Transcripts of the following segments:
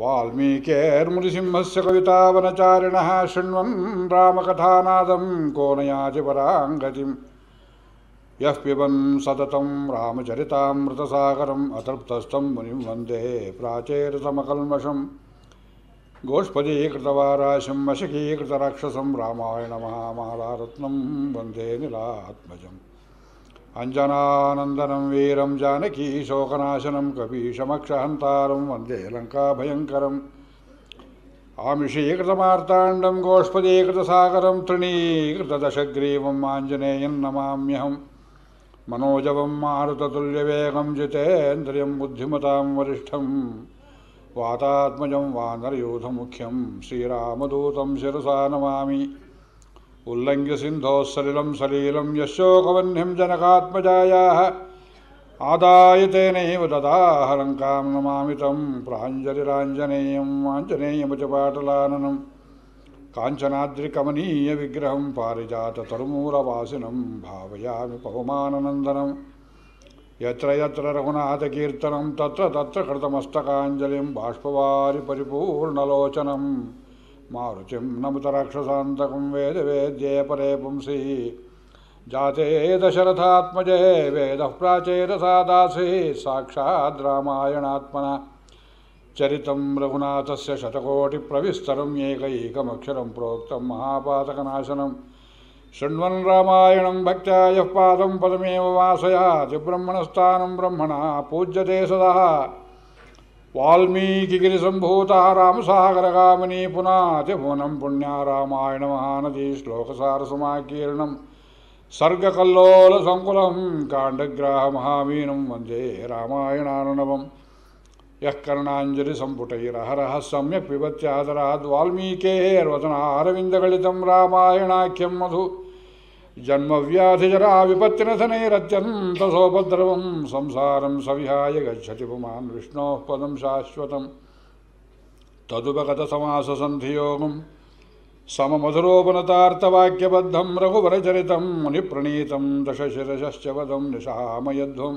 वाल्मीकेर्मुनिसिंहस्य कवितावनचारिणः शृण्वन् रामकथानादं कोनयाचि परां गतिं यः पिबन् सततं रामचरितामृतसागरम् अतृप्तस्थं मुनिं वन्दे प्राचेरसमकल्मषम् गोष्पदीकृतवाराशं वशिकीकृतराक्षसं रामायणमहामालारत्नं वन्दे निलात्मजम् अञ्जनानन्दनं वीरं जानकी शोकनाशनं कपीशमक्षहन्तारं वन्दे लङ्काभयङ्करम् आमिषीकृतमार्ताण्डं गोष्पदीकृतसागरं तृणीकृतदशग्रीवम् आञ्जनेयं नमाम्यहं मनोजवं मारुततुल्यवेगं जितेन्द्रियं बुद्धिमतां वरिष्ठं वातात्मजं वानरयूथमुख्यं श्रीरामदूतं शिरसा नमामि उल्लङ्घ्यसिन्धोः सलिलं सलीलं यस्योकवह्निं जनकात्मजायाः आदायतेनैव तेनैव नमामितं लङ्कां नमामि प्राञ्जलिराञ्जनेयम् काञ्चनाद्रिकमनीयविग्रहं पारिजाततरुमूलवासिनं भावयामि पवमाननन्दनं यत्र यत्र रघुनाथकीर्तनं तत्र तत्र कृतमस्तकाञ्जलिं बाष्पवारि परिपूर्णलोचनम् मारुचिं नमुतरक्षसान्तकं वेदवेद्ये परे पुंसि जाते दशरथात्मजे वेदः प्राचेरसा दासी साक्षाद्रामायणात्मना चरितं रघुनाथस्य शतकोटिप्रविस्तरम् एकैकमक्षरं प्रोक्तं महापातकनाशनं शृण्वन् रामायणं भक्त्या यः पादं पदमेव वासयाति ब्रह्मणस्थानं ब्रह्मणा पूज्यते सदा वाल्मीकिगिरिसम्भूता रामसागरगामिनी पुनातिभुवनं पुण्या रामायणमहानदी श्लोकसारसमाकीर्णं सर्गकल्लोलसङ्कुलं काण्डग्राहमहामीनं वन्दे रामायणानुनवं यः कर्णाञ्जलिसम्पुटैरहरः सम्यक् पिबत्यादराद् वाल्मीकेर्वचनारविन्दगलितं रामायणाख्यं मधु ಜನ್ಮವ್ಯಾಧಿಜರಾ ವಿಪತ್ತಿನ ಶನೈರತ್ಯಂತ ಸೋಪದ್ರವಂ ಸಂಸಾರಂ ಸವಿಹಾಯ ಗಚ್ಚತಿ ಪುಮಾನ್ ವಿಷ್ಣೋಃ ಪದಂ ಶಾಶ್ವತಂ ತದುಪಗತ ಸಮಾಸ ಸಂಧಿಯೋಗಂ ಸಮಮಧುರೋಪನತಾರ್ಥವಾಕ್ಯಬದ್ಧಂ ರಘುವರಚರಿತಂ ಮುನಿಪ್ರಣೀತಂ ದಶಶಿರಶ್ಚ ವದಂ ನಿಶಾಮಯಧ್ವಂ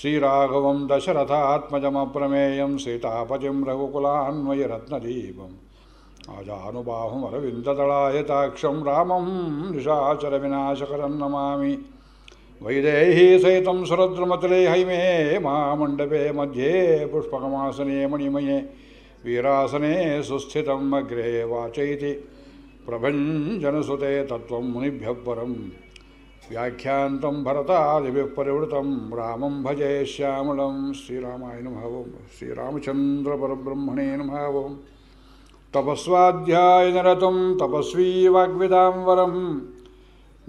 ಶ್ರೀರಾಘವಂ ದಶರಥಾತ್ಮಜಮಪ್ರಮೇಯಂ ಸೀತಾಪತಿಂ ರಘುಕುಲಾನ್ವಯರತ್ನದೀಪಂ రాజానుబాహం అరవిందళాయతాక్షం రామం నిశాచర వినాశకరం నమామి వైదేహీ సైతం సురద్రమతలే హైమే మా మండపే మధ్యే పుష్పకమాసనే మణిమయే వీరాసనే సుస్థితం అగ్రే వాచైతి ప్రభంజనసుతే తత్వం మునిభ్య పరం వ్యాఖ్యాంతం భరతాదిభ్య పరివృతం రామం భజే శ్యామలం శ్రీరామాయ నమః శ్రీరామచంద్ర పరబ్రహ్మణే నమః तपस्वाध्यायनिरतं तपस्वी वाग्विदाम्बरं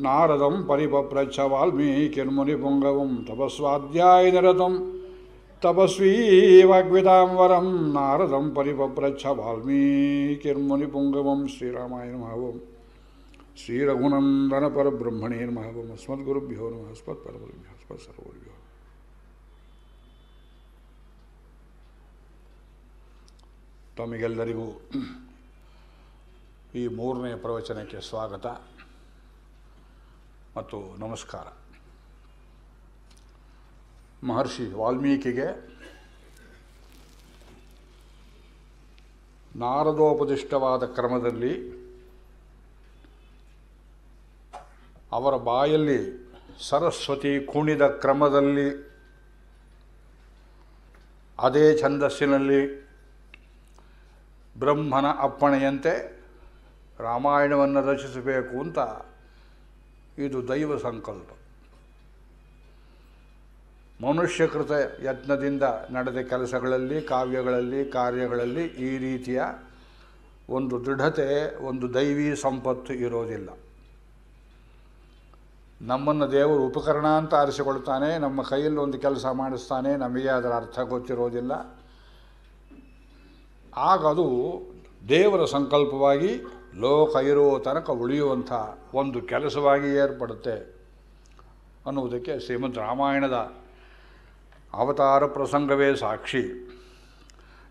नारदं परिपप्रच्छ वाल्मीकिर्मुनिपुङ्गवं तपस्वाध्यायनिरतं तपस्वी वाग्विदाम्बरं नारदं परिपप्रच्छ वाल्मीकिर्मुनिपुङ्गवं श्रीरामाय नमः श्रीरघुनन्दनपरब्रह्मणे नमः अस्मद्गुरुभ्यो नमः अस्मत्परगुरुभ्यो अस्मत्सर्वगुरुभ्यो ತಮಗೆಲ್ಲರಿಗೂ ಈ ಮೂರನೇ ಪ್ರವಚನಕ್ಕೆ ಸ್ವಾಗತ ಮತ್ತು ನಮಸ್ಕಾರ ಮಹರ್ಷಿ ವಾಲ್ಮೀಕಿಗೆ ನಾರದೋಪದಿಷ್ಟವಾದ ಕ್ರಮದಲ್ಲಿ ಅವರ ಬಾಯಲ್ಲಿ ಸರಸ್ವತಿ ಕುಣಿದ ಕ್ರಮದಲ್ಲಿ ಅದೇ ಛಂದಸ್ಸಿನಲ್ಲಿ ಬ್ರಹ್ಮನ ಅಪ್ಪಣೆಯಂತೆ ರಾಮಾಯಣವನ್ನು ರಚಿಸಬೇಕು ಅಂತ ಇದು ದೈವ ಸಂಕಲ್ಪ ಮನುಷ್ಯಕೃತ ಯತ್ನದಿಂದ ನಡೆದ ಕೆಲಸಗಳಲ್ಲಿ ಕಾವ್ಯಗಳಲ್ಲಿ ಕಾರ್ಯಗಳಲ್ಲಿ ಈ ರೀತಿಯ ಒಂದು ದೃಢತೆ ಒಂದು ದೈವಿ ಸಂಪತ್ತು ಇರೋದಿಲ್ಲ ನಮ್ಮನ್ನು ದೇವರು ಉಪಕರಣ ಅಂತ ಆರಿಸಿಕೊಳ್ತಾನೆ ನಮ್ಮ ಕೈಯಲ್ಲಿ ಒಂದು ಕೆಲಸ ಮಾಡಿಸ್ತಾನೆ ನಮಗೆ ಅದರ ಅರ್ಥ ಗೊತ್ತಿರೋದಿಲ್ಲ ಆಗ ಅದು ದೇವರ ಸಂಕಲ್ಪವಾಗಿ ಲೋಕ ಇರೋ ತನಕ ಉಳಿಯುವಂಥ ಒಂದು ಕೆಲಸವಾಗಿ ಏರ್ಪಡುತ್ತೆ ಅನ್ನುವುದಕ್ಕೆ ಶ್ರೀಮದ್ ರಾಮಾಯಣದ ಅವತಾರ ಪ್ರಸಂಗವೇ ಸಾಕ್ಷಿ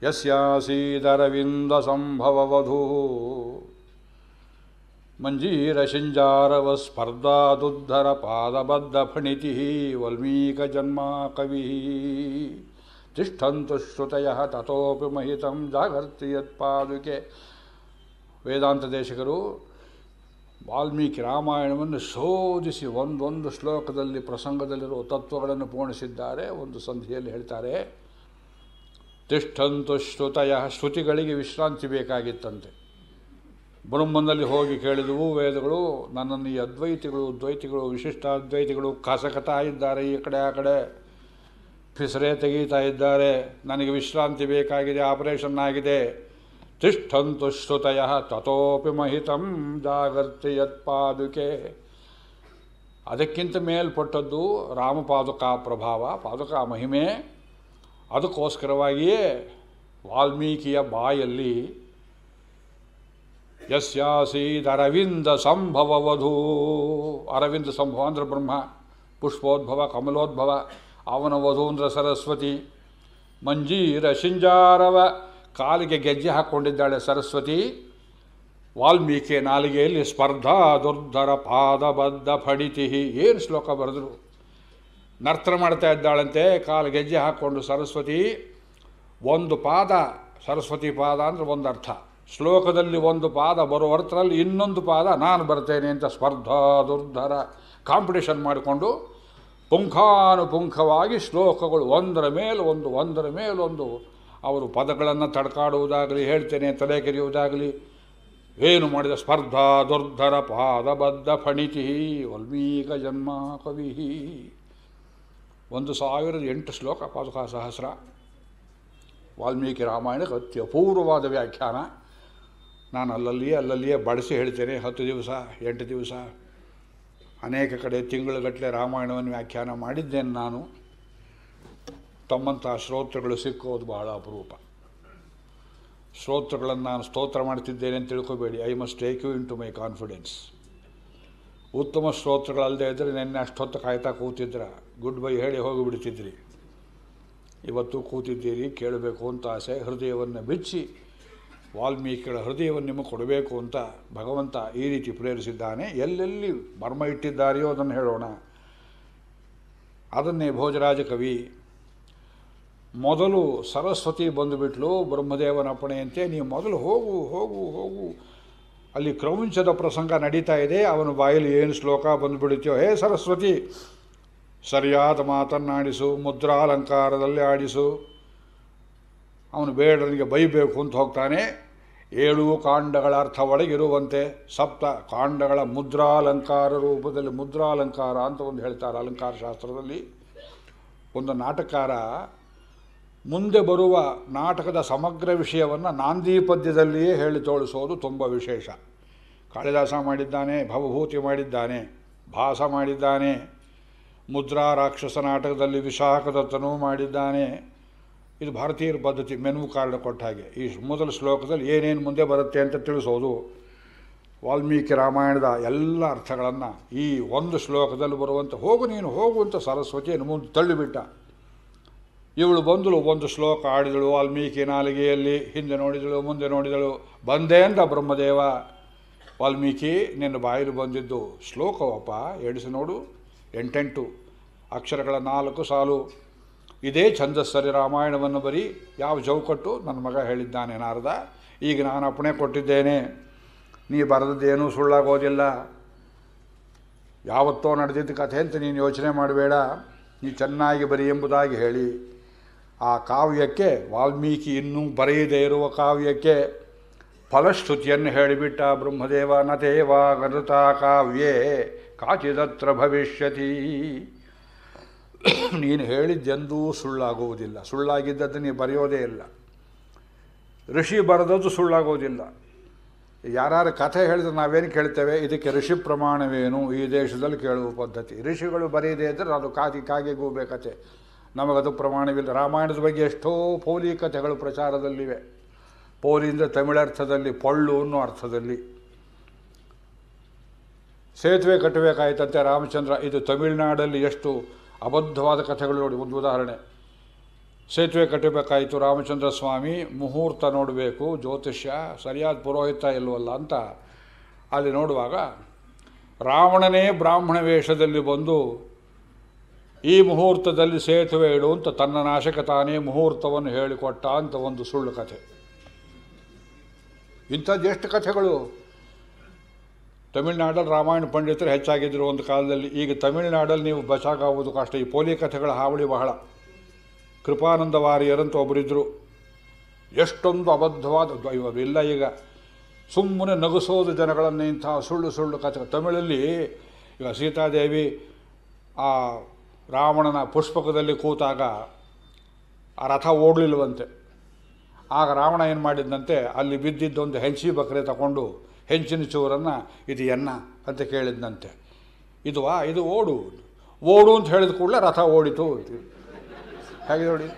ಯಸ್ಯಾಸೀದರವಿಂದ ಸಂಭವವಧೂ ಮಂಜೀರಶಿಂಜಾರವ ಸ್ಪರ್ಧಾದುದ್ಧರ ಪಾದಬದ್ಧ ಫಣಿತಿ ಜನ್ಮ ಕವಿ ತಿಷ್ಠಂತು ಶ್ರುತಯ ತಥೋಪಿ ಮಹಿತಂ ಜಾಗರ್ತಿ ಯತ್ಪಾದುಕೆ ವೇದಾಂತ ದೇಶಗರು ವಾಲ್ಮೀಕಿ ರಾಮಾಯಣವನ್ನು ಶೋಧಿಸಿ ಒಂದೊಂದು ಶ್ಲೋಕದಲ್ಲಿ ಪ್ರಸಂಗದಲ್ಲಿರುವ ತತ್ವಗಳನ್ನು ಪೂರ್ಣಿಸಿದ್ದಾರೆ ಒಂದು ಸಂಧಿಯಲ್ಲಿ ಹೇಳ್ತಾರೆ ತಿಷ್ಠಂತು ಶ್ರುತಯ ಶ್ರುತಿಗಳಿಗೆ ವಿಶ್ರಾಂತಿ ಬೇಕಾಗಿತ್ತಂತೆ ಬ್ರಹ್ಮನಲ್ಲಿ ಹೋಗಿ ಕೇಳಿದವು ವೇದಗಳು ನನ್ನನ್ನು ಈ ಅದ್ವೈತಿಗಳು ದ್ವೈತಿಗಳು ವಿಶಿಷ್ಟ ಅದ್ವೈತಿಗಳು ಕಸಕತಾ ಇದ್ದಾರೆ ಈ ಕಡೆ ಆ ಕಡೆ ಪಿಸರೆ ತೆಗೀತಾ ಇದ್ದಾರೆ ನನಗೆ ವಿಶ್ರಾಂತಿ ಬೇಕಾಗಿದೆ ಆಪರೇಷನ್ ಆಗಿದೆ ತಿಷ್ಠಂತು ಶ್ರುತಯ ತಥೋಪಿ ಮಹಿತಂ ಜಾಗರ್ತಿ ಯತ್ಪಾದುಕೆ ಅದಕ್ಕಿಂತ ಮೇಲ್ಪಟ್ಟದ್ದು ರಾಮಪಾದುಕ ಪ್ರಭಾವ ಪಾದುಕ ಮಹಿಮೆ ಅದಕ್ಕೋಸ್ಕರವಾಗಿಯೇ ವಾಲ್ಮೀಕಿಯ ಬಾಯಲ್ಲಿ ಯಸ್ಯಾಸೀದ ಅರವಿಂದ ಸಂಭವವಧೂ ಅರವಿಂದ ಸಂಭವ ಅಂದ್ರೆ ಬ್ರಹ್ಮ ಪುಷ್ಪೋದ್ಭವ ಕಮಲೋದ್ಭವ ಅವನ ವಧೂಂದ್ರ ಸರಸ್ವತಿ ಮಂಜೀರ ಶಿಂಜಾರವ ಕಾಲಿಗೆ ಗೆಜ್ಜೆ ಹಾಕ್ಕೊಂಡಿದ್ದಾಳೆ ಸರಸ್ವತಿ ವಾಲ್ಮೀಕಿ ನಾಲಿಗೆಯಲ್ಲಿ ಸ್ಪರ್ಧಾ ದುರ್ಧರ ಪಾದ ಬದ್ಧ ಫಡಿತಿಹಿ ಏನು ಶ್ಲೋಕ ಬರೆದ್ರು ನರ್ತನ ಮಾಡ್ತಾ ಇದ್ದಾಳಂತೆ ಕಾಲು ಗೆಜ್ಜೆ ಹಾಕ್ಕೊಂಡು ಸರಸ್ವತಿ ಒಂದು ಪಾದ ಸರಸ್ವತಿ ಪಾದ ಅಂದರೆ ಒಂದು ಅರ್ಥ ಶ್ಲೋಕದಲ್ಲಿ ಒಂದು ಪಾದ ಬರೋ ಅರ್ಥದಲ್ಲಿ ಇನ್ನೊಂದು ಪಾದ ನಾನು ಬರ್ತೇನೆ ಅಂತ ಸ್ಪರ್ಧಾ ದುರ್ಧರ ಕಾಂಪಿಟೇಷನ್ ಮಾಡಿಕೊಂಡು ಪುಂಖಾನುಪುಂಖವಾಗಿ ಶ್ಲೋಕಗಳು ಒಂದರ ಮೇಲೆ ಒಂದು ಒಂದರ ಮೇಲೊಂದು ಅವರು ಪದಗಳನ್ನು ತಡ್ಕಾಡುವುದಾಗಲಿ ಹೇಳ್ತೇನೆ ತಲೆ ಕೆರೆಯುವುದಾಗಲಿ ಏನು ಮಾಡಿದ ಸ್ಪರ್ಧಾ ದುರ್ಧರ ಪಾದಬದ್ಧ ಫಣಿತಿ ವಲ್ಮೀಕ ಜನ್ಮ ಕವಿ ಒಂದು ಸಾವಿರದ ಎಂಟು ಶ್ಲೋಕ ಪಾದುಕಾ ಸಹಸ್ರ ವಾಲ್ಮೀಕಿ ರಾಮಾಯಣಕ್ಕೆ ಅತಿ ಅಪೂರ್ವವಾದ ವ್ಯಾಖ್ಯಾನ ನಾನು ಅಲ್ಲಲ್ಲಿಯೇ ಅಲ್ಲಲ್ಲಿಯೇ ಬಡಿಸಿ ಹೇಳ್ತೇನೆ ಹತ್ತು ದಿವಸ ಎಂಟು ದಿವಸ ಅನೇಕ ಕಡೆ ತಿಂಗಳುಗಟ್ಟಲೆ ರಾಮಾಯಣವನ್ನು ವ್ಯಾಖ್ಯಾನ ಮಾಡಿದ್ದೇನೆ ನಾನು ತಮ್ಮಂಥ ಶ್ರೋತೃಗಳು ಸಿಕ್ಕೋದು ಬಹಳ ಅಪರೂಪ ಶ್ರೋತೃಗಳನ್ನು ನಾನು ಸ್ತೋತ್ರ ಮಾಡ್ತಿದ್ದೇನೆ ಅಂತ ತಿಳ್ಕೊಬೇಡಿ I must take you into my confidence ಉತ್ತಮ ಸ್ತೋತ್ರಗಳಲ್ಲದೆ ಇದ್ದರೆ ನಿನ್ನೆ ಅಷ್ಟೊತ್ತು ಕಾಯ್ತಾ ಕೂತಿದ್ರ ಗುಡ್ ಬೈ ಹೇಳಿ ಹೋಗಿಬಿಡ್ತಿದ್ರಿ ಇವತ್ತು ಕೂತಿದ್ದೀರಿ ಕೇಳಬೇಕು ಅಂತ ಆಸೆ ಹೃದಯವನ್ನು ಬಿಚ್ಚಿ ವಾಲ್ಮೀಕಿಗಳ ಹೃದಯವನ್ನು ನಿಮಗೆ ಕೊಡಬೇಕು ಅಂತ ಭಗವಂತ ಈ ರೀತಿ ಪ್ರೇರಿಸಿದ್ದಾನೆ ಎಲ್ಲೆಲ್ಲಿ ಮರ್ಮ ಇಟ್ಟಿದ್ದಾರೆಯೋ ಅದನ್ನು ಹೇಳೋಣ ಅದನ್ನೇ ಭೋಜರಾಜ ಕವಿ ಮೊದಲು ಸರಸ್ವತಿ ಬಂದುಬಿಟ್ಲು ಬ್ರಹ್ಮದೇವನಪ್ಪಣೆಯಂತೆ ನೀವು ಮೊದಲು ಹೋಗು ಹೋಗು ಹೋಗು ಅಲ್ಲಿ ಕ್ರೌಂಚದ ಪ್ರಸಂಗ ನಡೀತಾ ಇದೆ ಅವನು ಬಾಯಲ್ಲಿ ಏನು ಶ್ಲೋಕ ಬಂದುಬಿಡುತ್ತೋ ಹೇ ಸರಸ್ವತಿ ಸರಿಯಾದ ಮಾತನ್ನಾಡಿಸು ಮುದ್ರಾಲಂಕಾರದಲ್ಲಿ ಆಡಿಸು ಅವನು ಬೇಡರಿಗೆ ಬೈಬೇಕು ಅಂತ ಹೋಗ್ತಾನೆ ಏಳು ಕಾಂಡಗಳ ಅರ್ಥ ಒಳಗಿರುವಂತೆ ಸಪ್ತ ಕಾಂಡಗಳ ಮುದ್ರಾಲಂಕಾರ ರೂಪದಲ್ಲಿ ಮುದ್ರಾಲಂಕಾರ ಅಂತ ಒಂದು ಹೇಳ್ತಾರೆ ಅಲಂಕಾರ ಶಾಸ್ತ್ರದಲ್ಲಿ ಒಂದು ನಾಟಕಾರ ಮುಂದೆ ಬರುವ ನಾಟಕದ ಸಮಗ್ರ ವಿಷಯವನ್ನು ನಾಂದಿ ಪದ್ಯದಲ್ಲಿಯೇ ಹೇಳಿ ತೋರಿಸೋದು ತುಂಬ ವಿಶೇಷ ಕಾಳಿದಾಸ ಮಾಡಿದ್ದಾನೆ ಭವಭೂತಿ ಮಾಡಿದ್ದಾನೆ ಭಾಸ ಮಾಡಿದ್ದಾನೆ ಮುದ್ರಾ ರಾಕ್ಷಸ ನಾಟಕದಲ್ಲಿ ವಿಶಾಖದತ್ತನೂ ಮಾಡಿದ್ದಾನೆ ಇದು ಭಾರತೀಯರ ಪದ್ಧತಿ ಮೆನುವು ಕಾರಣ ಕೊಟ್ಟ ಹಾಗೆ ಈ ಮೊದಲ ಶ್ಲೋಕದಲ್ಲಿ ಏನೇನು ಮುಂದೆ ಬರುತ್ತೆ ಅಂತ ತಿಳಿಸೋದು ವಾಲ್ಮೀಕಿ ರಾಮಾಯಣದ ಎಲ್ಲ ಅರ್ಥಗಳನ್ನು ಈ ಒಂದು ಶ್ಲೋಕದಲ್ಲಿ ಬರುವಂಥ ಹೋಗು ನೀನು ಹೋಗು ಅಂತ ಸರಸ್ವತಿಯನ್ನು ಮುಂದೆ ತಳ್ಳಿಬಿಟ್ಟ ಇವಳು ಬಂದಳು ಒಂದು ಶ್ಲೋಕ ಆಡಿದಳು ವಾಲ್ಮೀಕಿ ನಾಲಿಗೆಯಲ್ಲಿ ಹಿಂದೆ ನೋಡಿದಳು ಮುಂದೆ ನೋಡಿದಳು ಬಂದೇ ಅಂತ ಬ್ರಹ್ಮದೇವ ವಾಲ್ಮೀಕಿ ನಿನ್ನ ಬಾಯಿಲು ಬಂದಿದ್ದು ಶ್ಲೋಕವಪ್ಪ ಎಡಿಸಿ ನೋಡು ಎಂಟೆಂಟು ಅಕ್ಷರಗಳ ನಾಲ್ಕು ಸಾಲು ಇದೇ ಛಂದಸ್ಸರಿ ರಾಮಾಯಣವನ್ನು ಬರೀ ಯಾವ ಚೌಕಟ್ಟು ನನ್ನ ಮಗ ಹೇಳಿದ್ದಾನೆ ನಾರದ ಈಗ ನಾನು ಅಪ್ಪಣೆ ಕೊಟ್ಟಿದ್ದೇನೆ ನೀ ಬರೆದದ್ದೇನೂ ಸುಳ್ಳಾಗೋದಿಲ್ಲ ಯಾವತ್ತೋ ನಡೆದಿದ್ದ ಕಥೆ ಅಂತ ನೀನು ಯೋಚನೆ ಮಾಡಬೇಡ ನೀ ಚೆನ್ನಾಗಿ ಬರಿ ಎಂಬುದಾಗಿ ಹೇಳಿ ಆ ಕಾವ್ಯಕ್ಕೆ ವಾಲ್ಮೀಕಿ ಇನ್ನೂ ಬರೆಯದೇ ಇರುವ ಕಾವ್ಯಕ್ಕೆ ಫಲಶ್ರುತಿಯನ್ನು ಹೇಳಿಬಿಟ್ಟ ಬ್ರಹ್ಮದೇವ ದೇವ ಗರುತಾ ಕಾವ್ಯೇ ಕಾಚಿದತ್ರ ಭವಿಷ್ಯತಿ ನೀನು ಹೇಳಿದ್ದೆಂದೂ ಸುಳ್ಳಾಗುವುದಿಲ್ಲ ಸುಳ್ಳಾಗಿದ್ದದ್ದು ನೀವು ಬರೆಯೋದೇ ಇಲ್ಲ ಋಷಿ ಬರೆದದ್ದು ಸುಳ್ಳಾಗೋದಿಲ್ಲ ಯಾರು ಕಥೆ ಹೇಳಿದ್ರೆ ನಾವೇನು ಕೇಳ್ತೇವೆ ಇದಕ್ಕೆ ಋಷಿ ಪ್ರಮಾಣವೇನು ಈ ದೇಶದಲ್ಲಿ ಕೇಳುವ ಪದ್ಧತಿ ಋಷಿಗಳು ಬರೆಯದೇ ಇದ್ದರೆ ಅದು ಕಾಗಿ ಕಾಗೆಗೂ ಬೇಕತೆ ನಮಗದು ಪ್ರಮಾಣವಿಲ್ಲ ರಾಮಾಯಣದ ಬಗ್ಗೆ ಎಷ್ಟೋ ಪೋಲಿ ಕಥೆಗಳು ಪ್ರಚಾರದಲ್ಲಿವೆ ಪೋಲಿಯಿಂದ ತಮಿಳರ್ಥದಲ್ಲಿ ಪೊಳ್ಳು ಅನ್ನೋ ಅರ್ಥದಲ್ಲಿ ಸೇತುವೆ ಕಟ್ಟಬೇಕಾಯ್ತಂತೆ ರಾಮಚಂದ್ರ ಇದು ತಮಿಳುನಾಡಲ್ಲಿ ಎಷ್ಟು ಅಬದ್ಧವಾದ ಕಥೆಗಳು ನೋಡಿ ಒಂದು ಉದಾಹರಣೆ ಸೇತುವೆ ಕಟ್ಟಬೇಕಾಯಿತು ರಾಮಚಂದ್ರ ಸ್ವಾಮಿ ಮುಹೂರ್ತ ನೋಡಬೇಕು ಜ್ಯೋತಿಷ್ಯ ಸರಿಯಾದ ಪುರೋಹಿತ ಇಲ್ಲವಲ್ಲ ಅಂತ ಅಲ್ಲಿ ನೋಡುವಾಗ ರಾವಣನೇ ಬ್ರಾಹ್ಮಣ ವೇಷದಲ್ಲಿ ಬಂದು ಈ ಮುಹೂರ್ತದಲ್ಲಿ ಸೇತುವೆ ಇಡು ಅಂತ ತನ್ನ ನಾಶಕ ತಾನೇ ಮುಹೂರ್ತವನ್ನು ಹೇಳಿಕೊಟ್ಟ ಅಂತ ಒಂದು ಸುಳ್ಳು ಕಥೆ ಇಂಥದ್ದು ಎಷ್ಟು ಕಥೆಗಳು ತಮಿಳ್ನಾಡಲ್ಲಿ ರಾಮಾಯಣ ಪಂಡಿತರು ಹೆಚ್ಚಾಗಿದ್ದರು ಒಂದು ಕಾಲದಲ್ಲಿ ಈಗ ತಮಿಳ್ನಾಡಲ್ಲಿ ನೀವು ಬಸಾಕಾಗುವುದು ಕಷ್ಟ ಈ ಪೋಲಿ ಕಥೆಗಳ ಹಾವಳಿ ಬಹಳ ಕೃಪಾನಂದ ವಾರಿಯರಂತ ಒಬ್ಬರಿದ್ದರು ಎಷ್ಟೊಂದು ಅಬದ್ಧವಾದ ಇವರಿಲ್ಲ ಈಗ ಸುಮ್ಮನೆ ನಗಸೋದು ಜನಗಳನ್ನು ಇಂಥ ಸುಳ್ಳು ಸುಳ್ಳು ಕಥೆ ತಮಿಳಲ್ಲಿ ಈಗ ಸೀತಾದೇವಿ ಆ ರಾವಣನ ಪುಷ್ಪಕದಲ್ಲಿ ಕೂತಾಗ ಆ ರಥ ಓಡಲಿಲ್ವಂತೆ ಆಗ ರಾವಣ ಏನು ಮಾಡಿದ್ದಂತೆ ಅಲ್ಲಿ ಬಿದ್ದಿದ್ದೊಂದು ಹೆಂಚಿ ಬಕರೆ ತಗೊಂಡು ಹೆಂಚಿನ ಚೂರನ್ನು ಇದು ಎನ್ನ ಅಂತ ಕೇಳಿದ್ನಂತೆ ಇದು ವಾ ಇದು ಓಡು ಓಡು ಅಂತ ಹೇಳಿದ ಕೂಡಲೇ ರಥ ಓಡಿತು ಹೇಗೆ ನೋಡಿ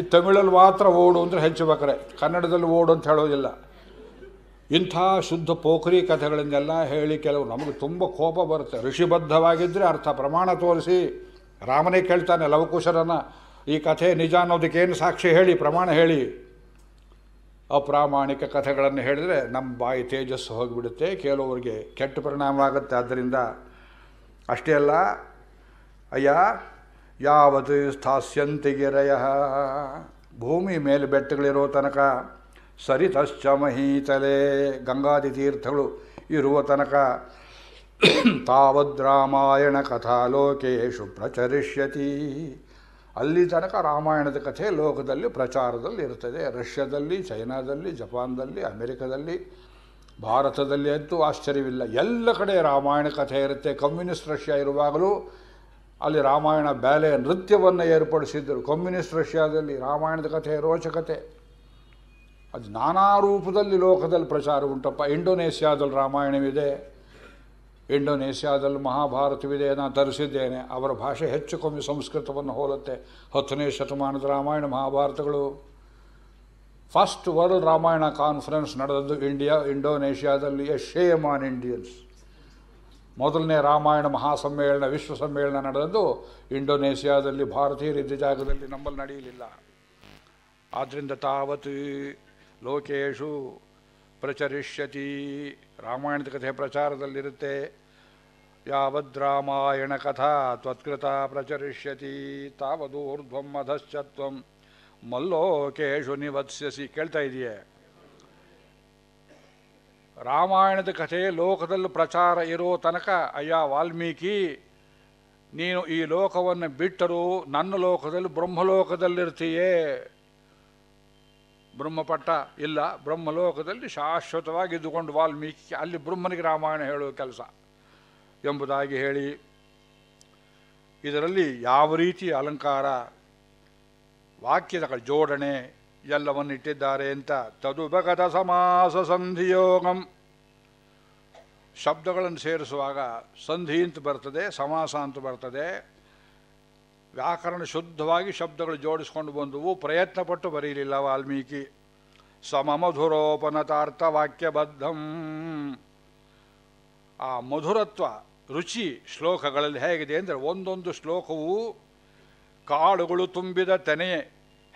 ಈ ತಮಿಳಲ್ಲಿ ಮಾತ್ರ ಓಡು ಅಂದರೆ ಹೆಂಚಬೇಕ್ರೆ ಕನ್ನಡದಲ್ಲಿ ಓಡು ಅಂತ ಹೇಳೋದಿಲ್ಲ ಇಂಥ ಶುದ್ಧ ಪೋಖರಿ ಕಥೆಗಳನ್ನೆಲ್ಲ ಹೇಳಿ ಕೆಲವು ನಮಗೆ ತುಂಬ ಕೋಪ ಬರುತ್ತೆ ಋಷಿಬದ್ಧವಾಗಿದ್ದರೆ ಅರ್ಥ ಪ್ರಮಾಣ ತೋರಿಸಿ ರಾಮನೇ ಕೇಳ್ತಾನೆ ಲವಕುಶರನ ಈ ಕಥೆ ನಿಜ ಅನ್ನೋದಕ್ಕೇನು ಸಾಕ್ಷಿ ಹೇಳಿ ಪ್ರಮಾಣ ಹೇಳಿ ಅಪ್ರಾಮಾಣಿಕ ಕಥೆಗಳನ್ನು ಹೇಳಿದರೆ ನಮ್ಮ ಬಾಯಿ ತೇಜಸ್ಸು ಹೋಗಿಬಿಡುತ್ತೆ ಕೆಲವರಿಗೆ ಕೆಟ್ಟ ಪರಿಣಾಮ ಆಗುತ್ತೆ ಆದ್ದರಿಂದ ಅಷ್ಟೇ ಅಲ್ಲ ಅಯ್ಯ ಯಾವತ್ತು ಗಿರಯ ಭೂಮಿ ಮೇಲೆ ಬೆಟ್ಟಗಳಿರೋ ತನಕ ಸರಿತಶ್ಚ ತಲೆ ಗಂಗಾದಿ ತೀರ್ಥಗಳು ಇರುವ ತನಕ ತಾವದ್ರಾಮಾಯಣ ಕಥಾಲೋಕೇಶು ಪ್ರಚರಿಷ್ಯತಿ ಅಲ್ಲಿ ತನಕ ರಾಮಾಯಣದ ಕಥೆ ಲೋಕದಲ್ಲಿ ಪ್ರಚಾರದಲ್ಲಿ ಇರ್ತದೆ ರಷ್ಯಾದಲ್ಲಿ ಚೈನಾದಲ್ಲಿ ಜಪಾನ್ದಲ್ಲಿ ಅಮೆರಿಕದಲ್ಲಿ ಭಾರತದಲ್ಲಿ ಅಂತೂ ಆಶ್ಚರ್ಯವಿಲ್ಲ ಎಲ್ಲ ಕಡೆ ರಾಮಾಯಣ ಕಥೆ ಇರುತ್ತೆ ಕಮ್ಯುನಿಸ್ಟ್ ರಷ್ಯಾ ಇರುವಾಗಲೂ ಅಲ್ಲಿ ರಾಮಾಯಣ ಬ್ಯಾಲೆ ನೃತ್ಯವನ್ನು ಏರ್ಪಡಿಸಿದ್ದರು ಕಮ್ಯುನಿಸ್ಟ್ ರಷ್ಯಾದಲ್ಲಿ ರಾಮಾಯಣದ ಕಥೆ ರೋಚಕತೆ ಅದು ನಾನಾ ರೂಪದಲ್ಲಿ ಲೋಕದಲ್ಲಿ ಪ್ರಚಾರ ಉಂಟಪ್ಪ ಇಂಡೋನೇಷ್ಯಾದಲ್ಲಿ ರಾಮಾಯಣವಿದೆ ಇಂಡೋನೇಷ್ಯಾದಲ್ಲಿ ಮಹಾಭಾರತವಿದೆ ನಾನು ತರಿಸಿದ್ದೇನೆ ಅವರ ಭಾಷೆ ಹೆಚ್ಚು ಕಮ್ಮಿ ಸಂಸ್ಕೃತವನ್ನು ಹೋಲುತ್ತೆ ಹತ್ತನೇ ಶತಮಾನದ ರಾಮಾಯಣ ಮಹಾಭಾರತಗಳು ಫಸ್ಟ್ ವರ್ಲ್ಡ್ ರಾಮಾಯಣ ಕಾನ್ಫರೆನ್ಸ್ ನಡೆದದ್ದು ಇಂಡಿಯಾ ಇಂಡೋನೇಷ್ಯಾದಲ್ಲಿ ಎ ಶೇಮ್ ಆನ್ ಇಂಡಿಯನ್ಸ್ ಮೊದಲನೇ ರಾಮಾಯಣ ಮಹಾಸಮ್ಮೇಳನ ವಿಶ್ವ ಸಮ್ಮೇಳನ ನಡೆದದ್ದು ಇಂಡೋನೇಷ್ಯಾದಲ್ಲಿ ಭಾರತೀಯರಿದ್ದ ಜಾಗದಲ್ಲಿ ನಮ್ಮಲ್ಲಿ ನಡೆಯಲಿಲ್ಲ ಆದ್ದರಿಂದ ತಾವತಿ ಲೋಕೇಶು ಪ್ರಚರಿಷ್ಯತಿ ರಾಮಾಯಣದ ಕಥೆ ಪ್ರಚಾರದಲ್ಲಿರುತ್ತೆ ರಾಮಾಯಣ ಕಥಾ ತ್ವತ್ಕೃತ ಪ್ರಚರಿಷ್ಯತಿ ತಾವದೂರ್ಧ್ವಂ ಅಧಶ್ಚತ್ವ ಮಲ್ಲೋಕೇಶು ನಿವತ್ಸ್ಯಸಿ ಕೇಳ್ತಾ ಇದೆಯೇ ರಾಮಾಯಣದ ಕಥೆ ಲೋಕದಲ್ಲಿ ಪ್ರಚಾರ ಇರೋ ತನಕ ಅಯ್ಯ ವಾಲ್ಮೀಕಿ ನೀನು ಈ ಲೋಕವನ್ನು ಬಿಟ್ಟರೂ ನನ್ನ ಲೋಕದಲ್ಲಿ ಬ್ರಹ್ಮಲೋಕದಲ್ಲಿರ್ತೀಯೇ ಬ್ರಹ್ಮಪಟ್ಟ ಇಲ್ಲ ಬ್ರಹ್ಮಲೋಕದಲ್ಲಿ ಶಾಶ್ವತವಾಗಿದ್ದುಕೊಂಡು ವಾಲ್ಮೀಕಿ ಅಲ್ಲಿ ಬ್ರಹ್ಮನಿಗೆ ರಾಮಾಯಣ ಹೇಳುವ ಕೆಲಸ ಎಂಬುದಾಗಿ ಹೇಳಿ ಇದರಲ್ಲಿ ಯಾವ ರೀತಿ ಅಲಂಕಾರ ವಾಕ್ಯದ ಜೋಡಣೆ ಎಲ್ಲವನ್ನು ಇಟ್ಟಿದ್ದಾರೆ ಅಂತ ತದುಪಗತ ಸಮಾಸ ಸಂಧಿಯೋಗಂ ಶಬ್ದಗಳನ್ನು ಸೇರಿಸುವಾಗ ಸಂಧಿ ಅಂತ ಬರ್ತದೆ ಸಮಾಸ ಅಂತ ಬರ್ತದೆ ವ್ಯಾಕರಣ ಶುದ್ಧವಾಗಿ ಶಬ್ದಗಳು ಜೋಡಿಸ್ಕೊಂಡು ಬಂದುವು ಪ್ರಯತ್ನಪಟ್ಟು ಬರೀಲಿಲ್ಲ ವಾಲ್ಮೀಕಿ ಸಮಮಧುರೋಪನತಾರ್ಥ ವಾಕ್ಯಬದ್ಧಂ ಆ ಮಧುರತ್ವ ರುಚಿ ಶ್ಲೋಕಗಳಲ್ಲಿ ಹೇಗಿದೆ ಅಂದರೆ ಒಂದೊಂದು ಶ್ಲೋಕವು ಕಾಳುಗಳು ತುಂಬಿದ ತೆನೆ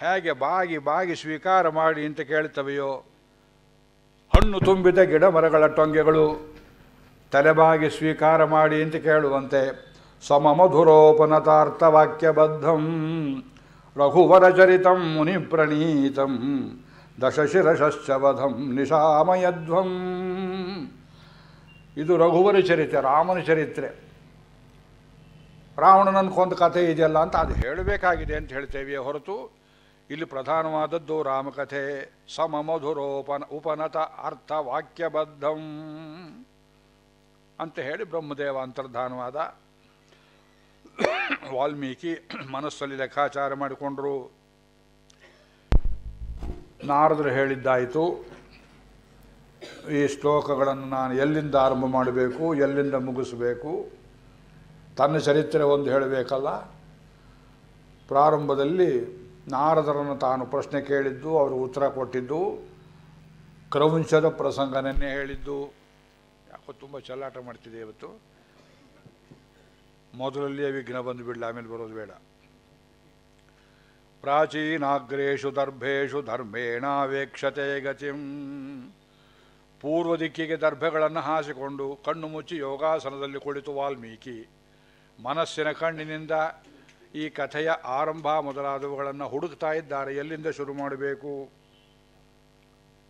ಹೇಗೆ ಬಾಗಿ ಬಾಗಿ ಸ್ವೀಕಾರ ಮಾಡಿ ಅಂತ ಕೇಳ್ತವೆಯೋ ಹಣ್ಣು ತುಂಬಿದ ಗಿಡ ಮರಗಳ ಟೊಂಗೆಗಳು ತಲೆಬಾಗಿ ಸ್ವೀಕಾರ ಮಾಡಿ ಅಂತ ಕೇಳುವಂತೆ ರಘುವರ ಚರಿತಂ ಮುನಿ ಪ್ರಣೀತಂ ವಧಂ ನಿಶಾಮಯಧ್ವಂ ಇದು ರಘುವರ ಚರಿತ್ರೆ ರಾಮನ ಚರಿತ್ರೆ ರಾವಣನ ಕಥೆ ಇದೆಯಲ್ಲ ಅಂತ ಅದು ಹೇಳಬೇಕಾಗಿದೆ ಅಂತ ಹೇಳ್ತೇವೆ ಹೊರತು ಇಲ್ಲಿ ಪ್ರಧಾನವಾದದ್ದು ರಾಮಕಥೆ ಸಮಮಧುರೋಪನ ಉಪನತ ಅರ್ಥ ವಾಕ್ಯಬದ್ಧಂ ಅಂತ ಹೇಳಿ ಬ್ರಹ್ಮದೇವ ಅಂತರ್ಧಾನವಾದ ವಾಲ್ಮೀಕಿ ಮನಸ್ಸಲ್ಲಿ ಲೆಕ್ಕಾಚಾರ ಮಾಡಿಕೊಂಡರು ನಾರದರು ಹೇಳಿದ್ದಾಯಿತು ಈ ಶ್ಲೋಕಗಳನ್ನು ನಾನು ಎಲ್ಲಿಂದ ಆರಂಭ ಮಾಡಬೇಕು ಎಲ್ಲಿಂದ ಮುಗಿಸಬೇಕು ತನ್ನ ಚರಿತ್ರೆ ಒಂದು ಹೇಳಬೇಕಲ್ಲ ಪ್ರಾರಂಭದಲ್ಲಿ ನಾರದರನ್ನು ತಾನು ಪ್ರಶ್ನೆ ಕೇಳಿದ್ದು ಅವರು ಉತ್ತರ ಕೊಟ್ಟಿದ್ದು ಕ್ರವಂಶದ ಪ್ರಸಂಗನನ್ನೇ ಹೇಳಿದ್ದು ಯಾಕೋ ತುಂಬ ಚೆಲ್ಲಾಟ ಮಾಡ್ತಿದೆ ಇವತ್ತು ಮೊದಲಲ್ಲಿಯೇ ವಿಘ್ನ ಬಂದು ಬಿಡಲಿ ಆಮೇಲೆ ಬರೋದು ಬೇಡ ಪ್ರಾಚೀನಾಗ್ರೇಷು ದರ್ಭೇಶು ಧರ್ಮೇಣಾವೇಕ್ಷತೆ ಗತಿಂ ಪೂರ್ವ ದಿಕ್ಕಿಗೆ ದರ್ಭೆಗಳನ್ನು ಹಾಸಿಕೊಂಡು ಕಣ್ಣು ಮುಚ್ಚಿ ಯೋಗಾಸನದಲ್ಲಿ ಕುಳಿತು ವಾಲ್ಮೀಕಿ ಮನಸ್ಸಿನ ಕಣ್ಣಿನಿಂದ ಈ ಕಥೆಯ ಆರಂಭ ಮೊದಲಾದವುಗಳನ್ನು ಹುಡುಕ್ತಾ ಇದ್ದಾರೆ ಎಲ್ಲಿಂದ ಶುರು ಮಾಡಬೇಕು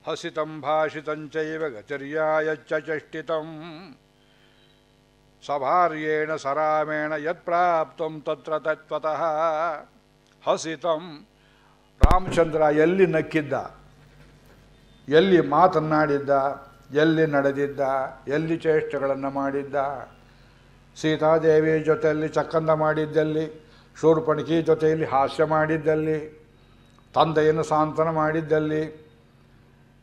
ಹಸಿತಂ ಭಾಷಿತಂಚವ ಗಚರ್ಯಾಯಚ್ಚ ಚಷ್ಟಿತಂ ಸಭಾರ್ಯೇಣ ಸರಾಮೇಣ ಪ್ರಾಪ್ತಂ ತತ್ರ ತತ್ವತಃ ಹಸಿತಂ ರಾಮಚಂದ್ರ ಎಲ್ಲಿ ನಕ್ಕಿದ್ದ ಎಲ್ಲಿ ಮಾತನ್ನಾಡಿದ್ದ ಎಲ್ಲಿ ನಡೆದಿದ್ದ ಎಲ್ಲಿ ಚೇಷ್ಟೆಗಳನ್ನು ಮಾಡಿದ್ದ ಸೀತಾದೇವಿ ಜೊತೆಯಲ್ಲಿ ಚಕ್ಕಂದ ಮಾಡಿದ್ದಲ್ಲಿ ಶೂರ್ಪಣಿಕಿ ಜೊತೆಯಲ್ಲಿ ಹಾಸ್ಯ ಮಾಡಿದ್ದಲ್ಲಿ ತಂದೆಯನ್ನು ಸಾಂತ್ವನ ಮಾಡಿದ್ದಲ್ಲಿ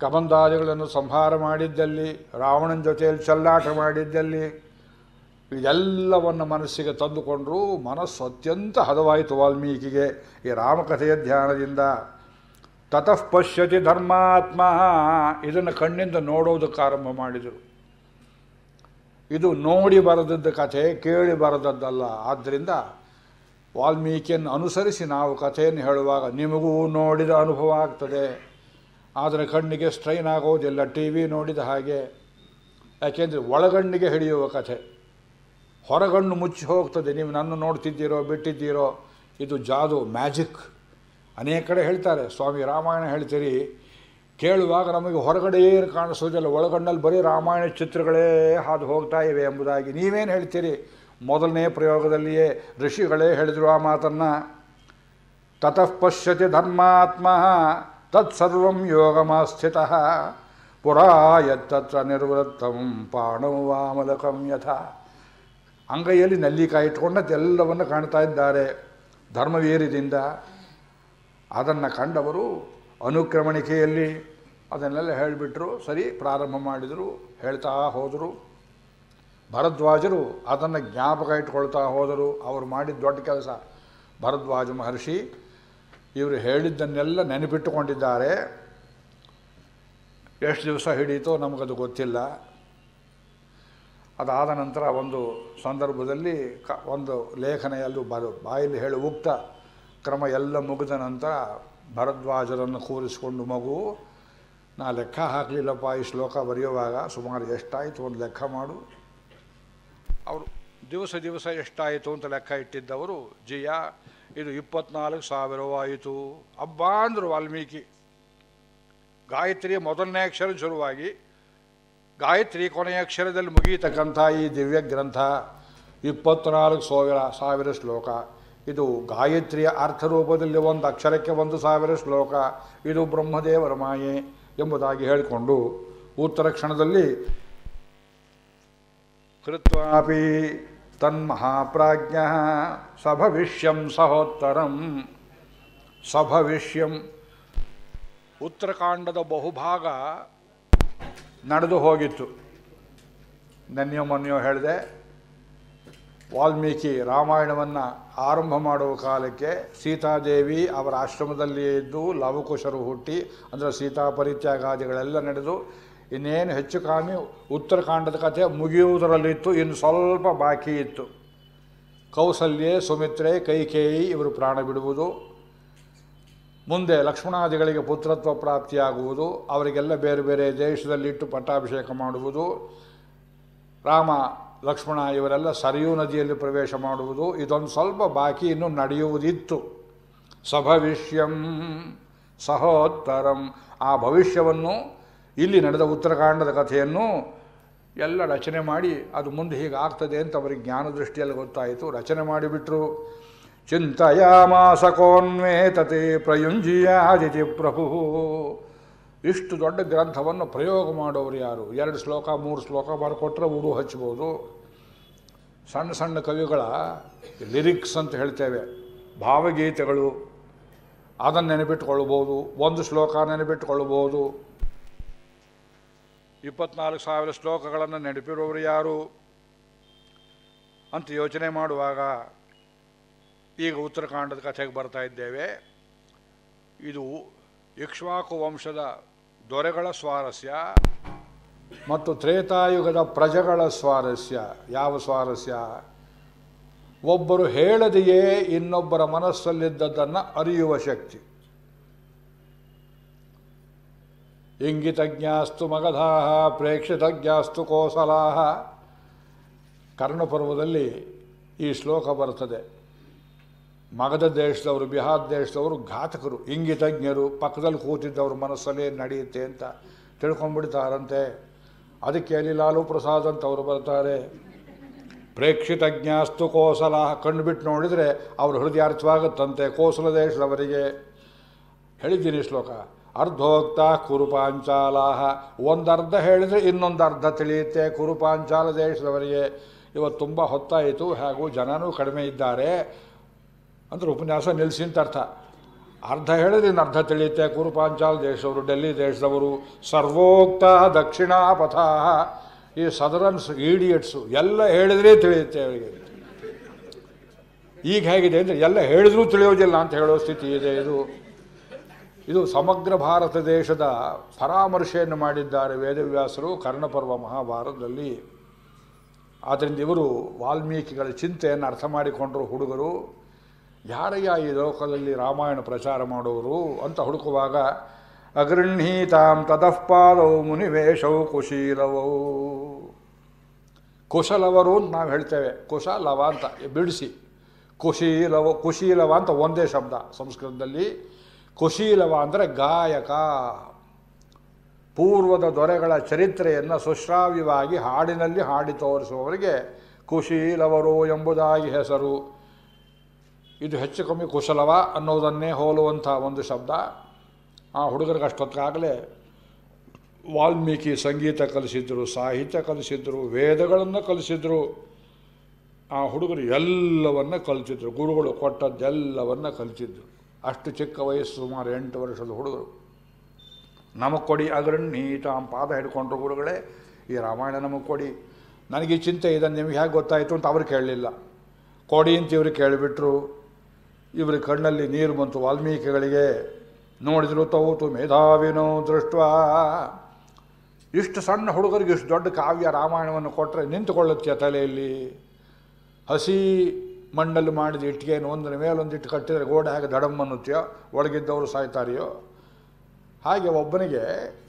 ಕಬಂದಾದಿಗಳನ್ನು ಸಂಹಾರ ಮಾಡಿದ್ದಲ್ಲಿ ರಾವಣನ ಜೊತೆಯಲ್ಲಿ ಚಲ್ಲಾಟ ಮಾಡಿದ್ದಲ್ಲಿ ಇದೆಲ್ಲವನ್ನು ಮನಸ್ಸಿಗೆ ತಂದುಕೊಂಡರೂ ಮನಸ್ಸು ಅತ್ಯಂತ ಹದವಾಯಿತು ವಾಲ್ಮೀಕಿಗೆ ಈ ರಾಮಕಥೆಯ ಧ್ಯಾನದಿಂದ ತತಃ ಪಶ್ಯತಿ ಧರ್ಮಾತ್ಮ ಇದನ್ನು ಕಣ್ಣಿಂದ ನೋಡೋದಕ್ಕೆ ಆರಂಭ ಮಾಡಿದರು ಇದು ನೋಡಿ ಬರೆದದ್ದ ಕಥೆ ಕೇಳಿ ಬರೆದದ್ದಲ್ಲ ಆದ್ದರಿಂದ ವಾಲ್ಮೀಕಿಯನ್ನು ಅನುಸರಿಸಿ ನಾವು ಕಥೆಯನ್ನು ಹೇಳುವಾಗ ನಿಮಗೂ ನೋಡಿದ ಅನುಭವ ಆಗ್ತದೆ ಆದರೆ ಕಣ್ಣಿಗೆ ಸ್ಟ್ರೈನ್ ಆಗೋದಿಲ್ಲ ಟಿ ವಿ ನೋಡಿದ ಹಾಗೆ ಯಾಕೆಂದರೆ ಒಳಗಣ್ಣಿಗೆ ಹಿಡಿಯುವ ಕಥೆ ಹೊರಗಣ್ಣು ಮುಚ್ಚಿ ಹೋಗ್ತದೆ ನೀವು ನನ್ನ ನೋಡ್ತಿದ್ದೀರೋ ಬಿಟ್ಟಿದ್ದೀರೋ ಇದು ಜಾದು ಮ್ಯಾಜಿಕ್ ಅನೇಕ ಕಡೆ ಹೇಳ್ತಾರೆ ಸ್ವಾಮಿ ರಾಮಾಯಣ ಹೇಳ್ತೀರಿ ಕೇಳುವಾಗ ನಮಗೆ ಹೊರಗಡೆ ಕಾಣಿಸೋದಿಲ್ಲ ಒಳಗಣ್ಣಲ್ಲಿ ಬರೀ ರಾಮಾಯಣ ಚಿತ್ರಗಳೇ ಹಾದು ಹೋಗ್ತಾ ಇವೆ ಎಂಬುದಾಗಿ ನೀವೇನು ಹೇಳ್ತೀರಿ ಮೊದಲನೇ ಪ್ರಯೋಗದಲ್ಲಿಯೇ ಋಷಿಗಳೇ ಹೇಳಿದರು ಆ ಮಾತನ್ನು ತತಃ ಪಶ್ಯತಿ ಧರ್ಮಾತ್ಮ ತತ್ಸರ್ವಂ ಯೋಗಮಾಸ್ಥಿತ ಪುರಾ ಯತ್ತತ್ರ ನಿರ್ವೃತ್ತಂ ಪಾಣವಾಮಲಕಂ ಯಥಾ ಅಂಗೈಯಲ್ಲಿ ನಲ್ಲಿಕಾಯಿ ಇಟ್ಕೊಂಡದ್ದೆಲ್ಲವನ್ನು ಕಾಣ್ತಾ ಇದ್ದಾರೆ ಧರ್ಮವೀರ್ಯದಿಂದ ಅದನ್ನು ಕಂಡವರು ಅನುಕ್ರಮಣಿಕೆಯಲ್ಲಿ ಅದನ್ನೆಲ್ಲ ಹೇಳಿಬಿಟ್ರು ಸರಿ ಪ್ರಾರಂಭ ಮಾಡಿದರು ಹೇಳ್ತಾ ಹೋದರು ಭರದ್ವಾಜರು ಅದನ್ನು ಜ್ಞಾಪಕ ಇಟ್ಕೊಳ್ತಾ ಹೋದರು ಅವರು ಮಾಡಿದ ದೊಡ್ಡ ಕೆಲಸ ಭರದ್ವಾಜ ಮಹರ್ಷಿ ಇವರು ಹೇಳಿದ್ದನ್ನೆಲ್ಲ ನೆನಪಿಟ್ಟುಕೊಂಡಿದ್ದಾರೆ ಎಷ್ಟು ದಿವಸ ಹಿಡೀತೋ ನಮಗದು ಗೊತ್ತಿಲ್ಲ ಅದಾದ ನಂತರ ಒಂದು ಸಂದರ್ಭದಲ್ಲಿ ಕ ಒಂದು ಲೇಖನ ಎಲ್ಲೂ ಬರು ಬಾಯಲ್ಲಿ ಹೇಳಿ ಉಕ್ತ ಕ್ರಮ ಎಲ್ಲ ಮುಗಿದ ನಂತರ ಭರದ್ವಾಜರನ್ನು ಕೂರಿಸಿಕೊಂಡು ಮಗು ನಾ ಲೆಕ್ಕ ಹಾಕಲಿಲ್ಲಪ್ಪ ಈ ಶ್ಲೋಕ ಬರೆಯುವಾಗ ಸುಮಾರು ಎಷ್ಟಾಯಿತು ಒಂದು ಲೆಕ್ಕ ಮಾಡು ಅವರು ದಿವಸ ದಿವಸ ಎಷ್ಟಾಯಿತು ಅಂತ ಲೆಕ್ಕ ಇಟ್ಟಿದ್ದವರು ಜಿಯಾ ಇದು ಇಪ್ಪತ್ನಾಲ್ಕು ಸಾವಿರವಾಯಿತು ಹಬ್ಬ ಅಂದರು ವಾಲ್ಮೀಕಿ ಗಾಯತ್ರಿ ಮೊದಲನೇ ಅಕ್ಷರ ಶುರುವಾಗಿ ಗಾಯತ್ರಿ ಕೊನೆಯ ಅಕ್ಷರದಲ್ಲಿ ಮುಗಿಯತಕ್ಕಂಥ ಈ ದಿವ್ಯ ಗ್ರಂಥ ಇಪ್ಪತ್ತ್ನಾಲ್ಕು ಸಾವಿರ ಸಾವಿರ ಶ್ಲೋಕ ಇದು ಗಾಯತ್ರಿಯ ಅರ್ಥರೂಪದಲ್ಲಿ ಒಂದು ಅಕ್ಷರಕ್ಕೆ ಒಂದು ಸಾವಿರ ಶ್ಲೋಕ ಇದು ಬ್ರಹ್ಮದೇವರ ಮಾಯೆ ಎಂಬುದಾಗಿ ಹೇಳಿಕೊಂಡು ಉತ್ತರ ಕ್ಷಣದಲ್ಲಿ ಕೃತ್ವಾಪಿ ತನ್ಮಹಾಪ್ರಾಜ್ಞ ಸಭವಿಷ್ಯಂ ಸಹೋತ್ತರಂ ಸಭವಿಷ್ಯಂ ಉತ್ತರಕಾಂಡದ ಬಹುಭಾಗ ನಡೆದು ಹೋಗಿತ್ತು ನೆನ್ನೆಯೋ ಮೊನ್ನೆಯೋ ಹೇಳಿದೆ ವಾಲ್ಮೀಕಿ ರಾಮಾಯಣವನ್ನು ಆರಂಭ ಮಾಡುವ ಕಾಲಕ್ಕೆ ಸೀತಾದೇವಿ ಅವರ ಆಶ್ರಮದಲ್ಲಿಯೇ ಇದ್ದು ಲವಕುಶರು ಹುಟ್ಟಿ ಅಂದರೆ ಸೀತಾ ಪರಿತ್ಯಾಗಾದಿಗಳೆಲ್ಲ ನಡೆದು ಇನ್ನೇನು ಹೆಚ್ಚು ಕಾಮಿ ಉತ್ತರಕಾಂಡದ ಕಥೆ ಮುಗಿಯುವುದರಲ್ಲಿತ್ತು ಇನ್ನು ಸ್ವಲ್ಪ ಬಾಕಿ ಇತ್ತು ಕೌಸಲ್ಯೆ ಸುಮಿತ್ರೆ ಕೈಕೇಯಿ ಇವರು ಪ್ರಾಣ ಬಿಡುವುದು ಮುಂದೆ ಲಕ್ಷ್ಮಣಾದಿಗಳಿಗೆ ಪುತ್ರತ್ವ ಪ್ರಾಪ್ತಿಯಾಗುವುದು ಅವರಿಗೆಲ್ಲ ಬೇರೆ ಬೇರೆ ದೇಶದಲ್ಲಿಟ್ಟು ಪಟ್ಟಾಭಿಷೇಕ ಮಾಡುವುದು ರಾಮ ಲಕ್ಷ್ಮಣ ಇವರೆಲ್ಲ ಸರಿಯೂ ನದಿಯಲ್ಲಿ ಪ್ರವೇಶ ಮಾಡುವುದು ಇದೊಂದು ಸ್ವಲ್ಪ ಬಾಕಿ ಇನ್ನೂ ನಡೆಯುವುದಿತ್ತು ಸಭವಿಷ್ಯಂ ಸಹೋತ್ತರಂ ಆ ಭವಿಷ್ಯವನ್ನು ಇಲ್ಲಿ ನಡೆದ ಉತ್ತರಕಾಂಡದ ಕಥೆಯನ್ನು ಎಲ್ಲ ರಚನೆ ಮಾಡಿ ಅದು ಮುಂದೆ ಹೀಗೆ ಆಗ್ತದೆ ಅಂತ ಅವರಿಗೆ ಜ್ಞಾನದೃಷ್ಟಿಯಲ್ಲಿ ಗೊತ್ತಾಯಿತು ರಚನೆ ಮಾಡಿಬಿಟ್ರು ಪ್ರಯುಂಜಿಯ ಪ್ರಯುಂಜಿಯಾದಿತಿ ಪ್ರಭು ಇಷ್ಟು ದೊಡ್ಡ ಗ್ರಂಥವನ್ನು ಪ್ರಯೋಗ ಮಾಡೋರು ಯಾರು ಎರಡು ಶ್ಲೋಕ ಮೂರು ಶ್ಲೋಕ ಬರ್ಕೊಟ್ರೆ ಉಡು ಹಚ್ಬೋದು ಸಣ್ಣ ಸಣ್ಣ ಕವಿಗಳ ಲಿರಿಕ್ಸ್ ಅಂತ ಹೇಳ್ತೇವೆ ಭಾವಗೀತೆಗಳು ಅದನ್ನು ನೆನಪಿಟ್ಕೊಳ್ಬೋದು ಒಂದು ಶ್ಲೋಕ ನೆನಪಿಟ್ಕೊಳ್ಬೋದು ಇಪ್ಪತ್ನಾಲ್ಕು ಸಾವಿರ ಶ್ಲೋಕಗಳನ್ನು ನೆನಪಿರೋರು ಯಾರು ಅಂತ ಯೋಚನೆ ಮಾಡುವಾಗ ಈಗ ಉತ್ತರಕಾಂಡದ ಕಥೆಗೆ ಬರ್ತಾ ಇದ್ದೇವೆ ಇದು ಇಕ್ಷ್ವಾಕು ವಂಶದ ದೊರೆಗಳ ಸ್ವಾರಸ್ಯ ಮತ್ತು ತ್ರೇತಾಯುಗದ ಪ್ರಜೆಗಳ ಸ್ವಾರಸ್ಯ ಯಾವ ಸ್ವಾರಸ್ಯ ಒಬ್ಬರು ಹೇಳದೆಯೇ ಇನ್ನೊಬ್ಬರ ಮನಸ್ಸಲ್ಲಿದ್ದದ್ದನ್ನು ಅರಿಯುವ ಶಕ್ತಿ ಇಂಗಿತಜ್ಞಾಸ್ತು ಮಗಧಾಹ ಪ್ರೇಕ್ಷಿತಜ್ಞಾಸ್ತು ಕೋಸಲಾಹ ಕರ್ಣಪರ್ವದಲ್ಲಿ ಈ ಶ್ಲೋಕ ಬರ್ತದೆ ಮಗದ ದೇಶದವರು ಬಿಹಾರ್ ದೇಶದವರು ಘಾತಕರು ಇಂಗಿತಜ್ಞರು ಪಕ್ಕದಲ್ಲಿ ಕೂತಿದ್ದವ್ರ ಮನಸ್ಸಲ್ಲೇ ನಡೆಯುತ್ತೆ ಅಂತ ತಿಳ್ಕೊಂಡ್ಬಿಡ್ತಾರಂತೆ ಅದಕ್ಕೆ ಅಲ್ಲಿ ಲಾಲು ಪ್ರಸಾದ್ ಅಂತವರು ಬರ್ತಾರೆ ಪ್ರೇಕ್ಷಿತಜ್ಞಾಸ್ತು ಕೋಸಲ ಕಂಡುಬಿಟ್ಟು ನೋಡಿದರೆ ಹೃದಯ ಹೃದಯಾರ್ಥವಾಗುತ್ತಂತೆ ಕೋಸಲ ದೇಶದವರಿಗೆ ಹೇಳಿದ್ದೀನಿ ಶ್ಲೋಕ ಅರ್ಧೋಕ್ತ ಕುರುಪಾಂಚಾಲಾಹ ಒಂದರ್ಧ ಹೇಳಿದರೆ ಇನ್ನೊಂದು ಅರ್ಧ ತಿಳಿಯುತ್ತೆ ಕುರುಪಾಂಚಾಲ ದೇಶದವರಿಗೆ ಇವತ್ತು ತುಂಬ ಹೊತ್ತಾಯಿತು ಹಾಗೂ ಜನನೂ ಕಡಿಮೆ ಇದ್ದಾರೆ ಅಂದ್ರೆ ಉಪನ್ಯಾಸ ನಿಲ್ಲಿಸಿ ಅಂತ ಅರ್ಥ ಅರ್ಧ ಹೇಳಿದ್ರೆ ಅರ್ಧ ತಿಳಿಯುತ್ತೆ ಕುರುಪಾಂಚಾಲ್ ದೇಶದವರು ಡೆಲ್ಲಿ ದೇಶದವರು ಸರ್ವೋಕ್ತ ದಕ್ಷಿಣ ಪಥ ಈ ಸದರನ್ಸ್ ಈಡಿಯಟ್ಸು ಎಲ್ಲ ಹೇಳಿದ್ರೆ ತಿಳಿಯುತ್ತೆ ಅವರಿಗೆ ಈಗ ಹೇಗಿದೆ ಅಂದರೆ ಎಲ್ಲ ಹೇಳಿದ್ರೂ ತಿಳಿಯೋದಿಲ್ಲ ಅಂತ ಹೇಳೋ ಸ್ಥಿತಿ ಇದೆ ಇದು ಇದು ಸಮಗ್ರ ಭಾರತ ದೇಶದ ಪರಾಮರ್ಶೆಯನ್ನು ಮಾಡಿದ್ದಾರೆ ವೇದವ್ಯಾಸರು ಕರ್ಣಪರ್ವ ಮಹಾಭಾರತದಲ್ಲಿ ಆದ್ದರಿಂದ ಇವರು ವಾಲ್ಮೀಕಿಗಳ ಚಿಂತೆಯನ್ನು ಅರ್ಥ ಮಾಡಿಕೊಂಡರು ಹುಡುಗರು ಯಾರಯ್ಯ ಈ ಲೋಕದಲ್ಲಿ ರಾಮಾಯಣ ಪ್ರಚಾರ ಮಾಡೋರು ಅಂತ ಹುಡುಕುವಾಗ ಅಗೃಣೀತಾಂ ತದಃಪಾದವು ಮುನಿವೇಶವು ಕುಶೀಲವೋ ಕುಶಲವರು ಅಂತ ನಾವು ಹೇಳ್ತೇವೆ ಕುಶಲವ ಅಂತ ಬಿಡಿಸಿ ಕುಶೀಲವ ಕುಶೀಲವ ಅಂತ ಒಂದೇ ಶಬ್ದ ಸಂಸ್ಕೃತದಲ್ಲಿ ಕುಶೀಲವ ಅಂದರೆ ಗಾಯಕ ಪೂರ್ವದ ದೊರೆಗಳ ಚರಿತ್ರೆಯನ್ನು ಸುಶ್ರಾವ್ಯವಾಗಿ ಹಾಡಿನಲ್ಲಿ ಹಾಡಿ ತೋರಿಸುವವರಿಗೆ ಕುಶೀಲವರು ಎಂಬುದಾಗಿ ಹೆಸರು ಇದು ಹೆಚ್ಚು ಕಮ್ಮಿ ಕುಶಲವ ಅನ್ನೋದನ್ನೇ ಹೋಲುವಂಥ ಒಂದು ಶಬ್ದ ಆ ಹುಡುಗರಿಗೆ ಅಷ್ಟೊತ್ತಾಗಲೇ ವಾಲ್ಮೀಕಿ ಸಂಗೀತ ಕಲಿಸಿದ್ರು ಸಾಹಿತ್ಯ ಕಲಿಸಿದ್ರು ವೇದಗಳನ್ನು ಕಲಿಸಿದ್ರು ಆ ಹುಡುಗರು ಎಲ್ಲವನ್ನ ಕಲಿತಿದ್ರು ಗುರುಗಳು ಕೊಟ್ಟದ್ದೆಲ್ಲವನ್ನು ಕಲಿತಿದ್ರು ಅಷ್ಟು ಚಿಕ್ಕ ವಯಸ್ಸು ಸುಮಾರು ಎಂಟು ವರ್ಷದ ಹುಡುಗರು ನಮಗೆ ಕೊಡಿ ಅಗ್ರನ್ನ ನೀಟ ಪಾದ ಹಿಡ್ಕೊಂಡ್ರು ಗುರುಗಳೇ ಈ ರಾಮಾಯಣ ನಮಗೆ ಕೊಡಿ ನನಗೆ ಈ ಚಿಂತೆ ಇದನ್ನು ನಿಮ್ಗೆ ಹೇಗೆ ಗೊತ್ತಾಯಿತು ಅಂತ ಅವ್ರು ಕೇಳಲಿಲ್ಲ ಕೊಡಿ ಅಂತ ಇವರು ಕೇಳಿಬಿಟ್ರು ಇವರ ಕಣ್ಣಲ್ಲಿ ನೀರು ಬಂತು ವಾಲ್ಮೀಕಿಗಳಿಗೆ ನೋಡಿದ್ರು ತೌತು ಮೇಧಾವಿನೋ ದೃಷ್ಟ ಇಷ್ಟು ಸಣ್ಣ ಹುಡುಗರಿಗೆ ಇಷ್ಟು ದೊಡ್ಡ ಕಾವ್ಯ ರಾಮಾಯಣವನ್ನು ಕೊಟ್ಟರೆ ನಿಂತುಕೊಳ್ಳುತ್ತೆ ತಲೆಯಲ್ಲಿ ಹಸಿ ಮಣ್ಣಲ್ಲಿ ಮಾಡಿದ ಇಟ್ಟಿಗೆಯನ್ನು ಒಂದರ ಮೇಲೊಂದು ಇಟ್ಟು ಕಟ್ಟಿದರೆ ಗೋಡೆ ಹಾಗೆ ದಡಮ್ಮನ್ನುತ್ತೆಯೋ ಒಳಗಿದ್ದವರು ಸಾಯ್ತಾರೆಯೋ ಹಾಗೆ ಒಬ್ಬನಿಗೆ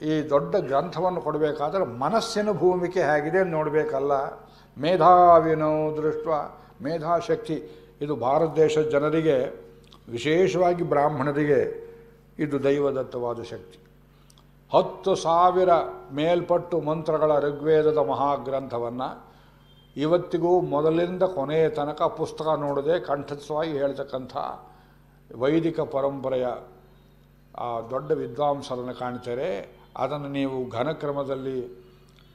ಈ ದೊಡ್ಡ ಗ್ರಂಥವನ್ನು ಕೊಡಬೇಕಾದ್ರೆ ಮನಸ್ಸಿನ ಭೂಮಿಕೆ ಹೇಗಿದೆ ನೋಡಬೇಕಲ್ಲ ಮೇಧಾವಿನೋ ದೃಷ್ಟ ಮೇಧಾಶಕ್ತಿ ಇದು ಭಾರತ ದೇಶದ ಜನರಿಗೆ ವಿಶೇಷವಾಗಿ ಬ್ರಾಹ್ಮಣರಿಗೆ ಇದು ದೈವದತ್ತವಾದ ಶಕ್ತಿ ಹತ್ತು ಸಾವಿರ ಮೇಲ್ಪಟ್ಟು ಮಂತ್ರಗಳ ಋಗ್ವೇದದ ಮಹಾಗ್ರಂಥವನ್ನು ಇವತ್ತಿಗೂ ಮೊದಲಿಂದ ಕೊನೆಯ ತನಕ ಪುಸ್ತಕ ನೋಡದೆ ಕಂಠಸ್ವಾಗಿ ಹೇಳ್ತಕ್ಕಂಥ ವೈದಿಕ ಪರಂಪರೆಯ ಆ ದೊಡ್ಡ ವಿದ್ವಾಂಸರನ್ನು ಕಾಣ್ತಾರೆ ಅದನ್ನು ನೀವು ಘನಕ್ರಮದಲ್ಲಿ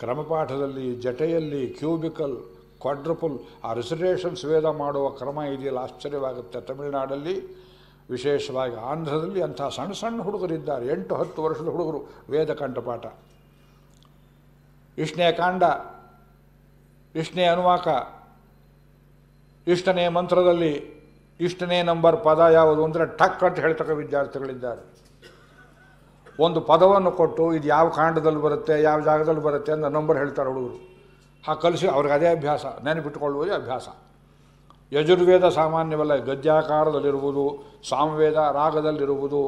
ಕ್ರಮಪಾಠದಲ್ಲಿ ಜಟೆಯಲ್ಲಿ ಕ್ಯೂಬಿಕಲ್ ಕ್ವಾಡ್ರಪುಲ್ ಆ ರಿಸರ್ವೇಷನ್ಸ್ ವೇದ ಮಾಡುವ ಕ್ರಮ ಇದೆಯಲ್ಲ ಆಶ್ಚರ್ಯವಾಗುತ್ತೆ ತಮಿಳುನಾಡಲ್ಲಿ ವಿಶೇಷವಾಗಿ ಆಂಧ್ರದಲ್ಲಿ ಅಂಥ ಸಣ್ಣ ಸಣ್ಣ ಹುಡುಗರಿದ್ದಾರೆ ಎಂಟು ಹತ್ತು ವರ್ಷದ ಹುಡುಗರು ವೇದ ಕಂಠಪಾಠ ಇಷ್ಟನೇ ಕಾಂಡ ಇಷ್ಟನೇ ಅನುವಾಕ ಇಷ್ಟನೇ ಮಂತ್ರದಲ್ಲಿ ಇಷ್ಟನೇ ನಂಬರ್ ಪದ ಯಾವುದು ಅಂದರೆ ಟಕ್ ಅಂತ ಹೇಳ್ತಕ್ಕ ವಿದ್ಯಾರ್ಥಿಗಳಿದ್ದಾರೆ ಒಂದು ಪದವನ್ನು ಕೊಟ್ಟು ಇದು ಯಾವ ಕಾಂಡದಲ್ಲಿ ಬರುತ್ತೆ ಯಾವ ಜಾಗದಲ್ಲಿ ಬರುತ್ತೆ ಅಂತ ನಂಬರ್ ಹೇಳ್ತಾರೆ ಹುಡುಗರು ಆ ಕಲಿಸಿ ಅವ್ರಿಗೆ ಅದೇ ಅಭ್ಯಾಸ ನೆನಪಿಟ್ಟುಕೊಳ್ಳುವುದೇ ಅಭ್ಯಾಸ ಯಜುರ್ವೇದ ಸಾಮಾನ್ಯವಲ್ಲ ಗದ್ಯಾಕಾರದಲ್ಲಿರುವುದು ಸಾಮವೇದ ರಾಗದಲ್ಲಿರುವುದು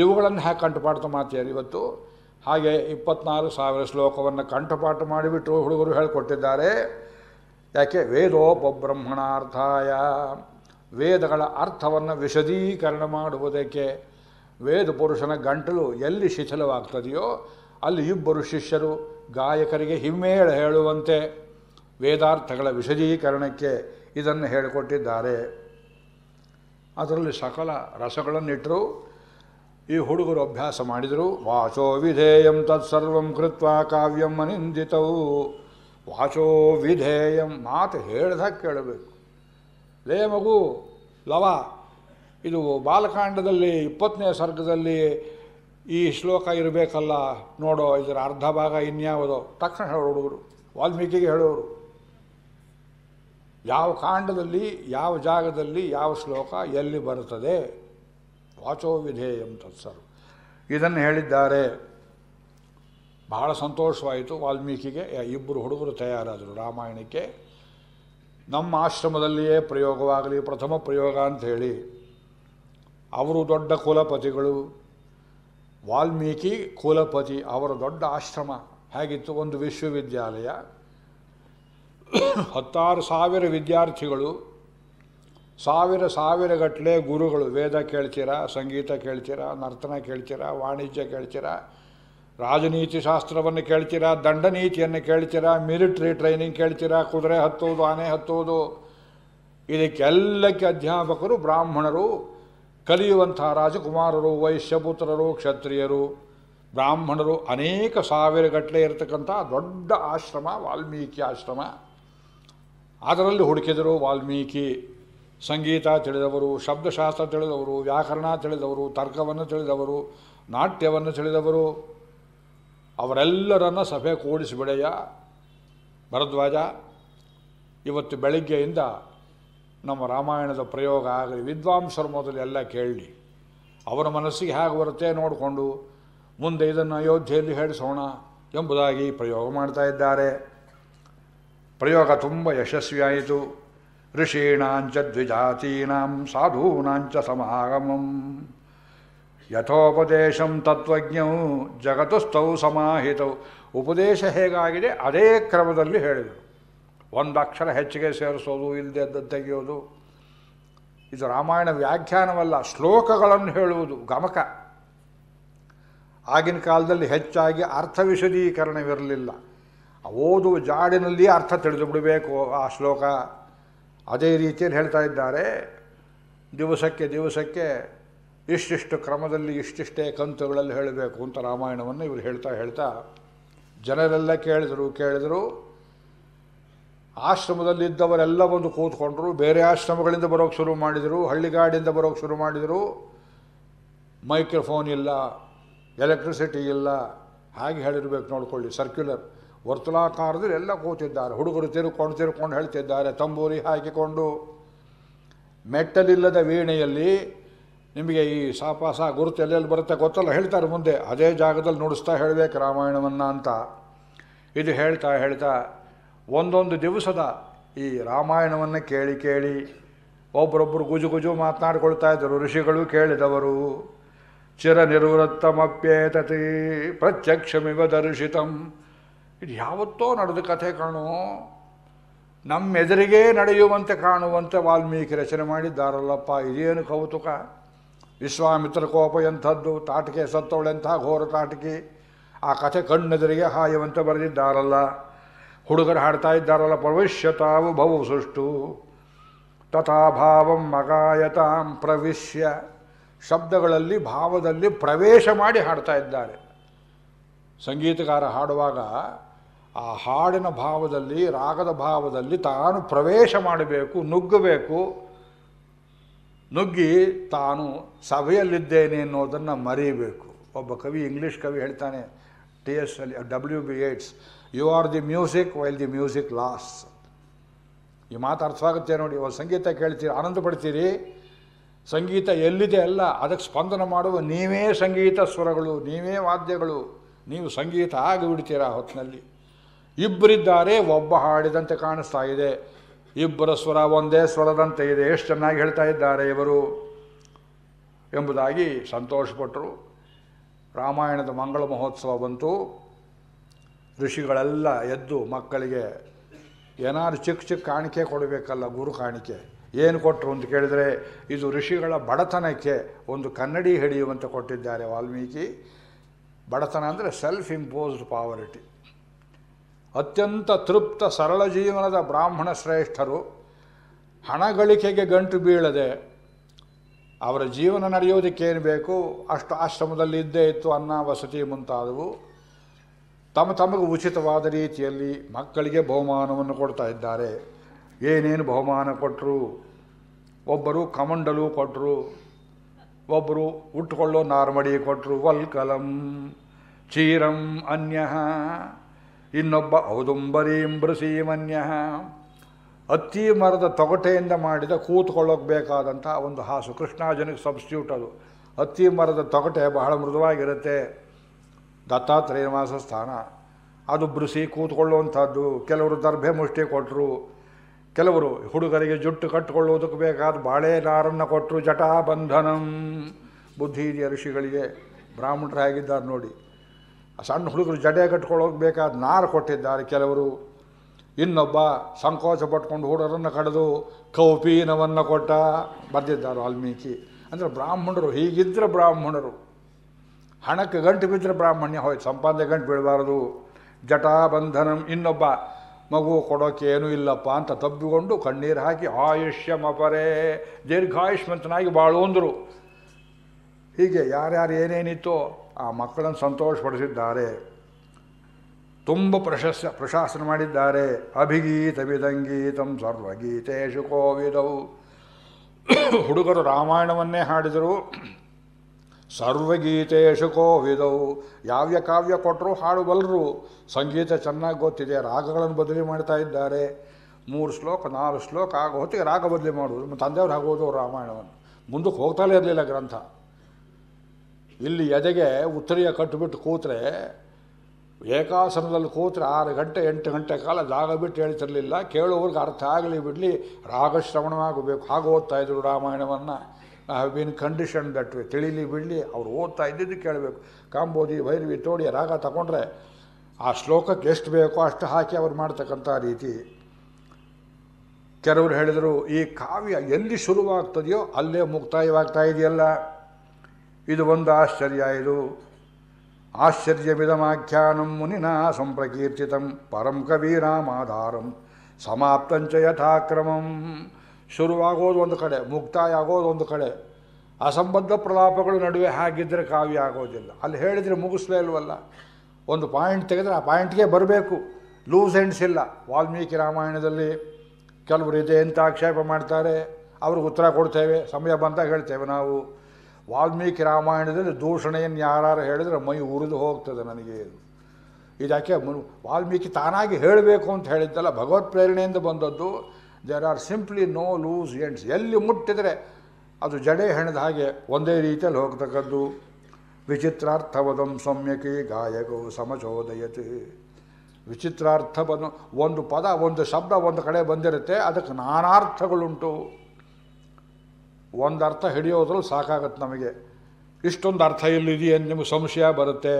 ಇವುಗಳನ್ನು ಹ್ಯಾ ಕಂಠಪಾಠ ಮಾಡ್ತೀಯಾರು ಇವತ್ತು ಹಾಗೆ ಇಪ್ಪತ್ನಾಲ್ಕು ಸಾವಿರ ಶ್ಲೋಕವನ್ನು ಕಂಠಪಾಠ ಮಾಡಿಬಿಟ್ಟು ಹುಡುಗರು ಹೇಳಿಕೊಟ್ಟಿದ್ದಾರೆ ಯಾಕೆ ವೇದೋಪಬ್ರಹ್ಮಣಾರ್ಥಾಯ ವೇದಗಳ ಅರ್ಥವನ್ನು ವಿಶದೀಕರಣ ಮಾಡುವುದಕ್ಕೆ ವೇದ ಪುರುಷನ ಗಂಟಲು ಎಲ್ಲಿ ಶಿಥಿಲವಾಗ್ತದೆಯೋ ಅಲ್ಲಿ ಇಬ್ಬರು ಶಿಷ್ಯರು ಗಾಯಕರಿಗೆ ಹಿಮ್ಮೇಳ ಹೇಳುವಂತೆ ವೇದಾರ್ಥಗಳ ವಿಶದೀಕರಣಕ್ಕೆ ಇದನ್ನು ಹೇಳಿಕೊಟ್ಟಿದ್ದಾರೆ ಅದರಲ್ಲಿ ಸಕಲ ರಸಗಳನ್ನಿಟ್ಟರು ಈ ಹುಡುಗರು ಅಭ್ಯಾಸ ಮಾಡಿದರು ವಾಚೋ ವಿಧೇಯಂ ತತ್ಸರ್ವಂ ಕೃತ್ವ ಕಾವ್ಯಂ ಅನಿಂದಿತವು ವಾಚೋ ವಿಧೇಯಂ ಮಾತು ಹೇಳ್ದಾಗ ಕೇಳಬೇಕು ಲೇ ಮಗು ಲವ ಇದು ಬಾಲಕಾಂಡದಲ್ಲಿ ಇಪ್ಪತ್ತನೇ ಸರ್ಗದಲ್ಲಿ ಈ ಶ್ಲೋಕ ಇರಬೇಕಲ್ಲ ನೋಡೋ ಇದರ ಅರ್ಧ ಭಾಗ ಇನ್ಯಾವುದೋ ತಕ್ಷಣ ಹೇಳೋ ಹುಡುಗರು ವಾಲ್ಮೀಕಿಗೆ ಹೇಳೋರು ಯಾವ ಕಾಂಡದಲ್ಲಿ ಯಾವ ಜಾಗದಲ್ಲಿ ಯಾವ ಶ್ಲೋಕ ಎಲ್ಲಿ ಬರುತ್ತದೆ ವಾಚೋ ವಿಧೇಯಂ ತತ್ಸರು ಇದನ್ನು ಹೇಳಿದ್ದಾರೆ ಬಹಳ ಸಂತೋಷವಾಯಿತು ವಾಲ್ಮೀಕಿಗೆ ಇಬ್ಬರು ಹುಡುಗರು ತಯಾರಾದರು ರಾಮಾಯಣಕ್ಕೆ ನಮ್ಮ ಆಶ್ರಮದಲ್ಲಿಯೇ ಪ್ರಯೋಗವಾಗಲಿ ಪ್ರಥಮ ಪ್ರಯೋಗ ಅಂತ ಹೇಳಿ ಅವರು ದೊಡ್ಡ ಕುಲಪತಿಗಳು ವಾಲ್ಮೀಕಿ ಕುಲಪತಿ ಅವರ ದೊಡ್ಡ ಆಶ್ರಮ ಹೇಗಿತ್ತು ಒಂದು ವಿಶ್ವವಿದ್ಯಾಲಯ ಹತ್ತಾರು ಸಾವಿರ ವಿದ್ಯಾರ್ಥಿಗಳು ಸಾವಿರ ಸಾವಿರ ಗಟ್ಟಲೆ ಗುರುಗಳು ವೇದ ಕೇಳ್ತೀರಾ ಸಂಗೀತ ಕೇಳ್ತೀರಾ ನರ್ತನ ಕೇಳ್ತೀರಾ ವಾಣಿಜ್ಯ ಕೇಳ್ತೀರಾ ರಾಜನೀತಿ ಶಾಸ್ತ್ರವನ್ನು ಕೇಳ್ತೀರಾ ದಂಡನೀತಿಯನ್ನು ಕೇಳ್ತೀರಾ ಮಿಲಿಟ್ರಿ ಟ್ರೈನಿಂಗ್ ಕೇಳ್ತೀರ ಕುದುರೆ ಹತ್ತೋದು ಆನೆ ಹತ್ತೋದು ಇದಕ್ಕೆಲ್ಲಕ್ಕೆ ಅಧ್ಯಾಪಕರು ಬ್ರಾಹ್ಮಣರು ಕಲಿಯುವಂಥ ರಾಜಕುಮಾರರು ವೈಶ್ಯಪುತ್ರರು ಕ್ಷತ್ರಿಯರು ಬ್ರಾಹ್ಮಣರು ಅನೇಕ ಸಾವಿರಗಟ್ಟಲೆ ಇರತಕ್ಕಂಥ ದೊಡ್ಡ ಆಶ್ರಮ ವಾಲ್ಮೀಕಿ ಆಶ್ರಮ ಅದರಲ್ಲಿ ಹುಡುಕಿದರು ವಾಲ್ಮೀಕಿ ಸಂಗೀತ ತಿಳಿದವರು ಶಬ್ದಶಾಸ್ತ್ರ ತಿಳಿದವರು ವ್ಯಾಕರಣ ತಿಳಿದವರು ತರ್ಕವನ್ನು ತಿಳಿದವರು ನಾಟ್ಯವನ್ನು ತಿಳಿದವರು ಅವರೆಲ್ಲರನ್ನು ಸಭೆ ಕೂಡಿಸಿಬಿಡೆಯ ಭರದ್ವಾಜ ಇವತ್ತು ಬೆಳಗ್ಗೆಯಿಂದ ನಮ್ಮ ರಾಮಾಯಣದ ಪ್ರಯೋಗ ಆಗಲಿ ವಿದ್ವಾಂಸರ ಮೊದಲು ಎಲ್ಲ ಕೇಳಿ ಅವರ ಮನಸ್ಸಿಗೆ ಹೇಗೆ ಬರುತ್ತೆ ನೋಡಿಕೊಂಡು ಮುಂದೆ ಇದನ್ನು ಅಯೋಧ್ಯೆಯಲ್ಲಿ ಹೇಳಿಸೋಣ ಎಂಬುದಾಗಿ ಪ್ರಯೋಗ ಮಾಡ್ತಾ ಇದ್ದಾರೆ ಪ್ರಯೋಗ ತುಂಬ ಯಶಸ್ವಿಯಾಯಿತು ಋಷೀಣಾಂಚ ದ್ವಿಜಾತೀನಾಂ ಸಾಧೂನಾಂಚ ಸಮಾಗಮಂ ಯಥೋಪದೇಶಂ ತತ್ವಜ್ಞವು ಜಗತುಸ್ಥೌ ಸಮಾಹಿತವು ಉಪದೇಶ ಹೇಗಾಗಿದೆ ಅದೇ ಕ್ರಮದಲ್ಲಿ ಹೇಳಿದರು ಒಂದು ಅಕ್ಷರ ಹೆಚ್ಚಿಗೆ ಸೇರಿಸೋದು ಇಲ್ಲದೆ ತೆಗೆಯೋದು ಇದು ರಾಮಾಯಣ ವ್ಯಾಖ್ಯಾನವಲ್ಲ ಶ್ಲೋಕಗಳನ್ನು ಹೇಳುವುದು ಗಮಕ ಆಗಿನ ಕಾಲದಲ್ಲಿ ಹೆಚ್ಚಾಗಿ ಅರ್ಥ ವಿಶದೀಕರಣವಿರಲಿಲ್ಲ ಓದುವ ಜಾಡಿನಲ್ಲಿ ಅರ್ಥ ತಿಳಿದು ಬಿಡಬೇಕು ಆ ಶ್ಲೋಕ ಅದೇ ರೀತಿಯಲ್ಲಿ ಹೇಳ್ತಾ ಇದ್ದಾರೆ ದಿವಸಕ್ಕೆ ದಿವಸಕ್ಕೆ ಇಷ್ಟಿಷ್ಟು ಕ್ರಮದಲ್ಲಿ ಇಷ್ಟಿಷ್ಟೇ ಕಂತುಗಳಲ್ಲಿ ಹೇಳಬೇಕು ಅಂತ ರಾಮಾಯಣವನ್ನು ಇವರು ಹೇಳ್ತಾ ಹೇಳ್ತಾ ಜನರೆಲ್ಲ ಕೇಳಿದರು ಕೇಳಿದರು ಆಶ್ರಮದಲ್ಲಿದ್ದವರೆಲ್ಲ ಬಂದು ಕೂತ್ಕೊಂಡ್ರು ಬೇರೆ ಆಶ್ರಮಗಳಿಂದ ಬರೋಕ್ಕೆ ಶುರು ಮಾಡಿದರು ಹಳ್ಳಿಗಾಡಿಂದ ಬರೋಕ್ಕೆ ಶುರು ಮಾಡಿದರು ಮೈಕ್ರೋಫೋನ್ ಇಲ್ಲ ಎಲೆಕ್ಟ್ರಿಸಿಟಿ ಇಲ್ಲ ಹಾಗೆ ಹೇಳಿರ್ಬೇಕು ನೋಡ್ಕೊಳ್ಳಿ ಸರ್ಕ್ಯುಲರ್ ವರ್ತುಲಾಕಾರದಲ್ಲಿ ಎಲ್ಲ ಕೂತಿದ್ದಾರೆ ಹುಡುಗರು ತಿರುಕೊಂಡು ತಿರುಕೊಂಡು ಹೇಳ್ತಿದ್ದಾರೆ ತಂಬೂರಿ ಹಾಕಿಕೊಂಡು ಮೆಟ್ಟಲಿಲ್ಲದ ವೀಣೆಯಲ್ಲಿ ನಿಮಗೆ ಈ ಸಾಪಾಸ ಗುರುತು ಎಲ್ಲೆಲ್ಲಿ ಬರುತ್ತೆ ಗೊತ್ತಲ್ಲ ಹೇಳ್ತಾರೆ ಮುಂದೆ ಅದೇ ಜಾಗದಲ್ಲಿ ನುಡಿಸ್ತಾ ಹೇಳಬೇಕು ರಾಮಾಯಣವನ್ನು ಅಂತ ಇದು ಹೇಳ್ತಾ ಹೇಳ್ತಾ ಒಂದೊಂದು ದಿವಸದ ಈ ರಾಮಾಯಣವನ್ನು ಕೇಳಿ ಕೇಳಿ ಒಬ್ಬರೊಬ್ಬರು ಗುಜು ಗುಜು ಮಾತನಾಡ್ಕೊಳ್ತಾ ಇದ್ದರು ಋಷಿಗಳು ಕೇಳಿದವರು ನಿರ್ವೃತ್ತಮಪ್ಯೇತತಿ ಪ್ರತ್ಯಕ್ಷಮಿವ ದರ್ಶಿತಂ ಇದು ಯಾವತ್ತೋ ನಡೆದ ಕಥೆ ಕಾಣು ನಮ್ಮ ನಡೆಯುವಂತೆ ಕಾಣುವಂತೆ ವಾಲ್ಮೀಕಿ ರಚನೆ ಮಾಡಿದ್ದಾರಲ್ಲಪ್ಪ ಇದೇನು ಕೌತುಕ ವಿಶ್ವಾಮಿತ್ರ ಕೋಪ ಎಂಥದ್ದು ತಾಟಿಕೆ ಸತ್ತವಳೆಂಥ ಘೋರ ತಾಟಿಕೆ ಆ ಕಥೆ ಕಣ್ಣೆದುರಿಗೆ ಹಾಯುವಂತೆ ಬರೆದಿದ್ದಾರಲ್ಲ ಹುಡುಗರು ಹಾಡ್ತಾ ಇದ್ದಾರಲ್ಲ ಪ್ರವಿಶ್ಯತಾವು ಬಹು ಸುಷ್ಟು ತಥಾಭಾವಂ ಮಗಾಯತಾಂ ಪ್ರವಿಶ್ಯ ಶಬ್ದಗಳಲ್ಲಿ ಭಾವದಲ್ಲಿ ಪ್ರವೇಶ ಮಾಡಿ ಹಾಡ್ತಾ ಇದ್ದಾರೆ ಸಂಗೀತಗಾರ ಹಾಡುವಾಗ ಆ ಹಾಡಿನ ಭಾವದಲ್ಲಿ ರಾಗದ ಭಾವದಲ್ಲಿ ತಾನು ಪ್ರವೇಶ ಮಾಡಬೇಕು ನುಗ್ಗಬೇಕು ನುಗ್ಗಿ ತಾನು ಸಭೆಯಲ್ಲಿದ್ದೇನೆ ಅನ್ನೋದನ್ನು ಮರೀಬೇಕು ಒಬ್ಬ ಕವಿ ಇಂಗ್ಲೀಷ್ ಕವಿ ಹೇಳ್ತಾನೆ ಟಿ ಎಸ್ ಅಲ್ಲಿ W B Yeats you are the music while the music lasts ಈ ಮಾತು ಅರ್ಥ ಆಗುತ್ತೆ ನೋಡಿ ಇವಾಗ ಸಂಗೀತ ಕೇಳ್ತೀರಿ ಆನಂದ ಪಡ್ತೀರಿ ಸಂಗೀತ ಎಲ್ಲಿದೆ ಅಲ್ಲ ಅದಕ್ಕೆ ಸ್ಪಂದನ ಮಾಡುವ ನೀವೇ ಸಂಗೀತ ಸ್ವರಗಳು ನೀವೇ ವಾದ್ಯಗಳು ನೀವು ಸಂಗೀತ ಆಗಿಬಿಡ್ತೀರಾ ಹೊತ್ತಿನಲ್ಲಿ ಇಬ್ಬರಿದ್ದಾರೆ ಒಬ್ಬ ಹಾಡಿದಂತೆ ಕಾಣಿಸ್ತಾ ಇದೆ ಇಬ್ಬರ ಸ್ವರ ಒಂದೇ ಸ್ವರದಂತೆ ಇದೆ ಎಷ್ಟು ಚೆನ್ನಾಗಿ ಹೇಳ್ತಾ ಇದ್ದಾರೆ ಇವರು ಎಂಬುದಾಗಿ ಸಂತೋಷಪಟ್ಟರು ರಾಮಾಯಣದ ಮಂಗಳ ಮಹೋತ್ಸವ ಬಂತು ಋಷಿಗಳೆಲ್ಲ ಎದ್ದು ಮಕ್ಕಳಿಗೆ ಏನಾದ್ರು ಚಿಕ್ಕ ಚಿಕ್ಕ ಕಾಣಿಕೆ ಕೊಡಬೇಕಲ್ಲ ಗುರು ಕಾಣಿಕೆ ಏನು ಕೊಟ್ಟರು ಅಂತ ಕೇಳಿದರೆ ಇದು ಋಷಿಗಳ ಬಡತನಕ್ಕೆ ಒಂದು ಕನ್ನಡಿ ಹಿಡಿಯುವಂತೆ ಕೊಟ್ಟಿದ್ದಾರೆ ವಾಲ್ಮೀಕಿ ಬಡತನ ಅಂದರೆ ಸೆಲ್ಫ್ ಇಂಪೋಸ್ಡ್ ಪಾವರ್ಟಿ ಅತ್ಯಂತ ತೃಪ್ತ ಸರಳ ಜೀವನದ ಬ್ರಾಹ್ಮಣ ಶ್ರೇಷ್ಠರು ಹಣ ಗಳಿಕೆಗೆ ಗಂಟು ಬೀಳದೆ ಅವರ ಜೀವನ ನಡೆಯೋದಕ್ಕೇನು ಬೇಕು ಅಷ್ಟು ಆಶ್ರಮದಲ್ಲಿ ಇದ್ದೇ ಇತ್ತು ಅನ್ನ ವಸತಿ ಮುಂತಾದವು ತಮ್ಮ ತಮಗೆ ಉಚಿತವಾದ ರೀತಿಯಲ್ಲಿ ಮಕ್ಕಳಿಗೆ ಬಹುಮಾನವನ್ನು ಕೊಡ್ತಾ ಇದ್ದಾರೆ ಏನೇನು ಬಹುಮಾನ ಕೊಟ್ಟರು ಒಬ್ಬರು ಕಮಂಡಲು ಕೊಟ್ಟರು ಒಬ್ಬರು ಉಟ್ಕೊಳ್ಳೋ ನಾರ್ಮಡಿ ಕೊಟ್ಟರು ವಲ್ಕಲಂ ಚೀರಂ ಅನ್ಯ ಇನ್ನೊಬ್ಬ ಔದುಂಬರೀಂ ಬೃಸೀಮನ್ಯಃ ಅತ್ತಿ ಮರದ ತೊಗಟೆಯಿಂದ ಮಾಡಿದ ಕೂತ್ಕೊಳ್ಳೋಕೆ ಬೇಕಾದಂಥ ಒಂದು ಹಾಸು ಕೃಷ್ಣಾಜನಿಗೆ ಸಬ್ಸ್ಟ್ಯೂಟ್ ಅದು ಅತ್ತಿ ಮರದ ತೊಗಟೆ ಬಹಳ ಮೃದುವಾಗಿರುತ್ತೆ ದತ್ತಾತ್ರೇಯ ನಿವಾಸ ಸ್ಥಾನ ಅದು ಬೃಸಿ ಕೂತ್ಕೊಳ್ಳುವಂಥದ್ದು ಕೆಲವರು ದರ್ಭೆ ಮುಷ್ಟಿ ಕೊಟ್ಟರು ಕೆಲವರು ಹುಡುಗರಿಗೆ ಜುಟ್ಟು ಕಟ್ಟಿಕೊಳ್ಳೋದಕ್ಕೆ ಬೇಕಾದ ಬಾಳೆ ನಾರನ್ನು ಕೊಟ್ಟರು ಜಟಾ ಬಂಧನಂ ಹಿರಿಯ ಋಷಿಗಳಿಗೆ ಹೇಗಿದ್ದಾರೆ ನೋಡಿ ಸಣ್ಣ ಹುಡುಗರು ಜಡೆ ಕಟ್ಕೊಳ್ಳೋಕೆ ಬೇಕಾದ ನಾರು ಕೊಟ್ಟಿದ್ದಾರೆ ಕೆಲವರು ಇನ್ನೊಬ್ಬ ಸಂಕೋಚ ಪಟ್ಕೊಂಡು ಹುಡುಗರನ್ನು ಕಡಿದು ಕೌಪೀನವನ್ನು ಕೊಟ್ಟ ಬರೆದಿದ್ದಾರೆ ವಾಲ್ಮೀಕಿ ಅಂದರೆ ಬ್ರಾಹ್ಮಣರು ಹೀಗಿದ್ದರೆ ಬ್ರಾಹ್ಮಣರು ಹಣಕ್ಕೆ ಗಂಟು ಬಿದ್ದರೆ ಬ್ರಾಹ್ಮಣ್ಯ ಹೋಯ್ತು ಸಂಪಾದನೆ ಗಂಟು ಜಟಾ ಜಟಾಬಂಧನಂ ಇನ್ನೊಬ್ಬ ಮಗು ಕೊಡೋಕೆ ಏನೂ ಇಲ್ಲಪ್ಪ ಅಂತ ತಬ್ಬಿಕೊಂಡು ಕಣ್ಣೀರು ಹಾಕಿ ಆಯುಷ್ಯಮಪರೇ ದೀರ್ಘಾಯುಷ್ಮಂತನಾಗಿ ಬಾಳು ಅಂದರು ಹೀಗೆ ಯಾರ್ಯಾರು ಏನೇನಿತ್ತೋ ಆ ಮಕ್ಕಳನ್ನು ಸಂತೋಷಪಡಿಸಿದ್ದಾರೆ ತುಂಬ ಪ್ರಶಸ್ ಪ್ರಶಾಸನ ಮಾಡಿದ್ದಾರೆ ಅಭಿಗೀತ ವಿದಂಗೀತಂ ಸರ್ವಗೀತೇಶು ಕೋವಿದವು ಹುಡುಗರು ರಾಮಾಯಣವನ್ನೇ ಹಾಡಿದರು ಸರ್ವಗೀತೇಶು ಕೋವಿದವು ಯಾವ್ಯ ಕಾವ್ಯ ಕೊಟ್ಟರು ಹಾಡು ಬಲ್ಲರು ಸಂಗೀತ ಚೆನ್ನಾಗಿ ಗೊತ್ತಿದೆ ರಾಗಗಳನ್ನು ಬದಲಿ ಮಾಡ್ತಾ ಇದ್ದಾರೆ ಮೂರು ಶ್ಲೋಕ ನಾಲ್ಕು ಶ್ಲೋಕ ಆಗ ಹೊತ್ತಿಗೆ ರಾಗ ಬದಲಿ ಮಾಡುವುದು ನಮ್ಮ ತಂದೆಯವ್ರು ಆಗೋದು ರಾಮಾಯಣವನ್ನು ಮುಂದಕ್ಕೆ ಹೋಗ್ತಾಲೇ ಇರಲಿಲ್ಲ ಗ್ರಂಥ ಇಲ್ಲಿ ಎದೆಗೆ ಉತ್ತರಿಯ ಕಟ್ಟಿಬಿಟ್ಟು ಕೂತ್ರೆ ಏಕಾಸನದಲ್ಲಿ ಕೂತ್ರೆ ಆರು ಗಂಟೆ ಎಂಟು ಗಂಟೆ ಕಾಲ ಜಾಗ ಬಿಟ್ಟು ಹೇಳ್ತಿರಲಿಲ್ಲ ಕೇಳುವವ್ರಿಗೆ ಅರ್ಥ ಆಗಲಿ ಬಿಡಲಿ ರಾಗಶ್ರವಣವಾಗಬೇಕು ಹಾಗೆ ಓದ್ತಾಯಿದ್ರು ರಾಮಾಯಣವನ್ನು I have been condition that way ತಿಳಿಲಿ ಬಿಡಲಿ ಅವ್ರು ಓದ್ತಾ ಇದ್ದಿದ್ದು ಕೇಳಬೇಕು ಕಾಂಬೋದಿ ಭೈರವಿ ತೋಡಿ ರಾಗ ತಗೊಂಡ್ರೆ ಆ ಶ್ಲೋಕಕ್ಕೆ ಎಷ್ಟು ಬೇಕೋ ಅಷ್ಟು ಹಾಕಿ ಅವ್ರು ಮಾಡ್ತಕ್ಕಂಥ ರೀತಿ ಕೆಲವರು ಹೇಳಿದರು ಈ ಕಾವ್ಯ ಎಲ್ಲಿ ಶುರುವಾಗ್ತದೆಯೋ ಅಲ್ಲೇ ಮುಕ್ತಾಯವಾಗ್ತಾ ಇದೆಯಲ್ಲ ಇದು ಒಂದು ಆಶ್ಚರ್ಯ ಇದು ಆಶ್ಚರ್ಯವಿದಮಾಖ್ಯಾನಂ ಮುನಿನ ಸಂಪ್ರಕೀರ್ತಿತಂ ಪರಂ ಕವೀರಾಮಾಧಾರಂ ಸಮಾಪ್ತಂಚ ಯಥಾಕ್ರಮಂ ಶುರುವಾಗೋದು ಒಂದು ಕಡೆ ಮುಕ್ತಾಯ ಆಗೋದು ಒಂದು ಕಡೆ ಅಸಂಬದ್ಧ ಪ್ರಲಾಪಗಳು ನಡುವೆ ಹಾಗಿದ್ದರೆ ಕಾವ್ಯ ಆಗೋದಿಲ್ಲ ಅಲ್ಲಿ ಹೇಳಿದರೆ ಮುಗಿಸ್ಲೇ ಇಲ್ವಲ್ಲ ಒಂದು ಪಾಯಿಂಟ್ ತೆಗೆದರೆ ಆ ಪಾಯಿಂಟ್ಗೆ ಬರಬೇಕು ಲೂಸ್ ಎಂಡ್ಸ್ ಇಲ್ಲ ವಾಲ್ಮೀಕಿ ರಾಮಾಯಣದಲ್ಲಿ ಕೆಲವರು ಇದೆ ಅಂತ ಆಕ್ಷೇಪ ಮಾಡ್ತಾರೆ ಅವ್ರಿಗೆ ಉತ್ತರ ಕೊಡ್ತೇವೆ ಸಮಯ ಬಂತ ಹೇಳ್ತೇವೆ ನಾವು ವಾಲ್ಮೀಕಿ ರಾಮಾಯಣದಲ್ಲಿ ದೂಷಣೆಯನ್ನು ಯಾರು ಹೇಳಿದ್ರೆ ಮೈ ಉರಿದು ಹೋಗ್ತದೆ ನನಗೆ ಇದಕ್ಕೆ ವಾಲ್ಮೀಕಿ ತಾನಾಗಿ ಹೇಳಬೇಕು ಅಂತ ಹೇಳಿದ್ದಲ್ಲ ಭಗವತ್ ಪ್ರೇರಣೆಯಿಂದ ಬಂದದ್ದು there are simply no loose ends ಎಲ್ಲಿ ಮುಟ್ಟಿದರೆ ಅದು ಜಡೆ ಹೆಣದ ಹಾಗೆ ಒಂದೇ ರೀತಿಯಲ್ಲಿ ಹೋಗ್ತಕ್ಕದ್ದು ವಿಚಿತ್ರಾರ್ಥವದಂ ಸಮ್ಯಕಿ ಸಮಚೋದಯತೆ ವಿಚಿತ್ರಾರ್ಥ ವಿಚಿತ್ರಾರ್ಥವನ್ನು ಒಂದು ಪದ ಒಂದು ಶಬ್ದ ಒಂದು ಕಡೆ ಬಂದಿರುತ್ತೆ ಅದಕ್ಕೆ ನಾನಾರ್ಥಗಳುಂಟು ಒಂದು ಅರ್ಥ ಹಿಡಿಯೋದ್ರಲ್ಲಿ ಸಾಕಾಗತ್ತೆ ನಮಗೆ ಇಷ್ಟೊಂದು ಅರ್ಥ ಇಲ್ಲಿದೆಯೇ ನಿಮಗೆ ಸಂಶಯ ಬರುತ್ತೆ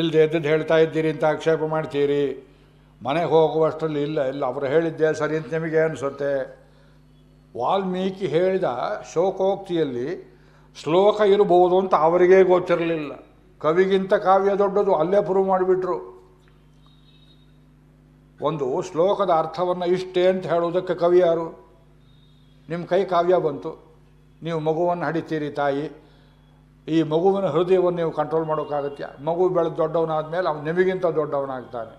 ಇಲ್ಲದೆ ಎದ್ದು ಹೇಳ್ತಾ ಇದ್ದೀರಿ ಅಂತ ಆಕ್ಷೇಪ ಮಾಡ್ತೀರಿ ಮನೆಗೆ ಹೋಗುವಷ್ಟರಲ್ಲಿ ಇಲ್ಲ ಇಲ್ಲ ಅವರು ಹೇಳಿದ್ದೆ ಸರಿ ಅಂತ ನಿಮಗೆ ಅನಿಸುತ್ತೆ ವಾಲ್ಮೀಕಿ ಹೇಳಿದ ಶೋಕೋಕ್ತಿಯಲ್ಲಿ ಶ್ಲೋಕ ಇರಬಹುದು ಅಂತ ಅವರಿಗೇ ಗೊತ್ತಿರಲಿಲ್ಲ ಕವಿಗಿಂತ ಕಾವ್ಯ ದೊಡ್ಡದು ಅಲ್ಲೇ ಪ್ರೂವ್ ಮಾಡಿಬಿಟ್ರು ಒಂದು ಶ್ಲೋಕದ ಅರ್ಥವನ್ನು ಇಷ್ಟೇ ಅಂತ ಹೇಳೋದಕ್ಕೆ ಕವಿ ಯಾರು ನಿಮ್ಮ ಕೈ ಕಾವ್ಯ ಬಂತು ನೀವು ಮಗುವನ್ನು ಹಡಿತೀರಿ ತಾಯಿ ಈ ಮಗುವಿನ ಹೃದಯವನ್ನು ನೀವು ಕಂಟ್ರೋಲ್ ಮಾಡೋಕ್ಕಾಗತ್ತೆ ಮಗು ಬೆಳೆದು ದೊಡ್ಡವನಾದ ಮೇಲೆ ಅವನು ನಿಮಗಿಂತ ದೊಡ್ಡವನಾಗ್ತಾನೆ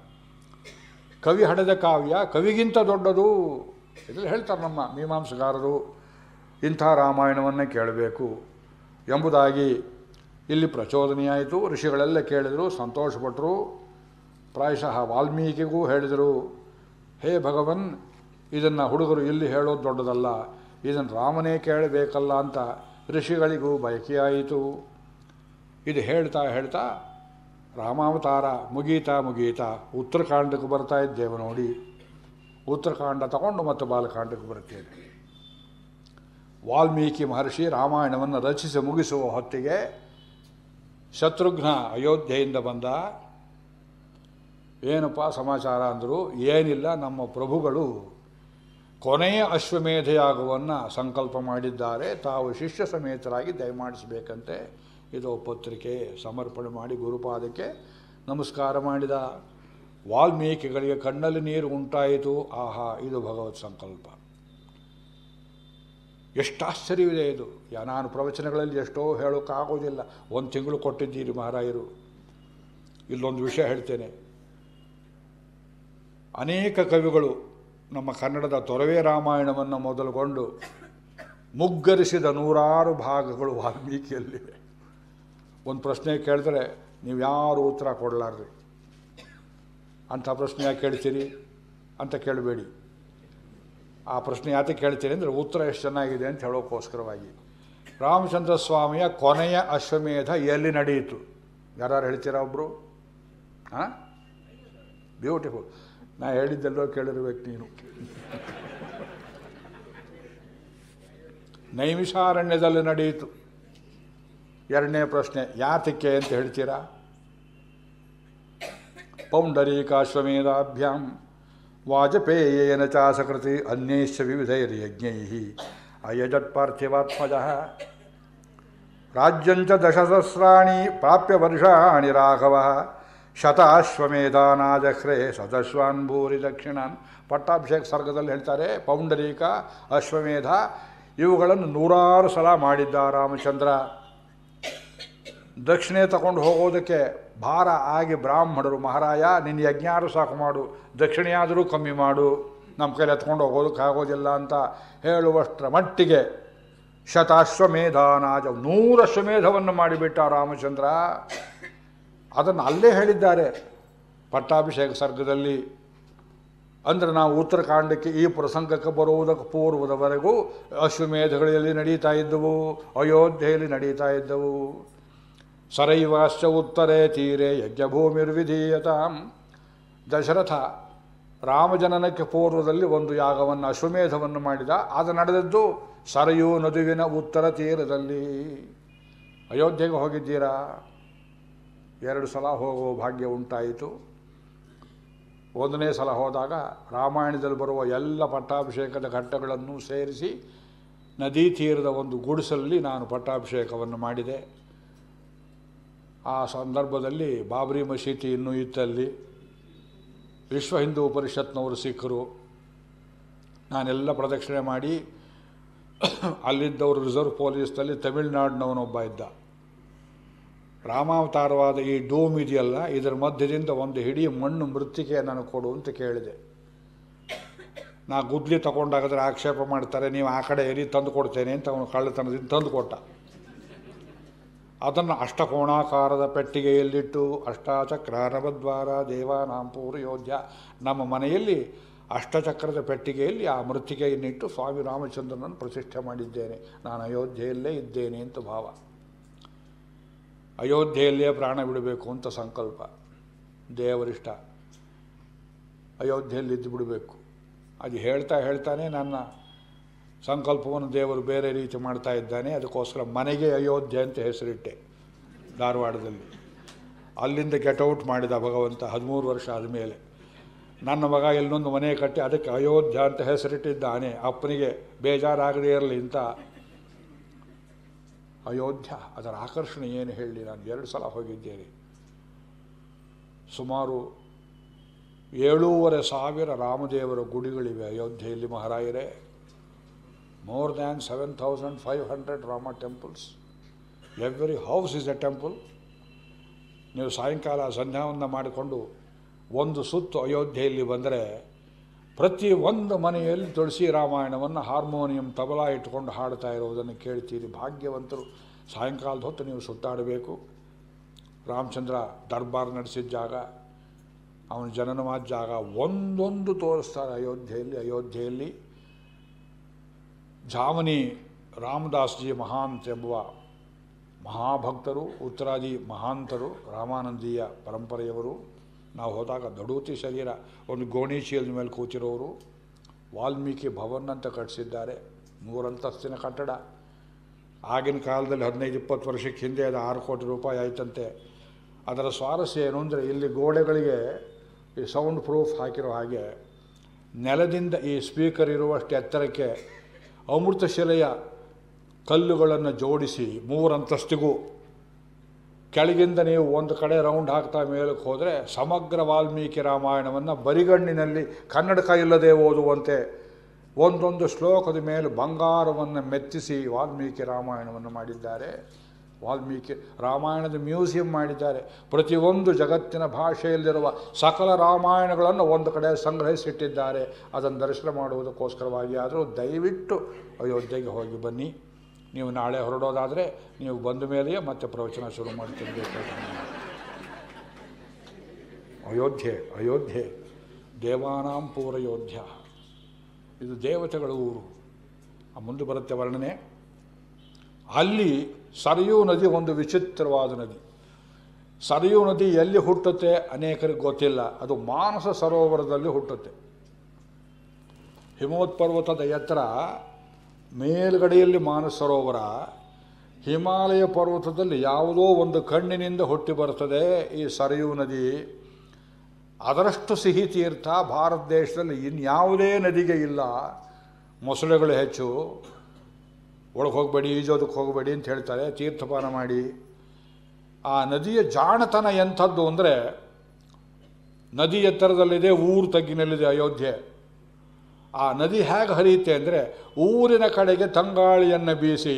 ಕವಿ ಹಣದ ಕಾವ್ಯ ಕವಿಗಿಂತ ದೊಡ್ಡದು ಇದರಲ್ಲಿ ಹೇಳ್ತಾರೆ ನಮ್ಮ ಮೀಮಾಂಸಗಾರರು ಇಂಥ ರಾಮಾಯಣವನ್ನೇ ಕೇಳಬೇಕು ಎಂಬುದಾಗಿ ಇಲ್ಲಿ ಪ್ರಚೋದನೆಯಾಯಿತು ಋಷಿಗಳೆಲ್ಲ ಕೇಳಿದರು ಸಂತೋಷಪಟ್ಟರು ಪ್ರಾಯಶಃ ವಾಲ್ಮೀಕಿಗೂ ಹೇಳಿದರು ಹೇ ಭಗವನ್ ಇದನ್ನು ಹುಡುಗರು ಇಲ್ಲಿ ಹೇಳೋದು ದೊಡ್ಡದಲ್ಲ ಇದನ್ನು ರಾಮನೇ ಕೇಳಬೇಕಲ್ಲ ಅಂತ ಋಷಿಗಳಿಗೂ ಬಯಕೆಯಾಯಿತು ಇದು ಹೇಳ್ತಾ ಹೇಳ್ತಾ ರಾಮಾವತಾರ ಮುಗೀತಾ ಮುಗೀತಾ ಉತ್ತರಕಾಂಡಕ್ಕೆ ಬರ್ತಾ ಇದ್ದೇವೆ ನೋಡಿ ಉತ್ತರಕಾಂಡ ತಗೊಂಡು ಮತ್ತು ಬಾಲಕಾಂಡಕ್ಕೆ ಬರುತ್ತೇನೆ ವಾಲ್ಮೀಕಿ ಮಹರ್ಷಿ ರಾಮಾಯಣವನ್ನು ರಚಿಸಿ ಮುಗಿಸುವ ಹೊತ್ತಿಗೆ ಶತ್ರುಘ್ನ ಅಯೋಧ್ಯೆಯಿಂದ ಬಂದ ಏನಪ್ಪ ಸಮಾಚಾರ ಅಂದರು ಏನಿಲ್ಲ ನಮ್ಮ ಪ್ರಭುಗಳು ಕೊನೆಯ ಅಶ್ವಮೇಧಯಾಗವನ್ನು ಸಂಕಲ್ಪ ಮಾಡಿದ್ದಾರೆ ತಾವು ಶಿಷ್ಯ ಸಮೇತರಾಗಿ ದಯಮಾಡಿಸಬೇಕಂತೆ ಇದು ಪತ್ರಿಕೆ ಸಮರ್ಪಣೆ ಮಾಡಿ ಗುರುಪಾದಕ್ಕೆ ನಮಸ್ಕಾರ ಮಾಡಿದ ವಾಲ್ಮೀಕಿಗಳಿಗೆ ಕಣ್ಣಲ್ಲಿ ನೀರು ಉಂಟಾಯಿತು ಆಹಾ ಇದು ಭಗವತ್ ಸಂಕಲ್ಪ ಎಷ್ಟು ಆಶ್ಚರ್ಯವಿದೆ ಇದು ಯಾ ನಾನು ಪ್ರವಚನಗಳಲ್ಲಿ ಎಷ್ಟೋ ಹೇಳೋಕ್ಕಾಗೋದಿಲ್ಲ ಒಂದು ತಿಂಗಳು ಕೊಟ್ಟಿದ್ದೀರಿ ಮಹಾರಾಯರು ಇಲ್ಲೊಂದು ವಿಷಯ ಹೇಳ್ತೇನೆ ಅನೇಕ ಕವಿಗಳು ನಮ್ಮ ಕನ್ನಡದ ತೊರವೆ ರಾಮಾಯಣವನ್ನು ಮೊದಲುಗೊಂಡು ಮುಗ್ಗರಿಸಿದ ನೂರಾರು ಭಾಗಗಳು ವಾಲ್ಮೀಕಿಯಲ್ಲಿವೆ ಒಂದು ಪ್ರಶ್ನೆ ಕೇಳಿದ್ರೆ ನೀವು ಯಾರು ಉತ್ತರ ಕೊಡಲಾರ್ರಿ ಅಂಥ ಪ್ರಶ್ನೆ ಯಾಕೆ ಕೇಳ್ತೀರಿ ಅಂತ ಕೇಳಬೇಡಿ ಆ ಪ್ರಶ್ನೆ ಯಾತಕ್ಕೆ ಕೇಳ್ತೀರಿ ಅಂದರೆ ಉತ್ತರ ಎಷ್ಟು ಚೆನ್ನಾಗಿದೆ ಅಂತ ಹೇಳೋಕ್ಕೋಸ್ಕರವಾಗಿ ರಾಮಚಂದ್ರ ಸ್ವಾಮಿಯ ಕೊನೆಯ ಅಶ್ವಮೇಧ ಎಲ್ಲಿ ನಡೆಯಿತು ಯಾರು ಹೇಳ್ತೀರಾ ಒಬ್ಬರು ಹಾಂ ಬ್ಯೂಟಿಫುಲ್ ನಾ ಹೇಳಿದ್ದೆಲ್ಲೋ ಕೇಳಿರ್ಬೇಕು ನೀನು ನೈಮಿಷಾರಣ್ಯದಲ್ಲಿ ನಡೆಯಿತು ಎರಡನೇ ಪ್ರಶ್ನೆ ಯಾತಕ್ಕೆ ಅಂತ ಹೇಳ್ತೀರಾ ಪೌಂಡರೀಕಾಶ್ವಮೇಧಾಭ್ಯಾಂ ವಾಜಪೇಯೇನ ಚಾಸಕೃತಿ ಅನ್ಯೇಶ್ಚ ವಿವಿಧೈರ್ಯಜ್ಞೈ ಅಯಜಟ್ ಪಾರ್ಥಿವಾತ್ಮಜ ರಾಜ್ಯಂಚ ದಶಸಹಸ್ರಾಣಿ ಪ್ರಾಪ್ಯ ವರ್ಷಾಣಿ ರಾಘವ ಶತಾಶ್ವಮೇಧಾನಾಜಹ್ರೇ ಸದಶ್ವಾನ್ ಭೂರಿ ದಕ್ಷಿಣಾನ್ ಪಟ್ಟಾಭಿಷೇಕ ಸರ್ಗದಲ್ಲಿ ಹೇಳ್ತಾರೆ ಪೌಂಡರೀಕ ಅಶ್ವಮೇಧ ಇವುಗಳನ್ನು ನೂರಾರು ಸಲ ಮಾಡಿದ್ದ ರಾಮಚಂದ್ರ ದಕ್ಷಿಣೆ ತಗೊಂಡು ಹೋಗೋದಕ್ಕೆ ಭಾರ ಆಗಿ ಬ್ರಾಹ್ಮಣರು ಮಹಾರಾಯ ನಿನ್ನ ಯಜ್ಞಾರು ಸಾಕು ಮಾಡು ದಕ್ಷಿಣೆಯಾದರೂ ಕಮ್ಮಿ ಮಾಡು ನಮ್ಮ ಕೈಲಿ ಎತ್ಕೊಂಡು ಹೋಗೋದಕ್ಕಾಗೋದಿಲ್ಲ ಅಂತ ಹೇಳುವಷ್ಟರ ಮಟ್ಟಿಗೆ ಶತಾಶ್ವಮೇಧಾನಾಜ ನೂರ ಅಶ್ವಮೇಧವನ್ನು ಮಾಡಿಬಿಟ್ಟ ರಾಮಚಂದ್ರ ಅದನ್ನು ಅಲ್ಲೇ ಹೇಳಿದ್ದಾರೆ ಪಟ್ಟಾಭಿಷೇಕ ಸರ್ಗದಲ್ಲಿ ಅಂದರೆ ನಾವು ಉತ್ತರಕಾಂಡಕ್ಕೆ ಈ ಪ್ರಸಂಗಕ್ಕೆ ಬರುವುದಕ್ಕೆ ಪೂರ್ವದವರೆಗೂ ಅಶ್ವಮೇಧಗಳಲ್ಲಿ ನಡೀತಾ ಇದ್ದವು ಅಯೋಧ್ಯೆಯಲ್ಲಿ ನಡೀತಾ ಇದ್ದವು ಸರೈವಾಶ್ಚ ಉತ್ತರೇ ತೀರೆ ಯಜ್ಞಭೂಮಿರ್ವಿಧೀಯತಾಂ ದಶರಥ ರಾಮಜನನಕ್ಕೆ ಪೂರ್ವದಲ್ಲಿ ಒಂದು ಯಾಗವನ್ನು ಅಶ್ವಮೇಧವನ್ನು ಮಾಡಿದ ಅದು ನಡೆದದ್ದು ಸರಯೂ ನದುವಿನ ಉತ್ತರ ತೀರದಲ್ಲಿ ಅಯೋಧ್ಯೆಗೆ ಹೋಗಿದ್ದೀರಾ ಎರಡು ಸಲ ಹೋಗುವ ಭಾಗ್ಯ ಉಂಟಾಯಿತು ಒಂದನೇ ಸಲ ಹೋದಾಗ ರಾಮಾಯಣದಲ್ಲಿ ಬರುವ ಎಲ್ಲ ಪಟ್ಟಾಭಿಷೇಕದ ಘಟ್ಟಗಳನ್ನು ಸೇರಿಸಿ ನದಿ ತೀರದ ಒಂದು ಗುಡಿಸಲ್ಲಿ ನಾನು ಪಟ್ಟಾಭಿಷೇಕವನ್ನು ಮಾಡಿದೆ ಆ ಸಂದರ್ಭದಲ್ಲಿ ಬಾಬರಿ ಮಸೀದಿ ಇನ್ನೂ ಇತ್ತಲ್ಲಿ ವಿಶ್ವ ಹಿಂದೂ ಪರಿಷತ್ನವರು ಸಿಖ್ರು ನಾನೆಲ್ಲ ಪ್ರದಕ್ಷಿಣೆ ಮಾಡಿ ಅಲ್ಲಿದ್ದವರು ರಿಸರ್ವ್ ಪೊಲೀಸ್ನಲ್ಲಿ ತಮಿಳ್ನಾಡಿನವನೊಬ್ಬ ಇದ್ದ ರಾಮಾವತಾರವಾದ ಈ ಡೋಮ್ ಇದೆಯಲ್ಲ ಇದರ ಮಧ್ಯದಿಂದ ಒಂದು ಹಿಡಿ ಮಣ್ಣು ಮೃತ್ತಿಕೆ ನಾನು ಕೊಡು ಅಂತ ಕೇಳಿದೆ ನಾ ಗುದ್ಲಿ ತಗೊಂಡಾಗದ್ರೆ ಆಕ್ಷೇಪ ಮಾಡ್ತಾರೆ ನೀವು ಆ ಕಡೆ ಎರಿ ತಂದು ಕೊಡ್ತೇನೆ ಅಂತ ಅವನು ಕಳ್ಳತನದಿಂದ ತಂದು ಕೊಟ್ಟ ಅದನ್ನು ಅಷ್ಟಕೋಣಾಕಾರದ ಪೆಟ್ಟಿಗೆಯಲ್ಲಿಟ್ಟು ದೇವಾನಾಂಪೂರ್ ಯೋಧ್ಯ ನಮ್ಮ ಮನೆಯಲ್ಲಿ ಅಷ್ಟಚಕ್ರದ ಪೆಟ್ಟಿಗೆಯಲ್ಲಿ ಆ ಮೃತ್ತಿಗೆಯನ್ನಿಟ್ಟು ಸ್ವಾಮಿ ರಾಮಚಂದ್ರನನ್ನು ಪ್ರತಿಷ್ಠೆ ಮಾಡಿದ್ದೇನೆ ನಾನು ಅಯೋಧ್ಯೆಯಲ್ಲೇ ಇದ್ದೇನೆ ಅಂತ ಭಾವ ಅಯೋಧ್ಯೆಯಲ್ಲೇ ಪ್ರಾಣ ಬಿಡಬೇಕು ಅಂತ ಸಂಕಲ್ಪ ದೇವರಿಷ್ಟ ಅಯೋಧ್ಯೆಯಲ್ಲಿ ಇದ್ದು ಬಿಡಬೇಕು ಅದು ಹೇಳ್ತಾ ಹೇಳ್ತಾನೆ ನನ್ನ ಸಂಕಲ್ಪವನ್ನು ದೇವರು ಬೇರೆ ರೀತಿ ಮಾಡ್ತಾ ಇದ್ದಾನೆ ಅದಕ್ಕೋಸ್ಕರ ಮನೆಗೆ ಅಯೋಧ್ಯೆ ಅಂತ ಹೆಸರಿಟ್ಟೆ ಧಾರವಾಡದಲ್ಲಿ ಅಲ್ಲಿಂದ ಗೆಟೌಟ್ ಮಾಡಿದ ಭಗವಂತ ಹದಿಮೂರು ವರ್ಷ ಆದಮೇಲೆ ನನ್ನ ಮಗ ಎಲ್ಲೊಂದು ಮನೆ ಕಟ್ಟಿ ಅದಕ್ಕೆ ಅಯೋಧ್ಯ ಅಂತ ಹೆಸರಿಟ್ಟಿದ್ದಾನೆ ಅಪ್ಪನಿಗೆ ಬೇಜಾರಾಗದೇ ಇರಲಿ ಅಂತ ಅಯೋಧ್ಯ ಅದರ ಆಕರ್ಷಣೆ ಏನು ಹೇಳಿ ನಾನು ಎರಡು ಸಲ ಹೋಗಿದ್ದೇನೆ ಸುಮಾರು ಏಳೂವರೆ ಸಾವಿರ ರಾಮದೇವರ ಗುಡಿಗಳಿವೆ ಅಯೋಧ್ಯೆಯಲ್ಲಿ ಮಹಾರಾಯರೇ thousand five 7,500 Rama temples Every house is a temple ನೀವು ಸಾಯಂಕಾಲ ಸಂಧ್ಯಾವನ್ನು ಮಾಡಿಕೊಂಡು ಒಂದು ಸುತ್ತು ಅಯೋಧ್ಯೆಯಲ್ಲಿ ಬಂದರೆ ಪ್ರತಿ ಒಂದು ಮನೆಯಲ್ಲಿ ತುಳಸಿ ರಾಮಾಯಣವನ್ನು ಹಾರ್ಮೋನಿಯಂ ತಬಲಾ ಇಟ್ಟುಕೊಂಡು ಹಾಡ್ತಾ ಇರೋದನ್ನು ಕೇಳ್ತೀರಿ ಭಾಗ್ಯವಂತರು ಸಾಯಂಕಾಲದ ಹೊತ್ತು ನೀವು ಸುತ್ತಾಡಬೇಕು ರಾಮಚಂದ್ರ ದರ್ಬಾರ್ ನಡೆಸಿದ ಜಾಗ ಅವನ ಜನನವಾದ ಜಾಗ ಒಂದೊಂದು ತೋರಿಸ್ತಾರೆ ಅಯೋಧ್ಯೆಯಲ್ಲಿ ಅಯೋಧ್ಯೆಯಲ್ಲಿ ರಾಮದಾಸ್ ರಾಮದಾಸ್ಜಿ ಮಹಾಂತ್ ಎಂಬುವ ಮಹಾಭಕ್ತರು ಉತ್ತರಾದಿ ಮಹಾಂತರು ರಾಮಾನಂದೀಯ ಪರಂಪರೆಯವರು ನಾವು ಹೋದಾಗ ದಡೂತಿ ಶರೀರ ಒಂದು ಗೋಣಿ ಮೇಲೆ ಕೂತಿರೋರು ವಾಲ್ಮೀಕಿ ಭವನ್ ಅಂತ ಕಟ್ಟಿಸಿದ್ದಾರೆ ಮೂರಂತಸ್ತಿನ ಕಟ್ಟಡ ಆಗಿನ ಕಾಲದಲ್ಲಿ ಹದಿನೈದು ಇಪ್ಪತ್ತು ವರ್ಷಕ್ಕೆ ಹಿಂದೆ ಅದು ಆರು ಕೋಟಿ ರೂಪಾಯಿ ಆಯ್ತಂತೆ ಅದರ ಸ್ವಾರಸ್ಯ ಏನು ಅಂದರೆ ಇಲ್ಲಿ ಗೋಡೆಗಳಿಗೆ ಈ ಸೌಂಡ್ ಪ್ರೂಫ್ ಹಾಕಿರೋ ಹಾಗೆ ನೆಲದಿಂದ ಈ ಸ್ಪೀಕರ್ ಇರುವಷ್ಟು ಎತ್ತರಕ್ಕೆ ಅಮೃತಶಿಲೆಯ ಕಲ್ಲುಗಳನ್ನು ಜೋಡಿಸಿ ಮೂರಂತಸ್ತಿಗೂ ಕೆಳಗಿಂದ ನೀವು ಒಂದು ಕಡೆ ರೌಂಡ್ ಹಾಕ್ತಾ ಮೇಲಕ್ಕೆ ಹೋದರೆ ಸಮಗ್ರ ವಾಲ್ಮೀಕಿ ರಾಮಾಯಣವನ್ನು ಬರಿಗಣ್ಣಿನಲ್ಲಿ ಕನ್ನಡಕ ಇಲ್ಲದೆ ಓದುವಂತೆ ಒಂದೊಂದು ಶ್ಲೋಕದ ಮೇಲೆ ಬಂಗಾರವನ್ನು ಮೆತ್ತಿಸಿ ವಾಲ್ಮೀಕಿ ರಾಮಾಯಣವನ್ನು ಮಾಡಿದ್ದಾರೆ ವಾಲ್ಮೀಕಿ ರಾಮಾಯಣದ ಮ್ಯೂಸಿಯಂ ಮಾಡಿದ್ದಾರೆ ಪ್ರತಿಯೊಂದು ಜಗತ್ತಿನ ಭಾಷೆಯಲ್ಲಿರುವ ಸಕಲ ರಾಮಾಯಣಗಳನ್ನು ಒಂದು ಕಡೆ ಸಂಗ್ರಹಿಸಿಟ್ಟಿದ್ದಾರೆ ಅದನ್ನು ದರ್ಶನ ಮಾಡುವುದಕ್ಕೋಸ್ಕರವಾಗಿ ಆದರೂ ದಯವಿಟ್ಟು ಅಯೋಧ್ಯೆಗೆ ಹೋಗಿ ಬನ್ನಿ ನೀವು ನಾಳೆ ಹೊರಡೋದಾದರೆ ನೀವು ಬಂದ ಮೇಲೆಯೇ ಮತ್ತೆ ಪ್ರವಚನ ಶುರು ಮಾಡ್ತೀನಿ ಅಯೋಧ್ಯೆ ಅಯೋಧ್ಯೆ ದೇವಾನಾಂ ಪೂರಯೋಧ್ಯ ಇದು ದೇವತೆಗಳ ಊರು ಆ ಮುಂದೆ ಬರುತ್ತೆ ವರ್ಣನೆ ಅಲ್ಲಿ ಸರಯೂ ನದಿ ಒಂದು ವಿಚಿತ್ರವಾದ ನದಿ ಸರಯೂ ನದಿ ಎಲ್ಲಿ ಹುಟ್ಟುತ್ತೆ ಅನೇಕರಿಗೆ ಗೊತ್ತಿಲ್ಲ ಅದು ಮಾನಸ ಸರೋವರದಲ್ಲಿ ಹುಟ್ಟುತ್ತೆ ಹಿಮವತ್ ಪರ್ವತದ ಎತ್ತರ ಮೇಲ್ಗಡೆಯಲ್ಲಿ ಮಾನಸ ಸರೋವರ ಹಿಮಾಲಯ ಪರ್ವತದಲ್ಲಿ ಯಾವುದೋ ಒಂದು ಕಣ್ಣಿನಿಂದ ಹುಟ್ಟಿ ಬರ್ತದೆ ಈ ಸರಯೂ ನದಿ ಅದರಷ್ಟು ಸಿಹಿ ತೀರ್ಥ ಭಾರತ ದೇಶದಲ್ಲಿ ಇನ್ಯಾವುದೇ ನದಿಗೆ ಇಲ್ಲ ಮೊಸಳೆಗಳು ಹೆಚ್ಚು ಒಳಗೆ ಹೋಗಬೇಡಿ ಈಜೋದಕ್ಕೆ ಹೋಗಬೇಡಿ ಅಂತ ಹೇಳ್ತಾರೆ ತೀರ್ಥಪಾನ ಮಾಡಿ ಆ ನದಿಯ ಜಾಣತನ ಎಂಥದ್ದು ಅಂದರೆ ನದಿ ಎತ್ತರದಲ್ಲಿದೆ ಊರು ತಗ್ಗಿನಲ್ಲಿದೆ ಅಯೋಧ್ಯೆ ಆ ನದಿ ಹೇಗೆ ಹರಿಯುತ್ತೆ ಅಂದರೆ ಊರಿನ ಕಡೆಗೆ ತಂಗಾಳಿಯನ್ನು ಬೀಸಿ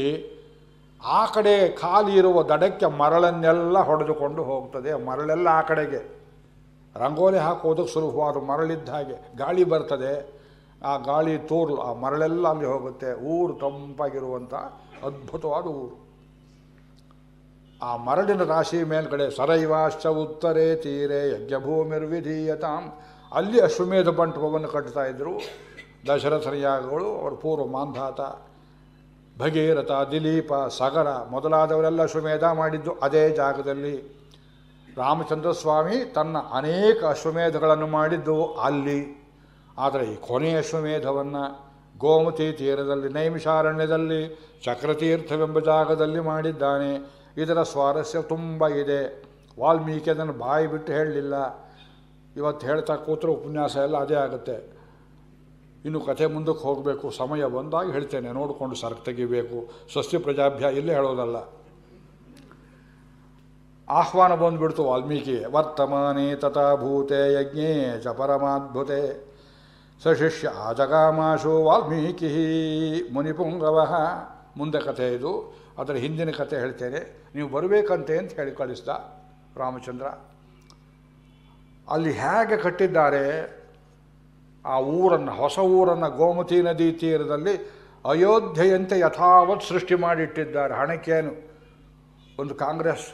ಆ ಕಡೆ ಖಾಲಿ ಇರುವ ದಡಕ್ಕೆ ಮರಳನ್ನೆಲ್ಲ ಹೊಡೆದುಕೊಂಡು ಹೋಗ್ತದೆ ಮರಳೆಲ್ಲ ಆ ಕಡೆಗೆ ರಂಗೋಲಿ ಹಾಕೋದಕ್ಕೆ ಸುಲಭವಾದ ಮರಳಿದ್ದ ಹಾಗೆ ಗಾಳಿ ಬರ್ತದೆ ಆ ಗಾಳಿ ತೋರ್ಲು ಆ ಮರಳೆಲ್ಲ ಅಲ್ಲಿ ಹೋಗುತ್ತೆ ಊರು ತಂಪಾಗಿರುವಂಥ ಅದ್ಭುತವಾದ ಊರು ಆ ಮರಳಿನ ರಾಶಿ ಮೇಲ್ಗಡೆ ಸರೈವಾಶ್ಚ ಉತ್ತರೇ ತೀರೆ ಯಜ್ಞಭೂಮಿರ್ವಿಧೀಯತಾಂ ಅಲ್ಲಿ ಅಶ್ವಮೇಧ ಮಂಟಪವನ್ನು ಕಟ್ತಾ ಇದ್ದರು ದಶರಥನಿಯಾಗಗಳು ಅವರು ಪೂರ್ವ ಮಾಂಧಾತ ಭಗೀರಥ ದಿಲೀಪ ಸಗರ ಮೊದಲಾದವರೆಲ್ಲ ಅಶ್ವಮೇಧ ಮಾಡಿದ್ದು ಅದೇ ಜಾಗದಲ್ಲಿ ರಾಮಚಂದ್ರ ಸ್ವಾಮಿ ತನ್ನ ಅನೇಕ ಅಶ್ವಮೇಧಗಳನ್ನು ಮಾಡಿದ್ದು ಅಲ್ಲಿ ಆದರೆ ಈ ಕೊನೆಯ ಶ್ವಮೇಧವನ್ನು ಗೋಮತಿ ತೀರದಲ್ಲಿ ನೈಮಿಷಾರಣ್ಯದಲ್ಲಿ ಚಕ್ರತೀರ್ಥವೆಂಬ ಜಾಗದಲ್ಲಿ ಮಾಡಿದ್ದಾನೆ ಇದರ ಸ್ವಾರಸ್ಯ ತುಂಬ ಇದೆ ವಾಲ್ಮೀಕಿ ಅದನ್ನು ಬಾಯಿ ಬಿಟ್ಟು ಹೇಳಲಿಲ್ಲ ಇವತ್ತು ಹೇಳ್ತಾ ಕೂತ್ರೆ ಉಪನ್ಯಾಸ ಎಲ್ಲ ಅದೇ ಆಗುತ್ತೆ ಇನ್ನು ಕಥೆ ಮುಂದಕ್ಕೆ ಹೋಗಬೇಕು ಸಮಯ ಬಂದಾಗ ಹೇಳ್ತೇನೆ ನೋಡಿಕೊಂಡು ಸರಕು ತೆಗಿಬೇಕು ಸ್ವಸ್ತಿ ಪ್ರಜಾಭ್ಯ ಇಲ್ಲೇ ಹೇಳೋದಲ್ಲ ಆಹ್ವಾನ ಬಂದುಬಿಡ್ತು ವಾಲ್ಮೀಕಿ ವರ್ತಮಾನೇ ತಥಾಭೂತೆ ಯಜ್ಞೇ ಚ ಪರಮಾದ್ಭುತೆ ಸಶಿಷ್ಯ ಶಿಷ್ಯ ಜಗಾಮಾಶು ವಾಲ್ಮೀಕಿ ಮುನಿಪುಂಗವಹ ಮುಂದೆ ಕಥೆ ಇದು ಅದರ ಹಿಂದಿನ ಕಥೆ ಹೇಳ್ತೇನೆ ನೀವು ಬರಬೇಕಂತೆ ಅಂತ ಹೇಳಿ ಕಳಿಸ್ದ ರಾಮಚಂದ್ರ ಅಲ್ಲಿ ಹೇಗೆ ಕಟ್ಟಿದ್ದಾರೆ ಆ ಊರನ್ನು ಹೊಸ ಊರನ್ನು ಗೋಮತಿ ನದಿ ತೀರದಲ್ಲಿ ಅಯೋಧ್ಯೆಯಂತೆ ಯಥಾವತ್ ಸೃಷ್ಟಿ ಮಾಡಿಟ್ಟಿದ್ದಾರೆ ಹಣಕ್ಕೇನು ಒಂದು ಕಾಂಗ್ರೆಸ್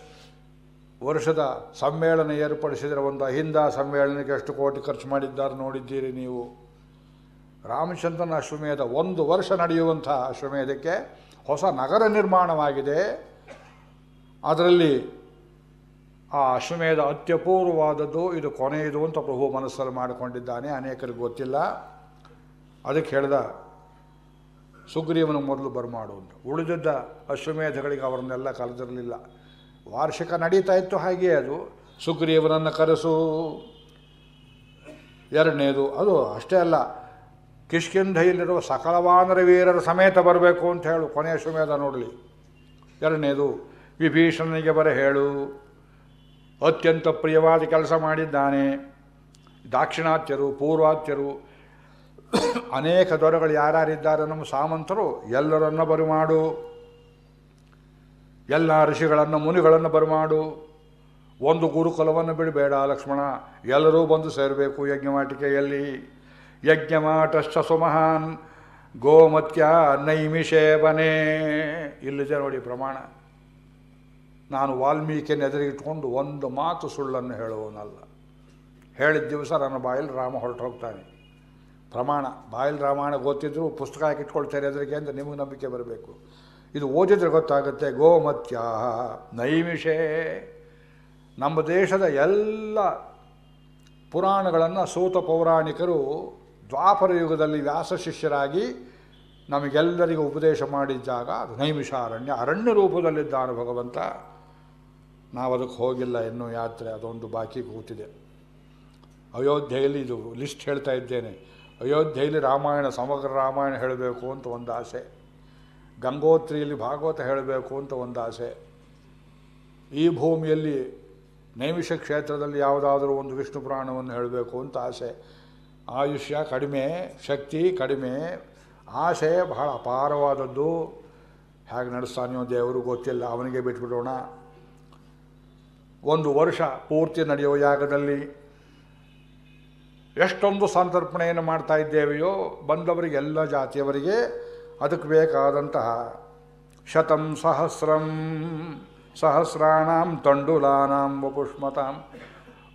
ವರ್ಷದ ಸಮ್ಮೇಳನ ಏರ್ಪಡಿಸಿದರೆ ಒಂದು ಅಹಿಂದ ಸಮ್ಮೇಳನಕ್ಕೆ ಎಷ್ಟು ಕೋಟಿ ಖರ್ಚು ಮಾಡಿದ್ದಾರೆ ನೋಡಿದ್ದೀರಿ ನೀವು ರಾಮಚಂದ್ರನ ಅಶ್ವಮೇಧ ಒಂದು ವರ್ಷ ನಡೆಯುವಂಥ ಅಶ್ವಮೇಧಕ್ಕೆ ಹೊಸ ನಗರ ನಿರ್ಮಾಣವಾಗಿದೆ ಅದರಲ್ಲಿ ಆ ಅಶ್ವಮೇಧ ಅತ್ಯಪೂರ್ವವಾದದ್ದು ಇದು ಕೊನೆಯದು ಅಂತ ಪ್ರಭು ಮನಸ್ಸಲ್ಲಿ ಮಾಡಿಕೊಂಡಿದ್ದಾನೆ ಅನೇಕರಿಗೆ ಗೊತ್ತಿಲ್ಲ ಅದಕ್ಕೆ ಹೇಳಿದ ಸುಗ್ರೀವನ ಮೊದಲು ಬರಮಾಡು ಅಂತ ಉಳಿದಿದ್ದ ಅಶ್ವಮೇಧಗಳಿಗೆ ಅವರನ್ನೆಲ್ಲ ಕರೆದಿರಲಿಲ್ಲ ವಾರ್ಷಿಕ ನಡೀತಾ ಇತ್ತು ಹಾಗೆಯೇ ಅದು ಸುಗ್ರೀವನನ್ನು ಕರೆಸು ಎರಡನೇದು ಅದು ಅಷ್ಟೇ ಅಲ್ಲ ಕಿಷ್ಕಿಂಧೆಯಲ್ಲಿರುವ ಸಕಲವಾನರ ವೀರರ ಸಮೇತ ಬರಬೇಕು ಅಂತ ಹೇಳು ಕೊನೆಯ ಸುಮೇಧ ನೋಡಲಿ ಎರಡನೇದು ವಿಭೀಷಣನಿಗೆ ಬರ ಹೇಳು ಅತ್ಯಂತ ಪ್ರಿಯವಾದ ಕೆಲಸ ಮಾಡಿದ್ದಾನೆ ದಾಕ್ಷಿಣಾತ್ಯರು ಪೂರ್ವಾತ್ಯರು ಅನೇಕ ದೊರೆಗಳು ಯಾರ್ಯಾರಿದ್ದಾರೆ ನಮ್ಮ ಸಾಮಂತರು ಎಲ್ಲರನ್ನು ಬರುಮಾಡು ಎಲ್ಲ ಋಷಿಗಳನ್ನು ಮುನಿಗಳನ್ನು ಬರಮಾಡು ಒಂದು ಗುರುಕುಲವನ್ನು ಬಿಡಬೇಡ ಲಕ್ಷ್ಮಣ ಎಲ್ಲರೂ ಬಂದು ಸೇರಬೇಕು ಯಜ್ಞವಾಟಿಕೆಯಲ್ಲಿ ಯಜ್ಞಮಾಟಶ್ಚ ಸುಮಹಾನ್ ಗೋಮತ್ಯ ನೈಮಿಷೇವನೇ ಇಲ್ಲಿದೆ ನೋಡಿ ಪ್ರಮಾಣ ನಾನು ವಾಲ್ಮೀಕಿಯನ್ನು ಎದುರಿಗಿಟ್ಕೊಂಡು ಒಂದು ಮಾತು ಸುಳ್ಳನ್ನು ಹೇಳುವವನಲ್ಲ ಹೇಳಿದ ದಿವಸ ನನ್ನ ಬಾಯಲ್ಲಿ ರಾಮ ಹೊರಟು ಹೋಗ್ತಾನೆ ಪ್ರಮಾಣ ಬಾಯಲ್ಲಿ ರಾಮಾಯಣ ಗೊತ್ತಿದ್ರು ಪುಸ್ತಕ ಹಾಕಿಟ್ಕೊಳ್ತಾರೆ ಎದುರಿಗೆ ಅಂತ ನಿಮಗೆ ನಂಬಿಕೆ ಬರಬೇಕು ಇದು ಓದಿದ್ರೆ ಗೊತ್ತಾಗುತ್ತೆ ಗೋಮತ್ಯ ನೈಮಿಷೇ ನಮ್ಮ ದೇಶದ ಎಲ್ಲ ಪುರಾಣಗಳನ್ನು ಸೂತ ಪೌರಾಣಿಕರು ದ್ವಾಪರ ಯುಗದಲ್ಲಿ ವ್ಯಾಸ ಶಿಷ್ಯರಾಗಿ ನಮಗೆಲ್ಲರಿಗೂ ಉಪದೇಶ ಮಾಡಿದ್ದಾಗ ಅದು ನೈಮಿಷಾರಣ್ಯ ಅರಣ್ಯ ರೂಪದಲ್ಲಿದ್ದಾನೆ ಭಗವಂತ ನಾವು ಅದಕ್ಕೆ ಹೋಗಿಲ್ಲ ಇನ್ನೂ ಯಾತ್ರೆ ಅದೊಂದು ಬಾಕಿ ಕೂತಿದೆ ಅಯೋಧ್ಯೆಯಲ್ಲಿ ಇದು ಲಿಸ್ಟ್ ಹೇಳ್ತಾ ಇದ್ದೇನೆ ಅಯೋಧ್ಯೆಯಲ್ಲಿ ರಾಮಾಯಣ ಸಮಗ್ರ ರಾಮಾಯಣ ಹೇಳಬೇಕು ಅಂತ ಒಂದು ಆಸೆ ಗಂಗೋತ್ರಿಯಲ್ಲಿ ಭಾಗವತ ಹೇಳಬೇಕು ಅಂತ ಒಂದು ಆಸೆ ಈ ಭೂಮಿಯಲ್ಲಿ ನೈಮಿಷ ಕ್ಷೇತ್ರದಲ್ಲಿ ಯಾವುದಾದರೂ ಒಂದು ವಿಷ್ಣು ಪುರಾಣವನ್ನು ಹೇಳಬೇಕು ಅಂತ ಆಸೆ ಆಯುಷ್ಯ ಕಡಿಮೆ ಶಕ್ತಿ ಕಡಿಮೆ ಆಸೆ ಬಹಳ ಅಪಾರವಾದದ್ದು ಹೇಗೆ ನಡೆಸ್ತಾನೋ ದೇವರು ಗೊತ್ತಿಲ್ಲ ಅವನಿಗೆ ಬಿಟ್ಬಿಡೋಣ ಒಂದು ವರ್ಷ ಪೂರ್ತಿ ನಡೆಯೋ ಯಾಗದಲ್ಲಿ ಎಷ್ಟೊಂದು ಸಂತರ್ಪಣೆಯನ್ನು ಮಾಡ್ತಾ ಇದ್ದೇವೆಯೋ ಬಂದವರಿಗೆಲ್ಲ ಜಾತಿಯವರಿಗೆ ಅದಕ್ಕೆ ಬೇಕಾದಂತಹ ಶತಂ ಸಹಸ್ರಂ ಸಹಸ್ರಾಣಾಂ ತಂಡುಲಾನಾಂ ವಪುಷ್ಮತಾಂ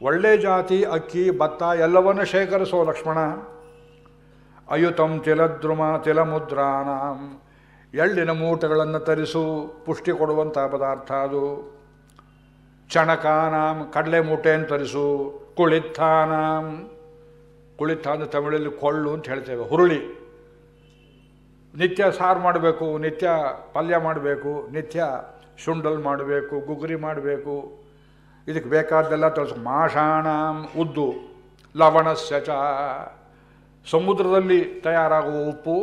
ಒಳ್ಳೆ ಜಾತಿ ಅಕ್ಕಿ ಭತ್ತ ಎಲ್ಲವನ್ನು ಶೇಖರಿಸೋ ಲಕ್ಷ್ಮಣ ಅಯುತಂ ತಿಲದ್ರುಮ ತಿಲಮುದ್ರಾನಾಂ ಎಳ್ಳಿನ ಮೂಟಗಳನ್ನು ತರಿಸು ಪುಷ್ಟಿ ಕೊಡುವಂಥ ಪದಾರ್ಥ ಅದು ಚಣಕಾನಾಂ ಕಡಲೆ ಮೂಟೆಯನ್ನು ತರಿಸು ಕುಳಿತ್ತಾನಾಂ ಕುಳಿತ ಅಂದರೆ ತಮಿಳಲ್ಲಿ ಕೊಳ್ಳು ಅಂತ ಹೇಳ್ತೇವೆ ಹುರುಳಿ ನಿತ್ಯ ಸಾರು ಮಾಡಬೇಕು ನಿತ್ಯ ಪಲ್ಯ ಮಾಡಬೇಕು ನಿತ್ಯ ಶುಂಡಲ್ ಮಾಡಬೇಕು ಗುಗುರಿ ಮಾಡಬೇಕು ಇದಕ್ಕೆ ಬೇಕಾದ್ದೆಲ್ಲ ತಿಳಿಸ್ ಮಾಷಾಣ ಉದ್ದು ಸಚ ಸಮುದ್ರದಲ್ಲಿ ತಯಾರಾಗುವ ಉಪ್ಪು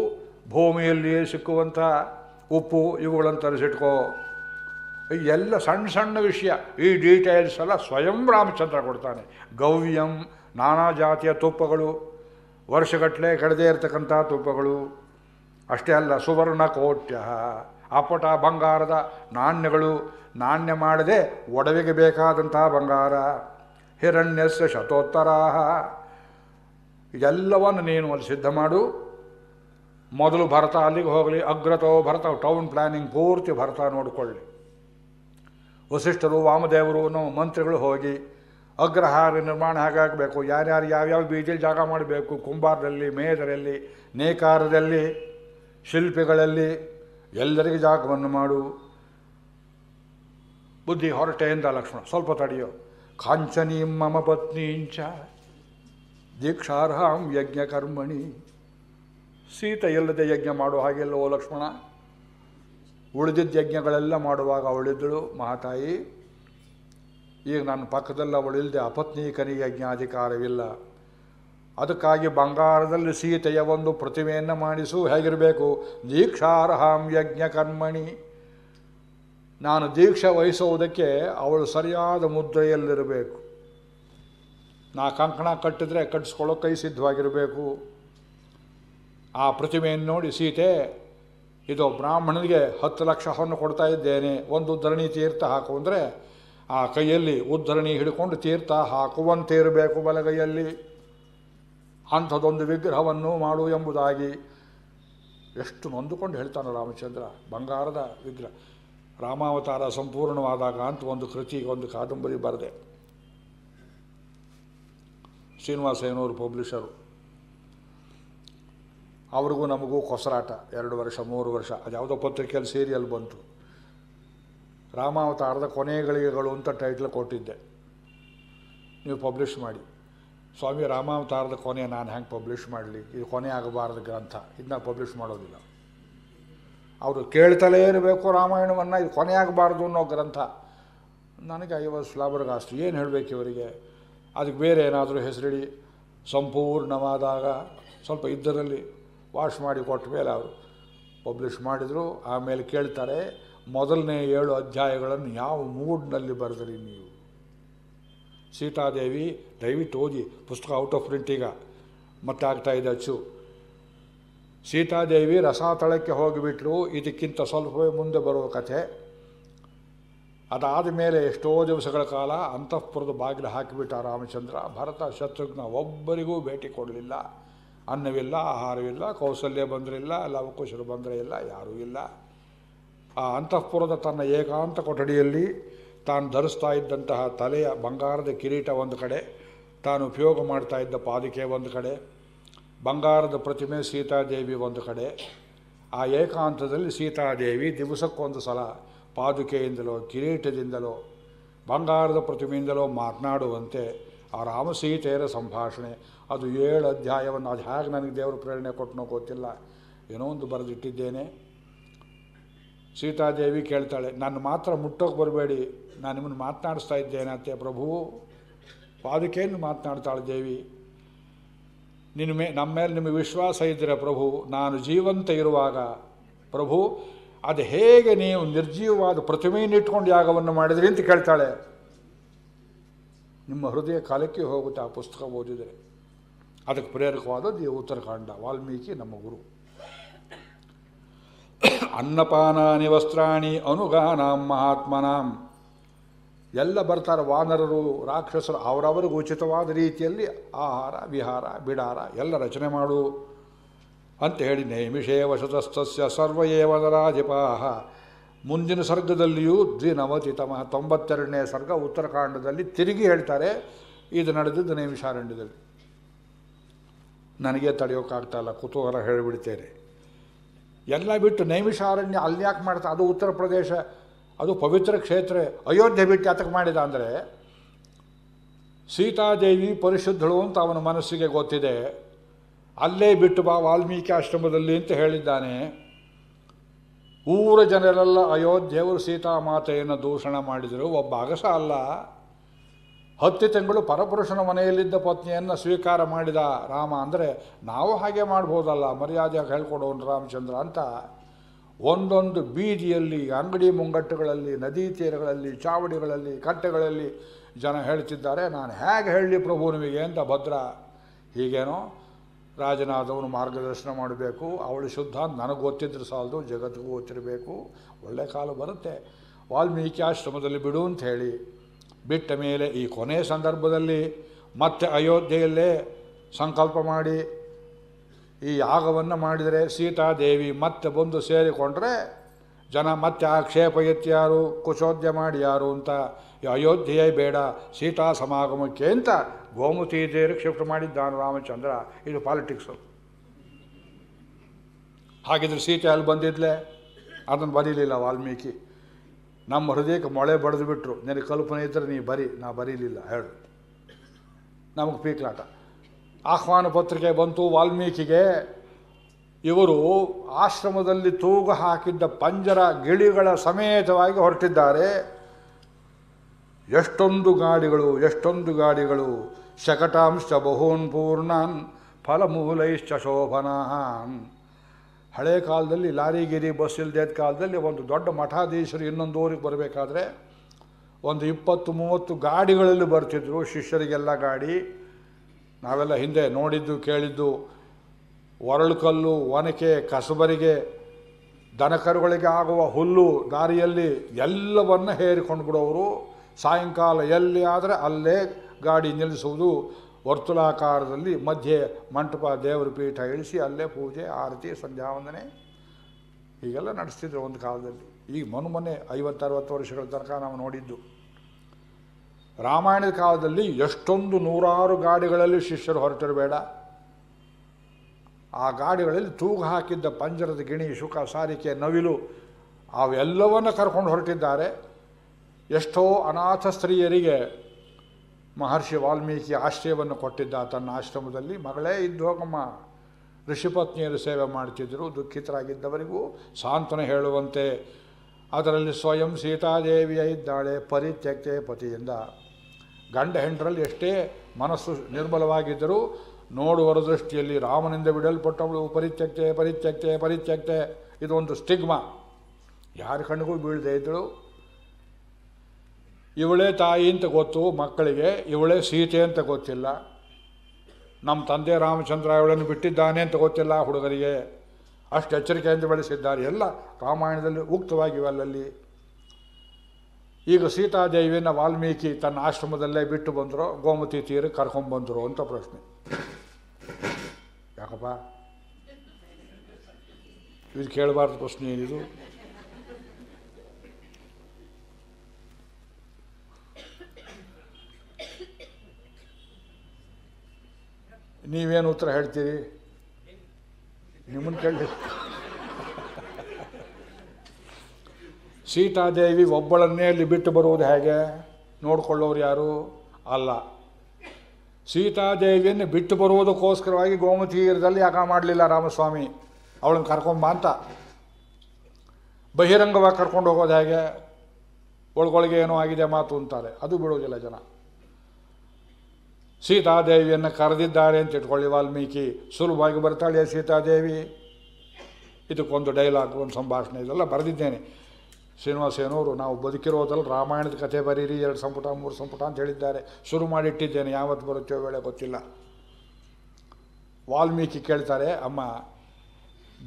ಭೂಮಿಯಲ್ಲಿಯೇ ಸಿಕ್ಕುವಂಥ ಉಪ್ಪು ಇವುಗಳನ್ನು ತರಿಸಿಟ್ಕೋ ಎಲ್ಲ ಸಣ್ಣ ಸಣ್ಣ ವಿಷಯ ಈ ಡೀಟೇಲ್ಸ್ ಎಲ್ಲ ಸ್ವಯಂ ರಾಮಚಂದ್ರ ಕೊಡ್ತಾನೆ ಗವ್ಯಂ ನಾನಾ ಜಾತಿಯ ತುಪ್ಪಗಳು ವರ್ಷಗಟ್ಟಲೆ ಕಳೆದೇ ಇರತಕ್ಕಂಥ ತುಪ್ಪಗಳು ಅಷ್ಟೇ ಅಲ್ಲ ಸುವರ್ಣ ಕೋಟ್ಯ ಅಪಟ ಬಂಗಾರದ ನಾಣ್ಯಗಳು ನಾಣ್ಯ ಮಾಡದೆ ಒಡವೆಗೆ ಬೇಕಾದಂತಹ ಬಂಗಾರ ಹಿರಣ್ಯಸ್ಯ ಶತೋತ್ತರಾಹ ಇದೆಲ್ಲವನ್ನು ನೀನು ಅಲ್ಲಿ ಸಿದ್ಧ ಮಾಡು ಮೊದಲು ಭರತ ಅಲ್ಲಿಗೆ ಹೋಗಲಿ ಅಗ್ರತೋ ಭರತ ಟೌನ್ ಪ್ಲ್ಯಾನಿಂಗ್ ಪೂರ್ತಿ ಭರತ ನೋಡಿಕೊಳ್ಳಿ ವಸಿಷ್ಠರು ವಾಮದೇವರು ನಮ್ಮ ಮಂತ್ರಿಗಳು ಹೋಗಿ ಅಗ್ರಹಾರ ನಿರ್ಮಾಣ ಹೇಗಾಗಬೇಕು ಯಾರ್ಯಾರು ಯಾವ್ಯಾವ ಬೀಜಲ್ಲಿ ಜಾಗ ಮಾಡಬೇಕು ಕುಂಬಾರದಲ್ಲಿ ಮೇದರಲ್ಲಿ ನೇಕಾರದಲ್ಲಿ ಶಿಲ್ಪಿಗಳಲ್ಲಿ ಎಲ್ಲರಿಗೂ ಜಾಗವನ್ನು ಮಾಡು ಬುದ್ಧಿ ಹೊರಟೆ ಎಂದ ಲಕ್ಷ್ಮಣ ಸ್ವಲ್ಪ ತಡೆಯೋ ಕಾಂಚನಿ ಮಮ ಇಂಚ ದೀಕ್ಷಾರ್ಹಾಂ ಯಜ್ಞ ಕರ್ಮಣಿ ಸೀತ ಇಲ್ಲದೆ ಯಜ್ಞ ಮಾಡುವ ಹಾಗೆಲ್ಲವೋ ಲಕ್ಷ್ಮಣ ಉಳಿದಿದ್ದ ಯಜ್ಞಗಳೆಲ್ಲ ಮಾಡುವಾಗ ಅವಳಿದ್ದಳು ಮಹಾತಾಯಿ ಈಗ ನನ್ನ ಪಕ್ಕದಲ್ಲಿ ಅವಳಿಲ್ಲದೆ ಅಪತ್ನೀಕನಿಗೆ ಯಜ್ಞಾಧಿಕಾರವಿಲ್ಲ ಅದಕ್ಕಾಗಿ ಬಂಗಾರದಲ್ಲಿ ಸೀತೆಯ ಒಂದು ಪ್ರತಿಮೆಯನ್ನು ಮಾಡಿಸು ಹೇಗಿರಬೇಕು ದೀಕ್ಷಾರ್ಹಾಂ ಯಜ್ಞ ಕರ್ಮಣಿ ನಾನು ದೀಕ್ಷೆ ವಹಿಸುವುದಕ್ಕೆ ಅವಳು ಸರಿಯಾದ ಮುದ್ರೆಯಲ್ಲಿರಬೇಕು ನಾ ಕಂಕಣ ಕಟ್ಟಿದ್ರೆ ಕಟ್ಟಿಸ್ಕೊಳ್ಳೋ ಕೈ ಸಿದ್ಧವಾಗಿರಬೇಕು ಆ ಪ್ರತಿಮೆಯನ್ನು ನೋಡಿ ಸೀತೆ ಇದು ಬ್ರಾಹ್ಮಣನಿಗೆ ಹತ್ತು ಲಕ್ಷ ಹೊನ್ನು ಕೊಡ್ತಾ ಇದ್ದೇನೆ ಒಂದು ಉದ್ಧರಣಿ ತೀರ್ಥ ಹಾಕು ಅಂದರೆ ಆ ಕೈಯಲ್ಲಿ ಉದ್ಧರಣಿ ಹಿಡ್ಕೊಂಡು ತೀರ್ಥ ಹಾಕುವಂತೆ ಇರಬೇಕು ಬಲಗೈಯಲ್ಲಿ ಅಂಥದ್ದೊಂದು ವಿಗ್ರಹವನ್ನು ಮಾಡು ಎಂಬುದಾಗಿ ಎಷ್ಟು ನೊಂದುಕೊಂಡು ಹೇಳ್ತಾನೆ ರಾಮಚಂದ್ರ ಬಂಗಾರದ ವಿಗ್ರಹ ರಾಮಾವತಾರ ಸಂಪೂರ್ಣವಾದಾಗ ಅಂತ ಒಂದು ಕೃತಿ ಒಂದು ಕಾದಂಬರಿ ಬರೆದೆ ಏನೋರು ಪಬ್ಲಿಷರು ಅವ್ರಿಗೂ ನಮಗೂ ಕೊಸರಾಟ ಎರಡು ವರ್ಷ ಮೂರು ವರ್ಷ ಅದು ಯಾವುದೋ ಪತ್ರಿಕೆಯಲ್ಲಿ ಸೀರಿಯಲ್ ಬಂತು ರಾಮಾವತಾರದ ಕೊನೆಗಳಿಗೆಗಳು ಅಂತ ಟೈಟ್ಲ್ ಕೊಟ್ಟಿದ್ದೆ ನೀವು ಪಬ್ಲಿಷ್ ಮಾಡಿ ಸ್ವಾಮಿ ರಾಮಾವತಾರದ ಕೊನೆ ನಾನು ಹೆಂಗೆ ಪಬ್ಲಿಷ್ ಮಾಡಲಿ ಇದು ಕೊನೆ ಆಗಬಾರದು ಗ್ರಂಥ ಇದನ್ನ ಪಬ್ಲಿಷ್ ಮಾಡೋದಿಲ್ಲ ಅವರು ಕೇಳ್ತಲೇ ಇರಬೇಕು ರಾಮಾಯಣವನ್ನು ಇದು ಕೊನೆಯಾಗಬಾರ್ದು ಅನ್ನೋ ಗ್ರಂಥ ನನಗೆ ಐವತ್ತು ಸ್ಲಾಬರ್ಗಾಸ್ತು ಏನು ಹೇಳಬೇಕು ಇವರಿಗೆ ಅದಕ್ಕೆ ಬೇರೆ ಏನಾದರೂ ಹೆಸರಿಡಿ ಸಂಪೂರ್ಣವಾದಾಗ ಸ್ವಲ್ಪ ಇದ್ದರಲ್ಲಿ ವಾಶ್ ಮಾಡಿ ಕೊಟ್ಟ ಮೇಲೆ ಅವರು ಪಬ್ಲಿಷ್ ಮಾಡಿದರು ಆಮೇಲೆ ಕೇಳ್ತಾರೆ ಮೊದಲನೇ ಏಳು ಅಧ್ಯಾಯಗಳನ್ನು ಯಾವ ಮೂಡ್ನಲ್ಲಿ ಬರೆದ್ರಿ ನೀವು ಸೀತಾದೇವಿ ದಯವಿಟ್ಟು ಓದಿ ಪುಸ್ತಕ ಔಟ್ ಆಫ್ ಪ್ರಿಂಟ್ ಈಗ ಮತ್ತೆ ಆಗ್ತಾಯಿದೆ ಅಚ್ಚು ಸೀತಾದೇವಿ ರಸಾತಳಕ್ಕೆ ಹೋಗಿಬಿಟ್ರು ಇದಕ್ಕಿಂತ ಸ್ವಲ್ಪವೇ ಮುಂದೆ ಬರುವ ಕಥೆ ಅದಾದ ಮೇಲೆ ಎಷ್ಟೋ ದಿವಸಗಳ ಕಾಲ ಅಂತಃಪುರದ ಬಾಗಿಲು ಹಾಕಿಬಿಟ್ಟ ರಾಮಚಂದ್ರ ಭರತ ಶತ್ರುಘ್ನ ಒಬ್ಬರಿಗೂ ಭೇಟಿ ಕೊಡಲಿಲ್ಲ ಅನ್ನವಿಲ್ಲ ಆಹಾರವಿಲ್ಲ ಕೌಶಲ್ಯ ಬಂದರಿಲ್ಲ ಲವಕುಶರು ಬಂದರೆ ಇಲ್ಲ ಯಾರೂ ಇಲ್ಲ ಆ ಅಂತಃಪುರದ ತನ್ನ ಏಕಾಂತ ಕೊಠಡಿಯಲ್ಲಿ ತಾನು ಧರಿಸ್ತಾ ಇದ್ದಂತಹ ತಲೆಯ ಬಂಗಾರದ ಕಿರೀಟ ಒಂದು ಕಡೆ ತಾನು ಉಪಯೋಗ ಮಾಡ್ತಾ ಇದ್ದ ಪಾದಿಕೆ ಒಂದು ಕಡೆ ಬಂಗಾರದ ಪ್ರತಿಮೆ ಸೀತಾದೇವಿ ಒಂದು ಕಡೆ ಆ ಏಕಾಂತದಲ್ಲಿ ಸೀತಾದೇವಿ ದಿವಸಕ್ಕೊಂದು ಸಲ ಪಾದುಕೆಯಿಂದಲೋ ಕಿರೀಟದಿಂದಲೋ ಬಂಗಾರದ ಪ್ರತಿಮೆಯಿಂದಲೋ ಮಾತನಾಡುವಂತೆ ಆ ರಾಮ ಸೀತೆಯರ ಸಂಭಾಷಣೆ ಅದು ಏಳು ಅಧ್ಯಾಯವನ್ನು ಅದು ಹೇಗೆ ನನಗೆ ದೇವರು ಪ್ರೇರಣೆ ಕೊಟ್ಟನೋ ಗೊತ್ತಿಲ್ಲ ಏನೋ ಒಂದು ಬರೆದಿಟ್ಟಿದ್ದೇನೆ ಸೀತಾದೇವಿ ಕೇಳ್ತಾಳೆ ನನ್ನ ಮಾತ್ರ ಮುಟ್ಟೋಕೆ ಬರಬೇಡಿ ನಾನು ನಿಮ್ಮನ್ನು ಮಾತನಾಡಿಸ್ತಾ ಇದ್ದೇನೆ ಅತ್ತೆ ಪ್ರಭು ಪಾದುಕೆಯನ್ನು ಮಾತನಾಡ್ತಾಳೆ ದೇವಿ ನಿನ್ನ ಮೇ ನಮ್ಮ ಮೇಲೆ ನಿಮಗೆ ವಿಶ್ವಾಸ ಇದ್ದರೆ ಪ್ರಭು ನಾನು ಜೀವಂತ ಇರುವಾಗ ಪ್ರಭು ಅದು ಹೇಗೆ ನೀವು ನಿರ್ಜೀವವಾದ ಪ್ರತಿಮೆಯನ್ನು ಇಟ್ಕೊಂಡು ಯಾಗವನ್ನು ಮಾಡಿದ್ರಿ ಅಂತ ಕೇಳ್ತಾಳೆ ನಿಮ್ಮ ಹೃದಯ ಕಾಲಕ್ಕೆ ಹೋಗುತ್ತೆ ಆ ಪುಸ್ತಕ ಓದಿದರೆ ಅದಕ್ಕೆ ಪ್ರೇರಕವಾದದ್ದು ಈ ಉತ್ತರಕಾಂಡ ವಾಲ್ಮೀಕಿ ನಮ್ಮ ಗುರು ಅನ್ನಪಾನಾನಿ ವಸ್ತ್ರಾಣಿ ಅನುಗಾನಾಂ ಮಹಾತ್ಮನಾಂ ಎಲ್ಲ ಬರ್ತಾರೆ ವಾನರರು ರಾಕ್ಷಸರು ಅವರವರಿಗೂ ಉಚಿತವಾದ ರೀತಿಯಲ್ಲಿ ಆಹಾರ ವಿಹಾರ ಬಿಡಾರ ಎಲ್ಲ ರಚನೆ ಮಾಡು ಅಂತ ಹೇಳಿ ನೈಮಿಷೇ ವಶತಸ್ತಸ್ಯ ಸರ್ವಯೇವ ಮುಂದಿನ ಸರ್ಗದಲ್ಲಿಯೂ ತಮ ತೊಂಬತ್ತೆರಡನೇ ಸರ್ಗ ಉತ್ತರಕಾಂಡದಲ್ಲಿ ತಿರುಗಿ ಹೇಳ್ತಾರೆ ಇದು ನಡೆದಿದ್ದು ನೈಮಿಷಾರಣ್ಯದಲ್ಲಿ ನನಗೆ ಇಲ್ಲ ಕುತೂಹಲ ಹೇಳಿಬಿಡ್ತೇನೆ ಎಲ್ಲ ಬಿಟ್ಟು ನೈಮಿಷಾರಣ್ಯ ಅಲ್ಲಿ ಯಾಕೆ ಮಾಡ್ತಾ ಅದು ಉತ್ತರ ಪ್ರದೇಶ ಅದು ಪವಿತ್ರ ಕ್ಷೇತ್ರ ಅಯೋಧ್ಯೆ ಬಿಟ್ಟು ಯಾತಕ್ಕೆ ಮಾಡಿದ ಅಂದರೆ ಸೀತಾದೇವಿ ಪರಿಶುದ್ಧಳು ಅಂತ ಅವನ ಮನಸ್ಸಿಗೆ ಗೊತ್ತಿದೆ ಅಲ್ಲೇ ಬಿಟ್ಟು ಬಾ ವಾಲ್ಮೀಕಿ ಆಶ್ರಮದಲ್ಲಿ ಅಂತ ಹೇಳಿದ್ದಾನೆ ಊರ ಜನರೆಲ್ಲ ಅಯೋಧ್ಯೆಯವರು ಮಾತೆಯನ್ನು ದೂಷಣ ಮಾಡಿದರು ಒಬ್ಬ ಅಗಸ ಅಲ್ಲ ಹತ್ತು ತಿಂಗಳು ಪರಪುರುಷನ ಮನೆಯಲ್ಲಿದ್ದ ಪತ್ನಿಯನ್ನು ಸ್ವೀಕಾರ ಮಾಡಿದ ರಾಮ ಅಂದರೆ ನಾವು ಹಾಗೆ ಮಾಡ್ಬೋದಲ್ಲ ಮರ್ಯಾದೆಯಾಗಿ ಹೇಳ್ಕೊಡೋನು ರಾಮಚಂದ್ರ ಅಂತ ಒಂದೊಂದು ಬೀದಿಯಲ್ಲಿ ಅಂಗಡಿ ಮುಂಗಟ್ಟುಗಳಲ್ಲಿ ನದಿ ತೀರಗಳಲ್ಲಿ ಚಾವಡಿಗಳಲ್ಲಿ ಕಟ್ಟೆಗಳಲ್ಲಿ ಜನ ಹೇಳ್ತಿದ್ದಾರೆ ನಾನು ಹೇಗೆ ಹೇಳಲಿ ಪ್ರಭು ನಿಮಗೆ ಅಂತ ಭದ್ರ ಹೀಗೇನೋ ರಾಜನಾದವನು ಮಾರ್ಗದರ್ಶನ ಮಾಡಬೇಕು ಅವಳು ಶುದ್ಧ ನನಗೆ ಗೊತ್ತಿದ್ರೆ ಸಾಲದು ಜಗತ್ತಿಗೂ ಗೊತ್ತಿರಬೇಕು ಒಳ್ಳೆ ಕಾಲ ಬರುತ್ತೆ ವಾಲ್ಮೀಕಿ ಆಶ್ರಮದಲ್ಲಿ ಬಿಡು ಅಂತ ಹೇಳಿ ಬಿಟ್ಟ ಮೇಲೆ ಈ ಕೊನೆಯ ಸಂದರ್ಭದಲ್ಲಿ ಮತ್ತೆ ಅಯೋಧ್ಯೆಯಲ್ಲೇ ಸಂಕಲ್ಪ ಮಾಡಿ ಈ ಯಾಗವನ್ನು ಮಾಡಿದರೆ ಸೀತಾದೇವಿ ಮತ್ತೆ ಬಂದು ಸೇರಿಕೊಂಡ್ರೆ ಜನ ಮತ್ತೆ ಆಕ್ಷೇಪ ಎತ್ತಿಯಾರು ಕುಶೋದ್ಯ ಮಾಡಿ ಯಾರು ಅಂತ ಅಯೋಧ್ಯೆಯೇ ಬೇಡ ಸೀತಾ ಸಮಾಗಮಕ್ಕೆ ಅಂತ ಗೋಮುತಿ ದೇರಿಗೆ ಶಿಫ್ಟ್ ಮಾಡಿದ್ದಾನು ರಾಮಚಂದ್ರ ಇದು ಪಾಲಿಟಿಕ್ಸು ಹಾಗಿದ್ರೆ ಸೀತೆ ಅಲ್ಲಿ ಬಂದಿದ್ಲೆ ಅದನ್ನು ಬರೀಲಿಲ್ಲ ವಾಲ್ಮೀಕಿ ನಮ್ಮ ಹೃದಯಕ್ಕೆ ಮೊಳೆ ಬಡಿದು ಬಿಟ್ಟರು ನಿನಗೆ ಕಲ್ಪನೆ ಇದ್ದರೆ ನೀ ಬರಿ ನಾ ಬರೀಲಿಲ್ಲ ಹೇಳು ನಮಗೆ ಪೀಕ್ಲಾಟ ಆಹ್ವಾನ ಪತ್ರಿಕೆ ಬಂತು ವಾಲ್ಮೀಕಿಗೆ ಇವರು ಆಶ್ರಮದಲ್ಲಿ ತೂಗು ಹಾಕಿದ್ದ ಪಂಜರ ಗಿಳಿಗಳ ಸಮೇತವಾಗಿ ಹೊರಟಿದ್ದಾರೆ ಎಷ್ಟೊಂದು ಗಾಡಿಗಳು ಎಷ್ಟೊಂದು ಗಾಡಿಗಳು ಶಕಟಾಂಶ ಬಹೂನ್ ಪೂರ್ಣಾನ್ ಫಲಮೂಲೈಶ್ಚ ಶೋಭನಾನ್ ಹಳೆ ಕಾಲದಲ್ಲಿ ಲಾರಿಗಿರಿ ಬಸ್ ಇಲ್ಲದೆ ಕಾಲದಲ್ಲಿ ಒಂದು ದೊಡ್ಡ ಮಠಾಧೀಶರು ಇನ್ನೊಂದು ಊರಿಗೆ ಬರಬೇಕಾದ್ರೆ ಒಂದು ಇಪ್ಪತ್ತು ಮೂವತ್ತು ಗಾಡಿಗಳಲ್ಲಿ ಬರ್ತಿದ್ರು ಶಿಷ್ಯರಿಗೆಲ್ಲ ಗಾಡಿ ನಾವೆಲ್ಲ ಹಿಂದೆ ನೋಡಿದ್ದು ಕೇಳಿದ್ದು ಒರಳುಕಲ್ಲು ಒನಕೆ ಕಸಬರಿಗೆ ದನಕರುಗಳಿಗೆ ಆಗುವ ಹುಲ್ಲು ದಾರಿಯಲ್ಲಿ ಎಲ್ಲವನ್ನು ಹೇರಿಕೊಂಡು ಬಿಡೋರು ಸಾಯಂಕಾಲ ಎಲ್ಲಿ ಆದರೆ ಅಲ್ಲೇ ಗಾಡಿ ನಿಲ್ಲಿಸುವುದು ವರ್ತುಲಾಕಾರದಲ್ಲಿ ಮಧ್ಯೆ ಮಂಟಪ ದೇವರ ಪೀಠ ಇಳಿಸಿ ಅಲ್ಲೇ ಪೂಜೆ ಆರತಿ ವಂದನೆ ಹೀಗೆಲ್ಲ ನಡೆಸ್ತಿದ್ರು ಒಂದು ಕಾಲದಲ್ಲಿ ಈಗ ಮೊನ್ನೆ ಐವತ್ತರವತ್ತು ವರ್ಷಗಳ ತನಕ ನಾವು ನೋಡಿದ್ದು ರಾಮಾಯಣದ ಕಾಲದಲ್ಲಿ ಎಷ್ಟೊಂದು ನೂರಾರು ಗಾಡಿಗಳಲ್ಲಿ ಶಿಷ್ಯರು ಹೊರಟಿರಬೇಡ ಆ ಗಾಡಿಗಳಲ್ಲಿ ತೂಗು ಹಾಕಿದ್ದ ಪಂಜರದ ಗಿಣಿ ಶುಕ ಸಾರಿಕೆ ನವಿಲು ಅವೆಲ್ಲವನ್ನು ಕರ್ಕೊಂಡು ಹೊರಟಿದ್ದಾರೆ ಎಷ್ಟೋ ಅನಾಥ ಸ್ತ್ರೀಯರಿಗೆ ಮಹರ್ಷಿ ವಾಲ್ಮೀಕಿ ಆಶ್ರಯವನ್ನು ಕೊಟ್ಟಿದ್ದ ತನ್ನ ಆಶ್ರಮದಲ್ಲಿ ಮಗಳೇ ಇದ್ದು ಋಷಿಪತ್ನಿಯರು ಸೇವೆ ಮಾಡ್ತಿದ್ದರು ದುಃಖಿತರಾಗಿದ್ದವರಿಗೂ ಸಾಂತ್ವನ ಹೇಳುವಂತೆ ಅದರಲ್ಲಿ ಸ್ವಯಂ ಸೀತಾದೇವಿಯ ಇದ್ದಾಳೆ ಪರಿತ್ಯಕ್ತೆ ಪತಿಯಿಂದ ಗಂಡ ಹೆಂಡ್ರಲ್ಲಿ ಎಷ್ಟೇ ಮನಸ್ಸು ನಿರ್ಬಲವಾಗಿದ್ದರೂ ನೋಡುವರ ದೃಷ್ಟಿಯಲ್ಲಿ ರಾಮನಿಂದ ಬಿಡಲ್ಪಟ್ಟವಳು ಪರಿತ್ಯಕ್ತೆ ಪರಿತ್ಯಕ್ತೆ ಪರಿತ್ಯಕ್ತೆ ಇದೊಂದು ಸ್ಟಿಗ್ಮ ಯಾರ ಕಣ್ಣಿಗೂ ಬೀಳದೆ ಇದ್ದಳು ಇವಳೇ ತಾಯಿ ಅಂತ ಗೊತ್ತು ಮಕ್ಕಳಿಗೆ ಇವಳೇ ಸೀತೆ ಅಂತ ಗೊತ್ತಿಲ್ಲ ನಮ್ಮ ತಂದೆ ರಾಮಚಂದ್ರ ಇವಳನ್ನು ಬಿಟ್ಟಿದ್ದಾನೆ ಅಂತ ಗೊತ್ತಿಲ್ಲ ಹುಡುಗರಿಗೆ ಅಷ್ಟು ಎಚ್ಚರಿಕೆಯಿಂದ ಬೆಳೆಸಿದ್ದಾರೆ ಎಲ್ಲ ರಾಮಾಯಣದಲ್ಲಿ ಉಕ್ತವಾಗಿವೆ ಅಲ್ಲಲ್ಲಿ ಈಗ ಸೀತಾದೇವಿನ ವಾಲ್ಮೀಕಿ ತನ್ನ ಆಶ್ರಮದಲ್ಲೇ ಬಿಟ್ಟು ಬಂದರು ಗೋಮತಿ ತೀರಿ ಕರ್ಕೊಂಬಂದರು ಅಂತ ಪ್ರಶ್ನೆ ಯಾಕಪ್ಪ ಇದು ಕೇಳಬಾರ್ದು ಪ್ರಶ್ನೆ ಏನಿದು ನೀವೇನು ಉತ್ತರ ಹೇಳ್ತೀರಿ ನಿಮ್ಮನ್ನು ಕೇಳಿ ಸೀತಾದೇವಿ ಒಬ್ಬಳನ್ನೇ ಅಲ್ಲಿ ಬಿಟ್ಟು ಬರುವುದು ಹೇಗೆ ನೋಡಿಕೊಳ್ಳೋರು ಯಾರು ಅಲ್ಲ ಸೀತಾದೇವಿಯನ್ನು ಬಿಟ್ಟು ಬರುವುದಕ್ಕೋಸ್ಕರವಾಗಿ ಗೋಮತೀರದಲ್ಲಿ ಯಾಕೆ ಮಾಡಲಿಲ್ಲ ರಾಮಸ್ವಾಮಿ ಅವಳನ್ನು ಕರ್ಕೊಂಬ ಅಂತ ಬಹಿರಂಗವಾಗಿ ಕರ್ಕೊಂಡು ಹೋಗೋದು ಹೇಗೆ ಒಳಗೊಳಗೆ ಏನೋ ಆಗಿದೆ ಮಾತು ಅಂತಾರೆ ಅದು ಬಿಡೋದಿಲ್ಲ ಜನ ಸೀತಾದೇವಿಯನ್ನು ಕರೆದಿದ್ದಾರೆ ಅಂತ ಇಟ್ಕೊಳ್ಳಿ ವಾಲ್ಮೀಕಿ ಸುಲಭವಾಗಿ ಬರ್ತಾಳೆ ಸೀತಾದೇವಿ ಇದಕ್ಕೊಂದು ಡೈಲಾಗ್ ಒಂದು ಸಂಭಾಷಣೆ ಇದೆಲ್ಲ ಬರೆದಿದ್ದೇನೆ ಏನೋರು ನಾವು ಬದುಕಿರೋದಲ್ಲಿ ರಾಮಾಯಣದ ಕಥೆ ಬರೀರಿ ಎರಡು ಸಂಪುಟ ಮೂರು ಸಂಪುಟ ಅಂತ ಹೇಳಿದ್ದಾರೆ ಶುರು ಮಾಡಿಟ್ಟಿದ್ದೇನೆ ಯಾವತ್ತು ಬರುತ್ತೋ ವೇಳೆ ಗೊತ್ತಿಲ್ಲ ವಾಲ್ಮೀಕಿ ಕೇಳ್ತಾರೆ ಅಮ್ಮ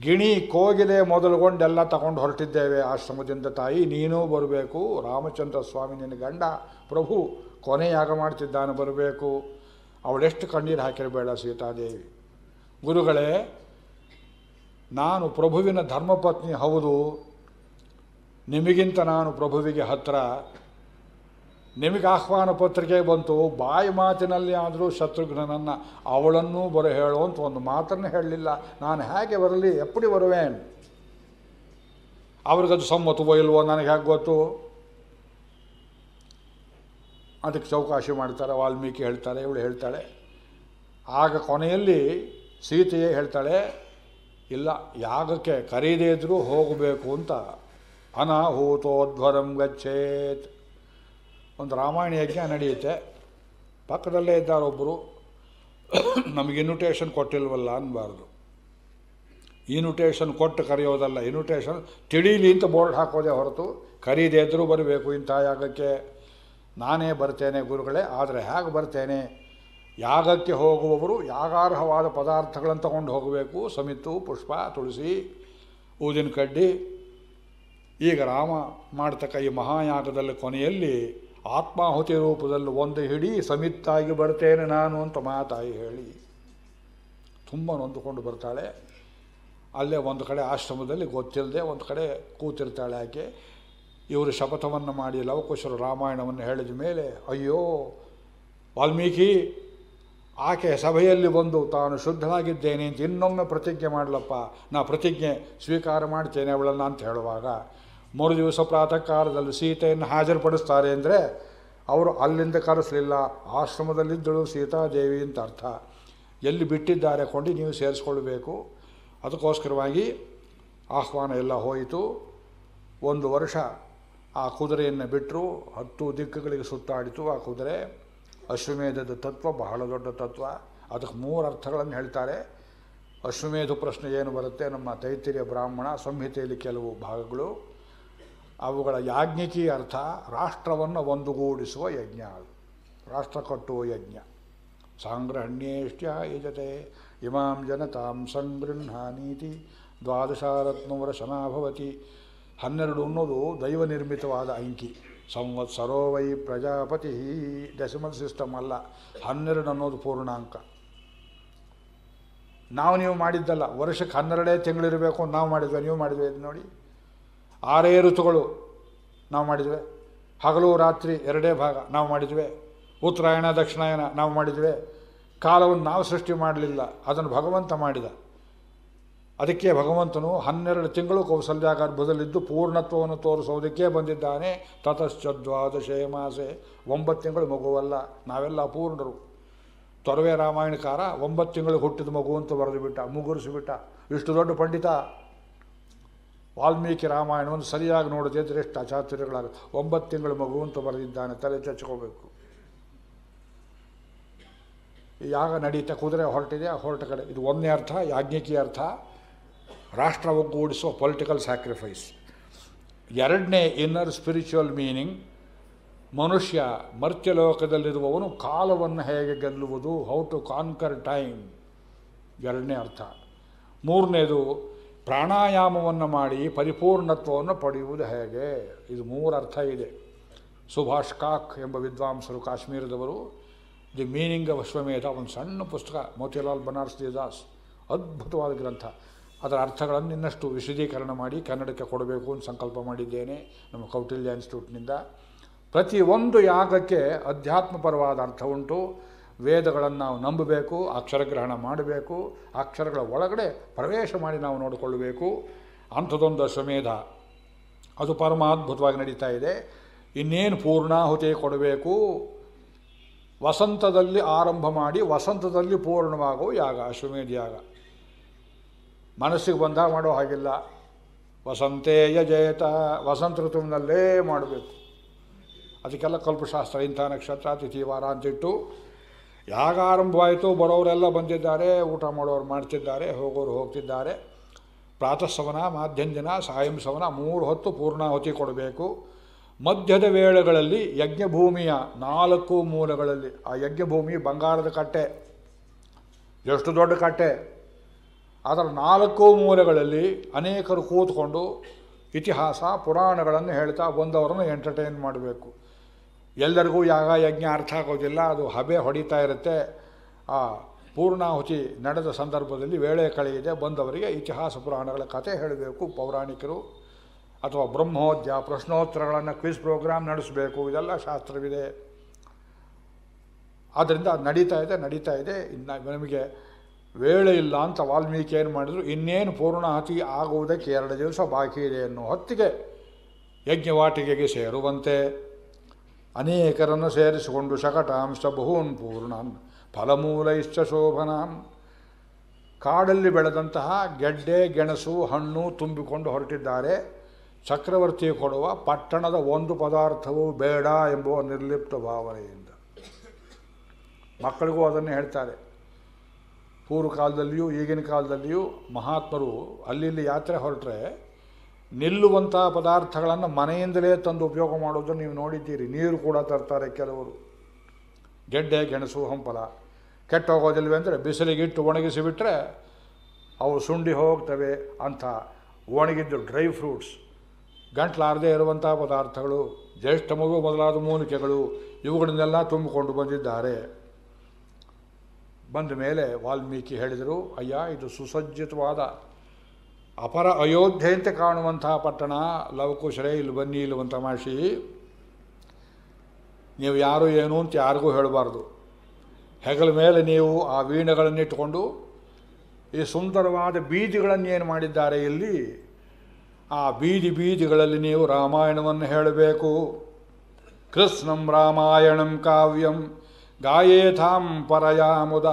ಗಿಣಿ ಕೋಗಿಲೆ ಮೊದಲುಗೊಂಡೆಲ್ಲ ತಗೊಂಡು ಹೊರಟಿದ್ದೇವೆ ಆಶ್ರಮದಿಂದ ತಾಯಿ ನೀನೂ ಬರಬೇಕು ರಾಮಚಂದ್ರ ಸ್ವಾಮಿ ನಿನ್ನ ಗಂಡ ಪ್ರಭು ಕೊನೆಯಾಗ ಮಾಡ್ತಿದ್ದಾನೆ ಬರಬೇಕು ಅವಳೆಷ್ಟು ಕಣ್ಣೀರು ಹಾಕಿರಬೇಡ ಸೀತಾದೇವಿ ಗುರುಗಳೇ ನಾನು ಪ್ರಭುವಿನ ಧರ್ಮಪತ್ನಿ ಹೌದು ನಿಮಗಿಂತ ನಾನು ಪ್ರಭುವಿಗೆ ಹತ್ರ ನಿಮಗೆ ಆಹ್ವಾನ ಪತ್ರಿಕೆ ಬಂತು ಬಾಯಿ ಮಾತಿನಲ್ಲಿ ಆದರೂ ಶತ್ರುಘ್ನನನ್ನು ಅವಳನ್ನೂ ಬರ ಹೇಳು ಅಂತ ಒಂದು ಮಾತನ್ನು ಹೇಳಲಿಲ್ಲ ನಾನು ಹೇಗೆ ಬರಲಿ ಎಪ್ಪಡಿ ಬರುವೇನು ಅವ್ರಿಗದು ಸಮ್ಮತವೋ ಇಲ್ವೋ ನನಗೆ ಹೇಗೆ ಗೊತ್ತು ಅದಕ್ಕೆ ಚೌಕಾಶಿ ಮಾಡ್ತಾರೆ ವಾಲ್ಮೀಕಿ ಹೇಳ್ತಾರೆ ಇವಳು ಹೇಳ್ತಾಳೆ ಆಗ ಕೊನೆಯಲ್ಲಿ ಸೀತೆಯೇ ಹೇಳ್ತಾಳೆ ಇಲ್ಲ ಯಾಗಕ್ಕೆ ಕರೀದೇ ಹೋಗಬೇಕು ಅಂತ ಅನಾಹುತೋಧ್ವರಂ ಗಚ್ಚೇತ್ ಒಂದು ರಾಮಾಯಣ ಯಜ್ಞ ನಡೆಯುತ್ತೆ ಪಕ್ಕದಲ್ಲೇ ಇದ್ದಾರೊಬ್ಬರು ನಮಗೆ ಇನ್ವಿಟೇಷನ್ ಕೊಟ್ಟಿಲ್ವಲ್ಲ ಅನ್ನಬಾರ್ದು ಇನ್ವಿಟೇಷನ್ ಕೊಟ್ಟು ಕರೆಯೋದಲ್ಲ ಇನ್ವಿಟೇಷನ್ ತಿಳೀಲಿ ಅಂತ ಬೋರ್ಡ್ ಹಾಕೋದೇ ಹೊರತು ಕರೀದೇ ಎದುರು ಬರಬೇಕು ಇಂಥ ಯಾಗಕ್ಕೆ ನಾನೇ ಬರ್ತೇನೆ ಗುರುಗಳೇ ಆದರೆ ಹೇಗೆ ಬರ್ತೇನೆ ಯಾಗಕ್ಕೆ ಹೋಗುವವರು ಯಾಗಾರ್ಹವಾದ ಪದಾರ್ಥಗಳನ್ನು ತಗೊಂಡು ಹೋಗಬೇಕು ಸಮಿತು ಪುಷ್ಪ ತುಳಸಿ ಊದಿನ ಕಡ್ಡಿ ಈಗ ರಾಮ ಮಾಡ್ತಕ್ಕ ಈ ಮಹಾಯಾಗದಲ್ಲಿ ಕೊನೆಯಲ್ಲಿ ಆತ್ಮಾಹುತಿ ರೂಪದಲ್ಲಿ ಒಂದು ಹಿಡಿ ಸಮಿತ್ತಾಗಿ ಬರ್ತೇನೆ ನಾನು ಅಂತ ಮಾತಾಯಿ ಹೇಳಿ ತುಂಬ ನೊಂದುಕೊಂಡು ಬರ್ತಾಳೆ ಅಲ್ಲೇ ಒಂದು ಕಡೆ ಆಶ್ರಮದಲ್ಲಿ ಗೊತ್ತಿಲ್ಲದೆ ಒಂದು ಕಡೆ ಕೂತಿರ್ತಾಳೆ ಆಕೆ ಇವರು ಶಪಥವನ್ನು ಮಾಡಿ ಲವಕುಶರು ರಾಮಾಯಣವನ್ನು ಹೇಳಿದ ಮೇಲೆ ಅಯ್ಯೋ ವಾಲ್ಮೀಕಿ ಆಕೆ ಸಭೆಯಲ್ಲಿ ಬಂದು ತಾನು ಶುದ್ಧನಾಗಿದ್ದೇನೆ ಅಂತ ಇನ್ನೊಮ್ಮೆ ಪ್ರತಿಜ್ಞೆ ಮಾಡಲಪ್ಪ ನಾ ಪ್ರತಿಜ್ಞೆ ಸ್ವೀಕಾರ ಮಾಡ್ತೇನೆ ಅವಳನ್ನು ಅಂತ ಹೇಳುವಾಗ ಮೂರು ದಿವಸ ಪ್ರಾತಃ ಕಾಲದಲ್ಲಿ ಸೀತೆಯನ್ನು ಹಾಜರುಪಡಿಸ್ತಾರೆ ಅಂದರೆ ಅವರು ಅಲ್ಲಿಂದ ಕರೆಸಲಿಲ್ಲ ಆಶ್ರಮದಲ್ಲಿದ್ದಳು ಸೀತಾದೇವಿ ಅಂತ ಅರ್ಥ ಎಲ್ಲಿ ಬಿಟ್ಟಿದ್ದಾರೆ ಕೊಂಡು ನೀವು ಸೇರಿಸ್ಕೊಳ್ಬೇಕು ಅದಕ್ಕೋಸ್ಕರವಾಗಿ ಆಹ್ವಾನ ಎಲ್ಲ ಹೋಯಿತು ಒಂದು ವರ್ಷ ಆ ಕುದುರೆಯನ್ನು ಬಿಟ್ಟರು ಹತ್ತು ದಿಕ್ಕುಗಳಿಗೆ ಸುತ್ತಾಡಿತು ಆ ಕುದುರೆ ಅಶ್ವಮೇಧದ ತತ್ವ ಬಹಳ ದೊಡ್ಡ ತತ್ವ ಅದಕ್ಕೆ ಮೂರು ಅರ್ಥಗಳನ್ನು ಹೇಳ್ತಾರೆ ಅಶ್ವಮೇಧ ಪ್ರಶ್ನೆ ಏನು ಬರುತ್ತೆ ನಮ್ಮ ತೈತಿರಿಯ ಬ್ರಾಹ್ಮಣ ಸಂಹಿತೆಯಲ್ಲಿ ಕೆಲವು ಭಾಗಗಳು ಅವುಗಳ ಯಾಜ್ಞಿಕಿ ಅರ್ಥ ರಾಷ್ಟ್ರವನ್ನು ಒಂದುಗೂಡಿಸುವ ಯಜ್ಞ ಅದು ರಾಷ್ಟ್ರ ಕಟ್ಟುವ ಯಜ್ಞ ಸಾಂಗ್ರಹಣ್ಯೇಷ್ಟ್ಯ ಯಜತೆ ಇಮಾಂ ಜನತಾಂ ಸಂಗೃಹಾನೀತಿ ಶನಾಭವತಿ ಹನ್ನೆರಡು ಅನ್ನೋದು ದೈವ ನಿರ್ಮಿತವಾದ ಅಂಕಿ ಸಂವತ್ಸರೋವೈ ವೈ ಪ್ರಜಾಪತಿ ಡೆಸಿಮಲ್ ಸಿಸ್ಟಮ್ ಅಲ್ಲ ಹನ್ನೆರಡು ಅನ್ನೋದು ಪೂರ್ಣಾಂಕ ನಾವು ನೀವು ಮಾಡಿದ್ದಲ್ಲ ವರ್ಷಕ್ಕೆ ಹನ್ನೆರಡೇ ತಿಂಗಳಿರಬೇಕು ನಾವು ಮಾಡಿದ್ವಿ ನೀವು ಮಾಡಿದ್ವಿ ನೋಡಿ ಆರೇ ಋತುಗಳು ನಾವು ಮಾಡಿದ್ವಿ ಹಗಲು ರಾತ್ರಿ ಎರಡೇ ಭಾಗ ನಾವು ಮಾಡಿದ್ವಿ ಉತ್ತರಾಯಣ ದಕ್ಷಿಣಾಯನ ನಾವು ಮಾಡಿದ್ವಿ ಕಾಲವನ್ನು ನಾವು ಸೃಷ್ಟಿ ಮಾಡಲಿಲ್ಲ ಅದನ್ನು ಭಗವಂತ ಮಾಡಿದ ಅದಕ್ಕೆ ಭಗವಂತನು ಹನ್ನೆರಡು ತಿಂಗಳು ಕೌಸಲ್ಯ ಗರ್ಭದಲ್ಲಿದ್ದು ಪೂರ್ಣತ್ವವನ್ನು ತೋರಿಸೋದಕ್ಕೆ ಬಂದಿದ್ದಾನೆ ತತಶ್ಚದ್ವಾದಶೇ ಮಾಸೆ ಒಂಬತ್ತು ತಿಂಗಳು ಮಗುವಲ್ಲ ನಾವೆಲ್ಲ ಅಪೂರ್ಣರು ತೊರವೆ ರಾಮಾಯಣಕಾರ ಒಂಬತ್ತು ತಿಂಗಳು ಹುಟ್ಟಿದ ಮಗು ಅಂತ ಬರೆದು ಬಿಟ್ಟ ಮುಗುರಿಸಿಬಿಟ್ಟ ಇಷ್ಟು ದೊಡ್ಡ ಪಂಡಿತ ವಾಲ್ಮೀಕಿ ರಾಮಾಯಣವನ್ನು ಸರಿಯಾಗಿ ನೋಡದೆ ಅಂದರೆ ಎಷ್ಟು ಅಚಾತುರ್ಯಗಳಾಗುತ್ತೆ ಒಂಬತ್ತು ತಿಂಗಳು ಮಗು ಅಂತ ಬರೆದಿದ್ದಾನೆ ತಲೆ ಚಚ್ಕೋಬೇಕು ಯಾಗ ನಡೀತಾ ಕುದುರೆ ಹೊರಟಿದೆ ಹೊರಟ ಕಡೆ ಇದು ಒಂದನೇ ಅರ್ಥ ಯಾಜ್ಞಿಕೀಯ ಅರ್ಥ ರಾಷ್ಟ್ರ ಒಗ್ಗೂಡಿಸುವ ಪೊಲಿಟಿಕಲ್ ಸ್ಯಾಕ್ರಿಫೈಸ್ ಎರಡನೇ ಇನ್ನರ್ ಸ್ಪಿರಿಚುವಲ್ ಮೀನಿಂಗ್ ಮನುಷ್ಯ ಮರ್ತ್ಯಲೋಕದಲ್ಲಿರುವವನು ಕಾಲವನ್ನು ಹೇಗೆ ಗೆಲ್ಲುವುದು ಹೌ ಟು ಕಾನ್ಕರ್ ಟೈಮ್ ಎರಡನೇ ಅರ್ಥ ಮೂರನೇದು ಪ್ರಾಣಾಯಾಮವನ್ನು ಮಾಡಿ ಪರಿಪೂರ್ಣತ್ವವನ್ನು ಪಡೆಯುವುದು ಹೇಗೆ ಇದು ಮೂರು ಅರ್ಥ ಇದೆ ಸುಭಾಷ್ ಕಾಕ್ ಎಂಬ ವಿದ್ವಾಂಸರು ಕಾಶ್ಮೀರದವರು ದಿ ಮೀನಿಂಗ್ ವಿಶ್ವಮೇಧ ಒಂದು ಸಣ್ಣ ಪುಸ್ತಕ ಮೋತಿಲಾಲ್ ಬನಾರಸ್ ದಾಸ್ ಅದ್ಭುತವಾದ ಗ್ರಂಥ ಅದರ ಅರ್ಥಗಳನ್ನು ಇನ್ನಷ್ಟು ವಿಶದೀಕರಣ ಮಾಡಿ ಕನ್ನಡಕ್ಕೆ ಕೊಡಬೇಕು ಅಂತ ಸಂಕಲ್ಪ ಮಾಡಿದ್ದೇನೆ ನಮ್ಮ ಕೌಟಿಲ್ಯ ಇನ್ಸ್ಟಿಟ್ಯೂಟ್ನಿಂದ ಪ್ರತಿಯೊಂದು ಯಾಗಕ್ಕೆ ಅಧ್ಯಾತ್ಮಪರವಾದ ಅರ್ಥ ಉಂಟು ವೇದಗಳನ್ನು ನಾವು ನಂಬಬೇಕು ಅಕ್ಷರಗ್ರಹಣ ಮಾಡಬೇಕು ಅಕ್ಷರಗಳ ಒಳಗಡೆ ಪ್ರವೇಶ ಮಾಡಿ ನಾವು ನೋಡಿಕೊಳ್ಳಬೇಕು ಅಂಥದ್ದೊಂದು ಅಶ್ವಮೇಧ ಅದು ಪರಮಾದ್ಭುತವಾಗಿ ನಡೀತಾ ಇದೆ ಇನ್ನೇನು ಪೂರ್ಣಾಹುತಿ ಕೊಡಬೇಕು ವಸಂತದಲ್ಲಿ ಆರಂಭ ಮಾಡಿ ವಸಂತದಲ್ಲಿ ಪೂರ್ಣವಾಗೋ ಯಾಗ ಅಶ್ವಮೇಧ ಯಾಗ ಮನಸ್ಸಿಗೆ ಬಂದಾಗ ಮಾಡೋ ಹಾಗಿಲ್ಲ ವಸಂತೇ ಯಜೇತ ವಸಂತ ಋತುವಿನಲ್ಲೇ ಮಾಡಬೇಕು ಅದಕ್ಕೆಲ್ಲ ಕಲ್ಪಶಾಸ್ತ್ರ ಇಂಥ ನಕ್ಷತ್ರ ತಿಥಿ ವಾರ ಅಂತಿಟ್ಟು ಯಾಗ ಆರಂಭವಾಯಿತು ಬರೋರೆಲ್ಲ ಬಂದಿದ್ದಾರೆ ಊಟ ಮಾಡೋರು ಮಾಡ್ತಿದ್ದಾರೆ ಹೋಗೋರು ಹೋಗ್ತಿದ್ದಾರೆ ಪ್ರಾತಃ ಸವನ ಸಾಯಂಸವನ ಸಾಯಂ ಮೂರು ಹೊತ್ತು ಪೂರ್ಣಾಹುತಿ ಕೊಡಬೇಕು ಮಧ್ಯದ ವೇಳೆಗಳಲ್ಲಿ ಯಜ್ಞಭೂಮಿಯ ನಾಲ್ಕು ಮೂಲಗಳಲ್ಲಿ ಆ ಯಜ್ಞಭೂಮಿ ಬಂಗಾರದ ಕಟ್ಟೆ ಎಷ್ಟು ದೊಡ್ಡ ಕಟ್ಟೆ ಅದರ ನಾಲ್ಕು ಮೂಲಗಳಲ್ಲಿ ಅನೇಕರು ಕೂತ್ಕೊಂಡು ಇತಿಹಾಸ ಪುರಾಣಗಳನ್ನು ಹೇಳ್ತಾ ಬಂದವರನ್ನು ಎಂಟರ್ಟೈನ್ ಮಾಡಬೇಕು ಎಲ್ಲರಿಗೂ ಯಾಗ ಯಜ್ಞ ಅರ್ಥ ಆಗೋದಿಲ್ಲ ಅದು ಹಬೆ ಹೊಡಿತಾ ಇರುತ್ತೆ ಆ ಪೂರ್ಣಾಹುತಿ ನಡೆದ ಸಂದರ್ಭದಲ್ಲಿ ವೇಳೆ ಕಳೆಯಿದೆ ಬಂದವರಿಗೆ ಇತಿಹಾಸ ಪುರಾಣಗಳ ಕಥೆ ಹೇಳಬೇಕು ಪೌರಾಣಿಕರು ಅಥವಾ ಬ್ರಹ್ಮೋದ್ಯ ಪ್ರಶ್ನೋತ್ತರಗಳನ್ನು ಕ್ವಿಸ್ ಪ್ರೋಗ್ರಾಮ್ ನಡೆಸಬೇಕು ಇದೆಲ್ಲ ಶಾಸ್ತ್ರವಿದೆ ಆದ್ದರಿಂದ ಅದು ನಡೀತಾ ಇದೆ ನಡೀತಾ ಇದೆ ಇನ್ನು ನಮಗೆ ವೇಳೆ ಇಲ್ಲ ಅಂತ ವಾಲ್ಮೀಕಿ ಏನು ಮಾಡಿದ್ರು ಇನ್ನೇನು ಪೂರ್ಣಾಹುತಿ ಆಗುವುದಕ್ಕೆ ಎರಡು ದಿವಸ ಬಾಕಿ ಇದೆ ಅನ್ನೋ ಹೊತ್ತಿಗೆ ಯಜ್ಞವಾಟಿಗೆಗೆ ಸೇರುವಂತೆ ಅನೇಕರನ್ನು ಸೇರಿಸಿಕೊಂಡು ಶಕಟಾಂಶ ಬಹೂನ್ ಪೂರ್ಣಾನ್ ಫಲಮೂಲ ಇಷ್ಟ ಶೋಭನಾನ್ ಕಾಡಲ್ಲಿ ಬೆಳೆದಂತಹ ಗೆಡ್ಡೆ ಗೆಣಸು ಹಣ್ಣು ತುಂಬಿಕೊಂಡು ಹೊರಟಿದ್ದಾರೆ ಚಕ್ರವರ್ತಿ ಕೊಡುವ ಪಟ್ಟಣದ ಒಂದು ಪದಾರ್ಥವು ಬೇಡ ಎಂಬುವ ನಿರ್ಲಿಪ್ತ ಭಾವನೆಯಿಂದ ಮಕ್ಕಳಿಗೂ ಅದನ್ನು ಹೇಳ್ತಾರೆ ಪೂರ್ವ ಕಾಲದಲ್ಲಿಯೂ ಈಗಿನ ಕಾಲದಲ್ಲಿಯೂ ಮಹಾತ್ಮರು ಅಲ್ಲಿ ಯಾತ್ರೆ ಹೊರಟ್ರೆ ನಿಲ್ಲುವಂಥ ಪದಾರ್ಥಗಳನ್ನು ಮನೆಯಿಂದಲೇ ತಂದು ಉಪಯೋಗ ಮಾಡೋದನ್ನು ನೀವು ನೋಡಿದ್ದೀರಿ ನೀರು ಕೂಡ ತರ್ತಾರೆ ಕೆಲವರು ಗೆಡ್ಡೆ ಗೆಣಸು ಹಂಪಲ ಕೆಟ್ಟೋಗೋದಿಲ್ವೇ ಅಂದರೆ ಬಿಸಿಲಿಗಿಟ್ಟು ಒಣಗಿಸಿ ಬಿಟ್ಟರೆ ಅವು ಸುಂಡಿ ಹೋಗ್ತವೆ ಅಂತ ಒಣಗಿದ್ದು ಡ್ರೈ ಫ್ರೂಟ್ಸ್ ಗಂಟ್ಲಾರದೆ ಇರುವಂಥ ಪದಾರ್ಥಗಳು ಜ್ಯೇಷ್ಠ ಮಗು ಮೊದಲಾದ ಮೂಲಿಕೆಗಳು ಇವುಗಳನ್ನೆಲ್ಲ ತುಂಬಿಕೊಂಡು ಬಂದಿದ್ದಾರೆ ಬಂದ ಮೇಲೆ ವಾಲ್ಮೀಕಿ ಹೇಳಿದರು ಅಯ್ಯ ಇದು ಸುಸಜ್ಜಿತವಾದ ಅಪರ ಅಯೋಧ್ಯೆ ಅಂತ ಕಾಣುವಂತಹ ಪಟ್ಟಣ ಲವಕುಶರೇ ಇಲ್ಲಿ ಬನ್ನಿ ಇಲ್ಲುವಂಥ ತಮಾಷಿ ನೀವು ಯಾರು ಏನು ಅಂತ ಯಾರಿಗೂ ಹೇಳಬಾರ್ದು ಹೆಗಲ ಮೇಲೆ ನೀವು ಆ ವೀಣೆಗಳನ್ನಿಟ್ಟುಕೊಂಡು ಈ ಸುಂದರವಾದ ಬೀದಿಗಳನ್ನು ಏನು ಮಾಡಿದ್ದಾರೆ ಇಲ್ಲಿ ಆ ಬೀದಿ ಬೀದಿಗಳಲ್ಲಿ ನೀವು ರಾಮಾಯಣವನ್ನು ಹೇಳಬೇಕು ಕೃಷ್ಣಂ ರಾಮಾಯಣಂ ಕಾವ್ಯಂ ಗಾಯೇಥಾಂ ಪರಯಾಮುದ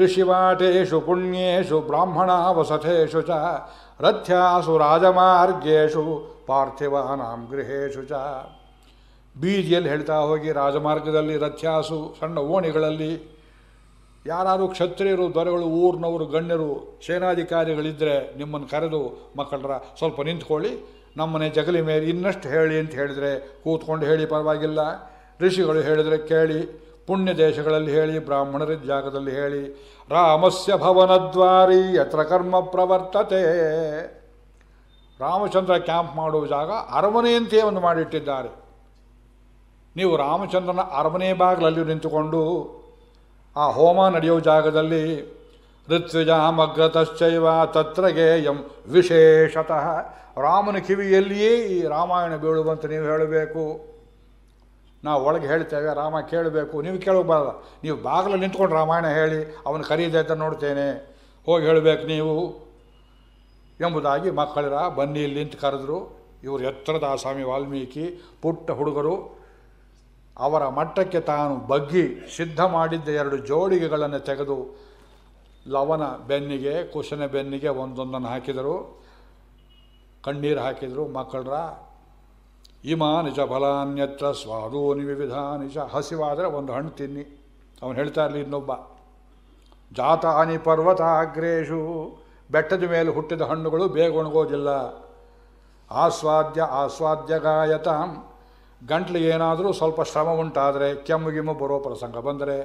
ಋಷಿವಾಟೇಶು ಪುಣ್ಯೇಶು ಬ್ರಾಹ್ಮಣಾವಸಥೇಶು ಚ ರಥ್ಯಾಸು ರಾಜಮಾರ್ಗೇಶು ಪಾರ್ಥಿವಾನಾಂ ಗೃಹೇಶು ಚ ಬೀದಿಯಲ್ಲಿ ಹೇಳ್ತಾ ಹೋಗಿ ರಾಜಮಾರ್ಗದಲ್ಲಿ ರಥ್ಯಾಸು ಸಣ್ಣ ಓಣಿಗಳಲ್ಲಿ ಯಾರಾದರೂ ಕ್ಷತ್ರಿಯರು ದೊರೆಗಳು ಊರಿನವರು ಗಣ್ಯರು ಸೇನಾಧಿಕಾರಿಗಳಿದ್ದರೆ ನಿಮ್ಮನ್ನು ಕರೆದು ಮಕ್ಕಳರ ಸ್ವಲ್ಪ ನಿಂತ್ಕೊಳ್ಳಿ ನಮ್ಮನೆ ಜಗಲಿ ಮೇಲೆ ಇನ್ನಷ್ಟು ಹೇಳಿ ಅಂತ ಹೇಳಿದರೆ ಕೂತ್ಕೊಂಡು ಹೇಳಿ ಪರವಾಗಿಲ್ಲ ಋಷಿಗಳು ಹೇಳಿದರೆ ಕೇಳಿ ಪುಣ್ಯ ದೇಶಗಳಲ್ಲಿ ಹೇಳಿ ಬ್ರಾಹ್ಮಣರ ಜಾಗದಲ್ಲಿ ಹೇಳಿ ರಾಮಸ್ಯ ಭವನದ್ವಾರಿ ಯತ್ರ ಕರ್ಮ ಪ್ರವರ್ತತೆ ರಾಮಚಂದ್ರ ಕ್ಯಾಂಪ್ ಮಾಡುವ ಜಾಗ ಅರಮನೆಯಂತೆಯೇ ಒಂದು ಮಾಡಿಟ್ಟಿದ್ದಾರೆ ನೀವು ರಾಮಚಂದ್ರನ ಅರಮನೆ ಬಾಗಿಲಲ್ಲಿ ನಿಂತುಕೊಂಡು ಆ ಹೋಮ ನಡೆಯುವ ಜಾಗದಲ್ಲಿ ಋತ್ವಿಜಾಮಗ್ರತಶ್ಚೈವ ತತ್ರಗೇಯಂ ವಿಶೇಷತಃ ರಾಮನ ಕಿವಿಯಲ್ಲಿಯೇ ಈ ರಾಮಾಯಣ ಬೀಳುವಂತೆ ನೀವು ಹೇಳಬೇಕು ನಾವು ಒಳಗೆ ಹೇಳ್ತೇವೆ ರಾಮ ಕೇಳಬೇಕು ನೀವು ಕೇಳಬಾರ್ದ ನೀವು ಬಾಗಿಲು ನಿಂತ್ಕೊಂಡು ರಾಮಾಯಣ ಹೇಳಿ ಅವನು ಕರೀದೆ ಅಂತ ನೋಡ್ತೇನೆ ಹೋಗಿ ಹೇಳಬೇಕು ನೀವು ಎಂಬುದಾಗಿ ಮಕ್ಕಳರ ಬನ್ನಿ ಇಲ್ಲಿ ನಿಂತು ಕರೆದ್ರು ಇವರು ಎತ್ತರದ ಸ್ವಾಮಿ ವಾಲ್ಮೀಕಿ ಪುಟ್ಟ ಹುಡುಗರು ಅವರ ಮಟ್ಟಕ್ಕೆ ತಾನು ಬಗ್ಗಿ ಸಿದ್ಧ ಮಾಡಿದ್ದ ಎರಡು ಜೋಡಿಗೆಗಳನ್ನು ತೆಗೆದು ಲವನ ಬೆನ್ನಿಗೆ ಕುಶನ ಬೆನ್ನಿಗೆ ಒಂದೊಂದನ್ನು ಹಾಕಿದರು ಕಣ್ಣೀರು ಹಾಕಿದರು ಮಕ್ಕಳರ ಇಮಾನಿ ಚ ಫಲಾನ್ಯತ್ರ ಸ್ವಾದೂನಿ ವಿವಿಧಾನಿ ನಿಜ ಹಸಿವಾದರೆ ಒಂದು ಹಣ್ಣು ತಿನ್ನಿ ಅವನು ಹೇಳ್ತಾ ಇರಲಿ ಇನ್ನೊಬ್ಬ ಜಾತಾನಿ ಅಗ್ರೇಶು ಬೆಟ್ಟದ ಮೇಲೆ ಹುಟ್ಟಿದ ಹಣ್ಣುಗಳು ಬೇಗ ಒಣಗೋದಿಲ್ಲ ಆಸ್ವಾದ್ಯ ಆಸ್ವಾದ್ಯ ಗಾಯತ ಗಂಟ್ಲಿಗೆ ಏನಾದರೂ ಸ್ವಲ್ಪ ಶ್ರಮ ಉಂಟಾದರೆ ಕೆಮ್ಮು ಗಿಮ್ಮು ಬರೋ ಪ್ರಸಂಗ ಬಂದರೆ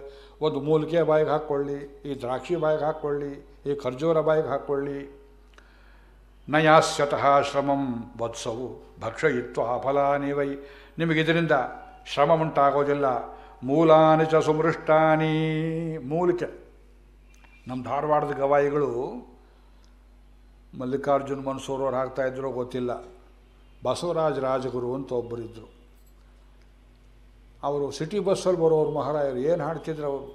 ಒಂದು ಮೂಲಿಕೆ ಬಾಯಿಗೆ ಹಾಕ್ಕೊಳ್ಳಿ ಈ ದ್ರಾಕ್ಷಿ ಬಾಯಿಗೆ ಹಾಕ್ಕೊಳ್ಳಿ ಈ ಖರ್ಜೂರ ಬಾಯಿಗೆ ಹಾಕ್ಕೊಳ್ಳಿ ನಯಾಸ್ಯತಃ ಶ್ರಮಂ ವತ್ಸವು ಆ ಫಲಾನಿವೈ ವೈ ನಿಮಗಿದರಿಂದ ಶ್ರಮ ಉಂಟಾಗೋದಿಲ್ಲ ಮೂಲಾನಿಚ ಚ ಸುಮೃಷ್ಟಾನಿ ಮೂಲಿಕ ನಮ್ಮ ಧಾರವಾಡದ ಗವಾಯಿಗಳು ಮಲ್ಲಿಕಾರ್ಜುನ್ ಮನ್ಸೂರವ್ರು ಹಾಕ್ತಾಯಿದ್ರೋ ಗೊತ್ತಿಲ್ಲ ಬಸವರಾಜ ರಾಜಗುರು ಅಂತ ಒಬ್ಬರಿದ್ದರು ಅವರು ಸಿಟಿ ಬಸ್ಸಲ್ಲಿ ಬರೋರು ಮಹಾರಾಜರು ಏನು ಹಾಡ್ತಿದ್ರು ಅವರು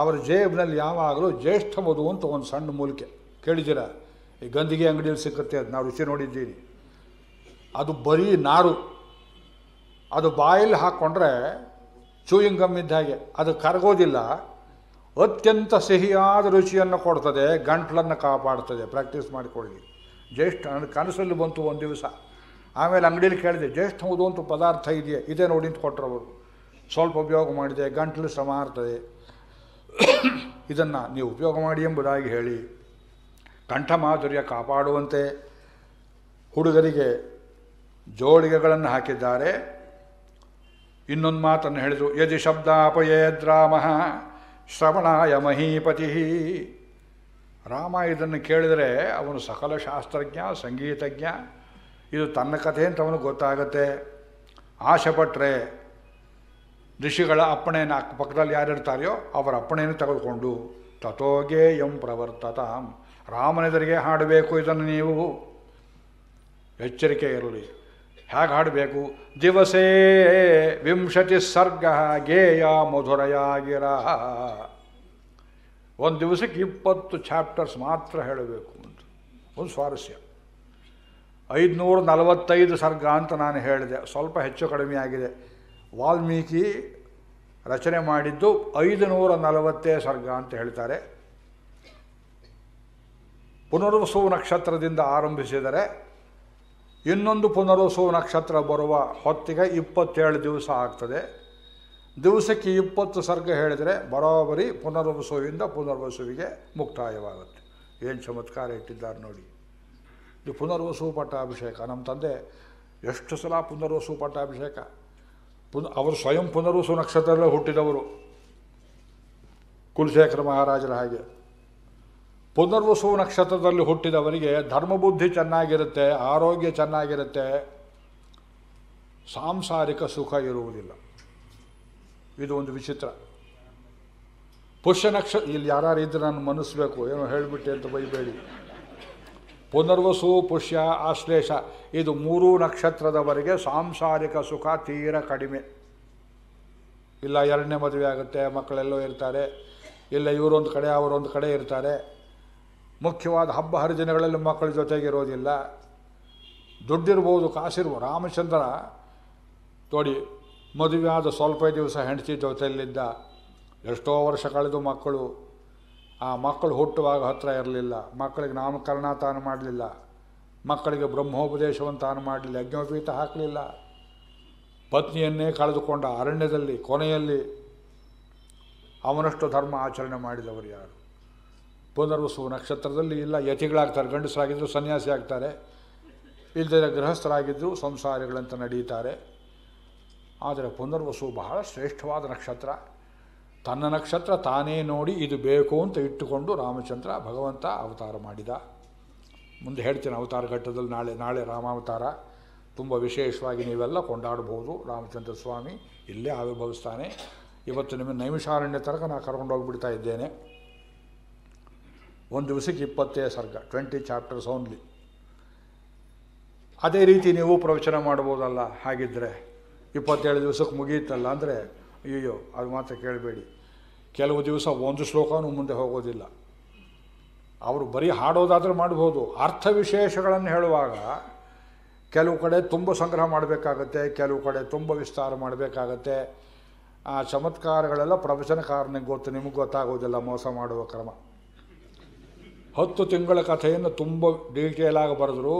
ಅವರ ಜೇಬ್ನಲ್ಲಿ ಯಾವಾಗಲೂ ಜ್ಯೇಷ್ಠ ಮಧು ಅಂತ ಒಂದು ಸಣ್ಣ ಮೂಲಿಕೆ ಕೇಳಿದ್ದೀರಾ ಈ ಗಂದಿಗೆ ಅಂಗಡಿಯಲ್ಲಿ ಸಿಕ್ಕುತ್ತೆ ಅದು ನಾವು ರುಚಿ ನೋಡಿದ್ದೀನಿ ಅದು ಬರೀ ನಾರು ಅದು ಬಾಯಲ್ಲಿ ಹಾಕ್ಕೊಂಡ್ರೆ ಚೂಯಿಂಗ್ ಗಮ್ ಇದ್ದ ಹಾಗೆ ಅದು ಕರಗೋದಿಲ್ಲ ಅತ್ಯಂತ ಸಿಹಿಯಾದ ರುಚಿಯನ್ನು ಕೊಡ್ತದೆ ಗಂಟ್ಲನ್ನು ಕಾಪಾಡ್ತದೆ ಪ್ರಾಕ್ಟೀಸ್ ಮಾಡಿಕೊಳ್ಳಿ ಜ್ಯೇಷ್ಠ ನನ್ನ ಕನಸಲ್ಲಿ ಬಂತು ಒಂದು ದಿವಸ ಆಮೇಲೆ ಅಂಗಡಿಯಲ್ಲಿ ಕೇಳಿದೆ ಜ್ಯೇಷ್ಠ ಹೌದು ಪದಾರ್ಥ ಇದೆಯೇ ಇದೇ ನೋಡಿ ಅಂತ ಅವರು ಸ್ವಲ್ಪ ಉಪಯೋಗ ಮಾಡಿದೆ ಗಂಟ್ಲು ಶ್ರಮ ಆಗ್ತದೆ ಇದನ್ನು ನೀವು ಉಪಯೋಗ ಮಾಡಿ ಎಂಬುದಾಗಿ ಹೇಳಿ ಕಂಠಮಾಧುರ್ಯ ಕಾಪಾಡುವಂತೆ ಹುಡುಗರಿಗೆ ಜೋಳಿಗೆಗಳನ್ನು ಹಾಕಿದ್ದಾರೆ ಇನ್ನೊಂದು ಮಾತನ್ನು ಹೇಳಿದರು ಯದಿ ಶಬ್ದ ರಾಮ ಶ್ರವಣಾಯ ಮಹೀಪತಿ ರಾಮ ಇದನ್ನು ಕೇಳಿದರೆ ಅವನು ಸಕಲ ಶಾಸ್ತ್ರಜ್ಞ ಸಂಗೀತಜ್ಞ ಇದು ತನ್ನ ಕಥೆ ಅಂತ ಅವನಿಗೆ ಗೊತ್ತಾಗುತ್ತೆ ಆಶೆಪಟ್ಟರೆ ಋಷಿಗಳ ಅಪ್ಪಣೆಯನ್ನು ಅಕ್ಕಪಕ್ಕದಲ್ಲಿ ಯಾರಿರ್ತಾರೆಯೋ ಅವರ ಅಪ್ಪಣೆಯನ್ನು ತೆಗೆದುಕೊಂಡು ತಥೋಗೇಯಂ ಪ್ರವರ್ತತಾಂ ರಾಮನೆದುರಿಗೆ ಹಾಡಬೇಕು ಇದನ್ನು ನೀವು ಎಚ್ಚರಿಕೆ ಇರಲಿ ಹೇಗೆ ಹಾಡಬೇಕು ದಿವಸೇ ವಿಂಶತಿ ಸರ್ಗ ಗೇಯ ಮಧುರೆಯಾಗಿರ ಒಂದು ದಿವಸಕ್ಕೆ ಇಪ್ಪತ್ತು ಚಾಪ್ಟರ್ಸ್ ಮಾತ್ರ ಹೇಳಬೇಕು ಅಂತ ಒಂದು ಸ್ವಾರಸ್ಯ ಐದುನೂರ ನಲವತ್ತೈದು ಸರ್ಗ ಅಂತ ನಾನು ಹೇಳಿದೆ ಸ್ವಲ್ಪ ಹೆಚ್ಚು ಕಡಿಮೆ ಆಗಿದೆ ವಾಲ್ಮೀಕಿ ರಚನೆ ಮಾಡಿದ್ದು ಐದುನೂರ ನಲವತ್ತೇ ಸರ್ಗ ಅಂತ ಹೇಳ್ತಾರೆ ಪುನರ್ವಸುವ ನಕ್ಷತ್ರದಿಂದ ಆರಂಭಿಸಿದರೆ ಇನ್ನೊಂದು ಪುನರ್ವಸು ನಕ್ಷತ್ರ ಬರುವ ಹೊತ್ತಿಗೆ ಇಪ್ಪತ್ತೇಳು ದಿವಸ ಆಗ್ತದೆ ದಿವಸಕ್ಕೆ ಇಪ್ಪತ್ತು ಸರ್ಗ ಹೇಳಿದರೆ ಬರೋಬರಿ ಪುನರ್ವಸುವಿಂದ ಪುನರ್ವಸುವಿಗೆ ಮುಕ್ತಾಯವಾಗುತ್ತೆ ಏನು ಚಮತ್ಕಾರ ಇಟ್ಟಿದ್ದಾರೆ ನೋಡಿ ಇದು ಪುನರ್ವಸು ಪಟ್ಟಾಭಿಷೇಕ ನಮ್ಮ ತಂದೆ ಎಷ್ಟು ಸಲ ಪುನರ್ವಸು ಪಟ್ಟಾಭಿಷೇಕ ಪುನ್ ಅವರು ಸ್ವಯಂ ಪುನರ್ವಸು ನಕ್ಷತ್ರದಲ್ಲೇ ಹುಟ್ಟಿದವರು ಕುಲಶೇಖರ ಮಹಾರಾಜರ ಹಾಗೆ ಪುನರ್ವಸು ನಕ್ಷತ್ರದಲ್ಲಿ ಹುಟ್ಟಿದವರಿಗೆ ಧರ್ಮಬುದ್ಧಿ ಚೆನ್ನಾಗಿರುತ್ತೆ ಆರೋಗ್ಯ ಚೆನ್ನಾಗಿರುತ್ತೆ ಸಾಂಸಾರಿಕ ಸುಖ ಇರುವುದಿಲ್ಲ ಇದು ಒಂದು ವಿಚಿತ್ರ ಪುಷ್ಯ ನಕ್ಷ ಇಲ್ಲಿ ಯಾರು ಇದ್ದರೆ ನಾನು ಮನಸ್ಸಬೇಕು ಏನೋ ಹೇಳಿಬಿಟ್ಟೆ ಅಂತ ಬೈಬೇಡಿ ಪುನರ್ವಸು ಪುಷ್ಯ ಆಶ್ಲೇಷ ಇದು ಮೂರು ನಕ್ಷತ್ರದವರೆಗೆ ಸಾಂಸಾರಿಕ ಸುಖ ತೀರ ಕಡಿಮೆ ಇಲ್ಲ ಎರಡನೇ ಮದುವೆ ಆಗುತ್ತೆ ಮಕ್ಕಳೆಲ್ಲೋ ಇರ್ತಾರೆ ಇಲ್ಲ ಇವರೊಂದು ಕಡೆ ಅವರೊಂದು ಕಡೆ ಇರ್ತಾರೆ ಮುಖ್ಯವಾದ ಹಬ್ಬ ಹರಿದಿನಗಳಲ್ಲಿ ಮಕ್ಕಳ ಜೊತೆಗಿರೋದಿಲ್ಲ ದುಡ್ಡಿರ್ಬೋದು ಕಾಸಿರ್ಬೋದು ರಾಮಚಂದ್ರ ನೋಡಿ ಮದುವೆಯಾದ ಸ್ವಲ್ಪ ದಿವಸ ಹೆಂಡತಿ ಜೊತೆಯಲ್ಲಿದ್ದ ಎಷ್ಟೋ ವರ್ಷ ಕಳೆದು ಮಕ್ಕಳು ಆ ಮಕ್ಕಳು ಹುಟ್ಟುವಾಗ ಹತ್ತಿರ ಇರಲಿಲ್ಲ ಮಕ್ಕಳಿಗೆ ನಾಮಕರಣ ತಾನು ಮಾಡಲಿಲ್ಲ ಮಕ್ಕಳಿಗೆ ಬ್ರಹ್ಮೋಪದೇಶವನ್ನು ತಾನು ಮಾಡಲಿಲ್ಲ ಯಜ್ಞೋಪೀತ ಹಾಕಲಿಲ್ಲ ಪತ್ನಿಯನ್ನೇ ಕಳೆದುಕೊಂಡ ಅರಣ್ಯದಲ್ಲಿ ಕೊನೆಯಲ್ಲಿ ಅವನಷ್ಟು ಧರ್ಮ ಆಚರಣೆ ಮಾಡಿದವರು ಯಾರು ಪುನರ್ವಸು ನಕ್ಷತ್ರದಲ್ಲಿ ಇಲ್ಲ ಯತಿಗಳಾಗ್ತಾರೆ ಗಂಡಸರಾಗಿದ್ದರು ಸನ್ಯಾಸಿ ಆಗ್ತಾರೆ ಇಲ್ಲದ ಗೃಹಸ್ಥರಾಗಿದ್ದರು ಸಂಸಾರಿಗಳಂತ ನಡೀತಾರೆ ಆದರೆ ಪುನರ್ವಸು ಬಹಳ ಶ್ರೇಷ್ಠವಾದ ನಕ್ಷತ್ರ ತನ್ನ ನಕ್ಷತ್ರ ತಾನೇ ನೋಡಿ ಇದು ಬೇಕು ಅಂತ ಇಟ್ಟುಕೊಂಡು ರಾಮಚಂದ್ರ ಭಗವಂತ ಅವತಾರ ಮಾಡಿದ ಮುಂದೆ ಹೇಳ್ತೀನಿ ಅವತಾರ ಘಟ್ಟದಲ್ಲಿ ನಾಳೆ ನಾಳೆ ರಾಮಾವತಾರ ತುಂಬ ವಿಶೇಷವಾಗಿ ನೀವೆಲ್ಲ ಕೊಂಡಾಡಬಹುದು ರಾಮಚಂದ್ರ ಸ್ವಾಮಿ ಇಲ್ಲೇ ಆವಿರ್ಭವಿಸ್ತಾನೆ ಇವತ್ತು ನಿಮಗೆ ನೈಮಿಷಾರಣ್ಯ ತನಕ ನಾನು ಕರ್ಕೊಂಡೋಗಿಬಿಡ್ತಾ ಇದ್ದೇನೆ ಒಂದು ದಿವಸಕ್ಕೆ ಇಪ್ಪತ್ತೇ ಸರ್ಗ ಟ್ವೆಂಟಿ ಚಾಪ್ಟರ್ಸ್ ಓನ್ಲಿ ಅದೇ ರೀತಿ ನೀವು ಪ್ರವಚನ ಮಾಡ್ಬೋದಲ್ಲ ಹಾಗಿದ್ದರೆ ಇಪ್ಪತ್ತೇಳು ದಿವಸಕ್ಕೆ ಮುಗಿಯಿತಲ್ಲ ಅಂದರೆ ಅಯ್ಯೋ ಅದು ಮಾತ್ರ ಕೇಳಬೇಡಿ ಕೆಲವು ದಿವಸ ಒಂದು ಶ್ಲೋಕನೂ ಮುಂದೆ ಹೋಗೋದಿಲ್ಲ ಅವರು ಬರೀ ಹಾಡೋದಾದರೂ ಮಾಡ್ಬೋದು ಅರ್ಥ ವಿಶೇಷಗಳನ್ನು ಹೇಳುವಾಗ ಕೆಲವು ಕಡೆ ತುಂಬ ಸಂಗ್ರಹ ಮಾಡಬೇಕಾಗತ್ತೆ ಕೆಲವು ಕಡೆ ತುಂಬ ವಿಸ್ತಾರ ಮಾಡಬೇಕಾಗತ್ತೆ ಆ ಚಮತ್ಕಾರಗಳೆಲ್ಲ ಪ್ರವಚನಕಾರನಿಗೆ ಗೊತ್ತು ನಿಮಗೆ ಗೊತ್ತಾಗೋದಿಲ್ಲ ಮೋಸ ಮಾಡುವ ಕ್ರಮ ಹತ್ತು ತಿಂಗಳ ಕಥೆಯನ್ನು ತುಂಬ ಡೀಟೇಲಾಗಿ ಬರೆದರು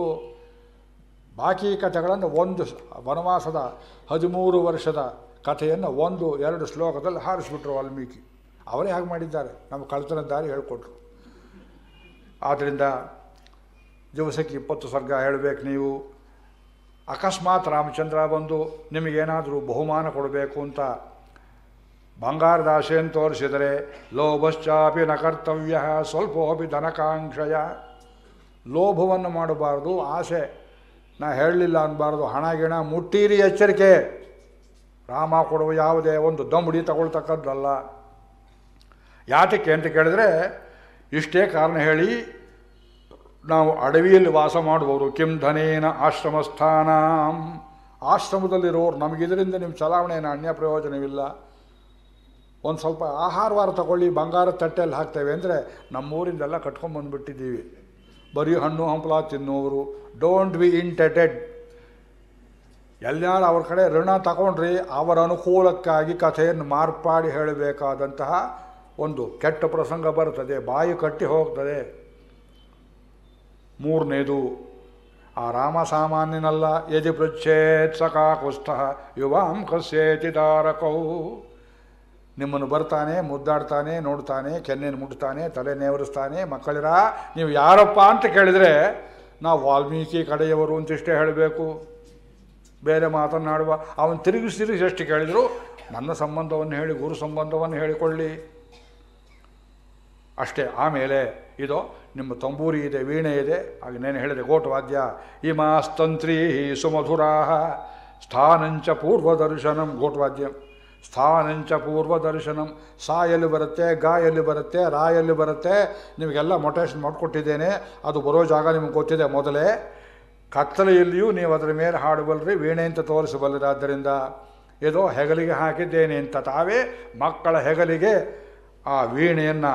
ಬಾಕಿ ಕಥೆಗಳನ್ನು ಒಂದು ವನವಾಸದ ಹದಿಮೂರು ವರ್ಷದ ಕಥೆಯನ್ನು ಒಂದು ಎರಡು ಶ್ಲೋಕದಲ್ಲಿ ಹಾರಿಸ್ಬಿಟ್ರು ವಾಲ್ಮೀಕಿ ಅವರೇ ಹಾಗೆ ಮಾಡಿದ್ದಾರೆ ನಮ್ಮ ಕಳ್ತನ ದಾರಿ ಹೇಳಿಕೊಟ್ರು ಆದ್ದರಿಂದ ದಿವಸಕ್ಕೆ ಇಪ್ಪತ್ತು ಸ್ವರ್ಗ ಹೇಳಬೇಕು ನೀವು ಅಕಸ್ಮಾತ್ ರಾಮಚಂದ್ರ ಬಂದು ನಿಮಗೇನಾದರೂ ಬಹುಮಾನ ಕೊಡಬೇಕು ಅಂತ ಬಂಗಾರದಾಶೆಯನ್ನು ತೋರಿಸಿದರೆ ಲೋಭಶ್ಚಾಪಿ ನ ಕರ್ತವ್ಯ ಹೋಪಿ ಧನಕಾಂಕ್ಷಯ ಲೋಭವನ್ನು ಮಾಡಬಾರ್ದು ಆಸೆ ನಾ ಹೇಳಲಿಲ್ಲ ಅನ್ನಬಾರ್ದು ಹಣ ಗಿಣ ಮುಟ್ಟೀರಿ ಎಚ್ಚರಿಕೆ ರಾಮ ಕೊಡುವ ಯಾವುದೇ ಒಂದು ದಂಬುಡಿ ತಗೊಳ್ತಕ್ಕದ್ದಲ್ಲ ಯಾತಕ್ಕೆ ಅಂತ ಕೇಳಿದ್ರೆ ಇಷ್ಟೇ ಕಾರಣ ಹೇಳಿ ನಾವು ಅಡವಿಯಲ್ಲಿ ವಾಸ ಮಾಡುವವರು ಕಿಂ ಧನೇನ ಆಶ್ರಮ ಸ್ಥಾನ ಆಶ್ರಮದಲ್ಲಿರೋರು ನಮಗಿದರಿಂದ ನಿಮ್ಮ ಚಲಾವಣೆಯನ್ನು ಅನ್ಯ ಪ್ರಯೋಜನವಿಲ್ಲ ಒಂದು ಸ್ವಲ್ಪ ಆಹಾರವಾರ ತಗೊಳ್ಳಿ ಬಂಗಾರದ ತಟ್ಟೆಯಲ್ಲಿ ಹಾಕ್ತೇವೆ ಅಂದರೆ ನಮ್ಮೂರಿಂದೆಲ್ಲ ಬಂದುಬಿಟ್ಟಿದ್ದೀವಿ ಬರೀ ಹಣ್ಣು ಹಂಪಲ ತಿನ್ನೋರು ಡೋಂಟ್ ಬಿ ಇಂಟೆಟೆಡ್ ಎಲ್ಲಾರು ಅವ್ರ ಕಡೆ ಋಣ ತಗೊಂಡ್ರಿ ಅವರ ಅನುಕೂಲಕ್ಕಾಗಿ ಕಥೆಯನ್ನು ಮಾರ್ಪಾಡಿ ಹೇಳಬೇಕಾದಂತಹ ಒಂದು ಕೆಟ್ಟ ಪ್ರಸಂಗ ಬರ್ತದೆ ಬಾಯಿ ಕಟ್ಟಿ ಹೋಗ್ತದೆ ಮೂರನೇದು ಆ ರಾಮ ಸಾಮಾನ್ಯನಲ್ಲ ಯಜಿ ಪೃಚ್ಛೇತ್ ಸಖಾ ಕುಸ್ತಃ ಯುವಾಂ ಕಸ್ಯೇತಿ ದಾರಕೌ ನಿಮ್ಮನ್ನು ಬರ್ತಾನೆ ಮುದ್ದಾಡ್ತಾನೆ ನೋಡ್ತಾನೆ ಕೆನ್ನೇನು ಮುಟ್ತಾನೆ ತಲೆ ನೇವರಿಸ್ತಾನೆ ಮಕ್ಕಳಿರ ನೀವು ಯಾರಪ್ಪ ಅಂತ ಕೇಳಿದರೆ ನಾವು ವಾಲ್ಮೀಕಿ ಕಡೆಯವರು ಅಂತಿಷ್ಟೇ ಹೇಳಬೇಕು ಬೇರೆ ಮಾತನಾಡುವ ಅವನು ತಿರುಗಿಸಿ ತಿರುಗಿಸಿ ಎಷ್ಟು ಕೇಳಿದರು ನನ್ನ ಸಂಬಂಧವನ್ನು ಹೇಳಿ ಗುರು ಸಂಬಂಧವನ್ನು ಹೇಳಿಕೊಳ್ಳಿ ಅಷ್ಟೇ ಆಮೇಲೆ ಇದು ನಿಮ್ಮ ತಂಬೂರಿ ಇದೆ ವೀಣೆ ಇದೆ ಆಗ ನೇನು ಹೇಳಿದೆ ಗೋಟವಾದ್ಯ ಇಮಾಸ್ತಂತ್ರೀ ಸುಮಧುರಾಹ ಸ್ಥಾನಂಚ ಪೂರ್ವದರ್ಶನಂ ವಾದ್ಯ ಸ್ಥಾನಂಚ ಪೂರ್ವ ದರ್ಶನಂ ಸಾಯಲ್ಲಿ ಬರುತ್ತೆ ಗಾಯಲ್ಲಿ ಬರುತ್ತೆ ರಾಯಲ್ಲಿ ಬರುತ್ತೆ ನಿಮಗೆಲ್ಲ ಮೊಟೇಶನ್ ಮಾಡಿಕೊಟ್ಟಿದ್ದೇನೆ ಅದು ಬರೋ ಜಾಗ ನಿಮಗೆ ಗೊತ್ತಿದೆ ಮೊದಲೇ ಕತ್ತಲೆಯಲ್ಲಿಯೂ ನೀವು ಅದರ ಮೇಲೆ ಹಾಡಬಲ್ಲರಿ ವೀಣೆ ಅಂತ ತೋರಿಸಬಲ್ಲರಿ ಆದ್ದರಿಂದ ಏದೋ ಹೆಗಲಿಗೆ ಹಾಕಿದ್ದೇನೆ ಅಂತ ತಾವೇ ಮಕ್ಕಳ ಹೆಗಲಿಗೆ ಆ ವೀಣೆಯನ್ನು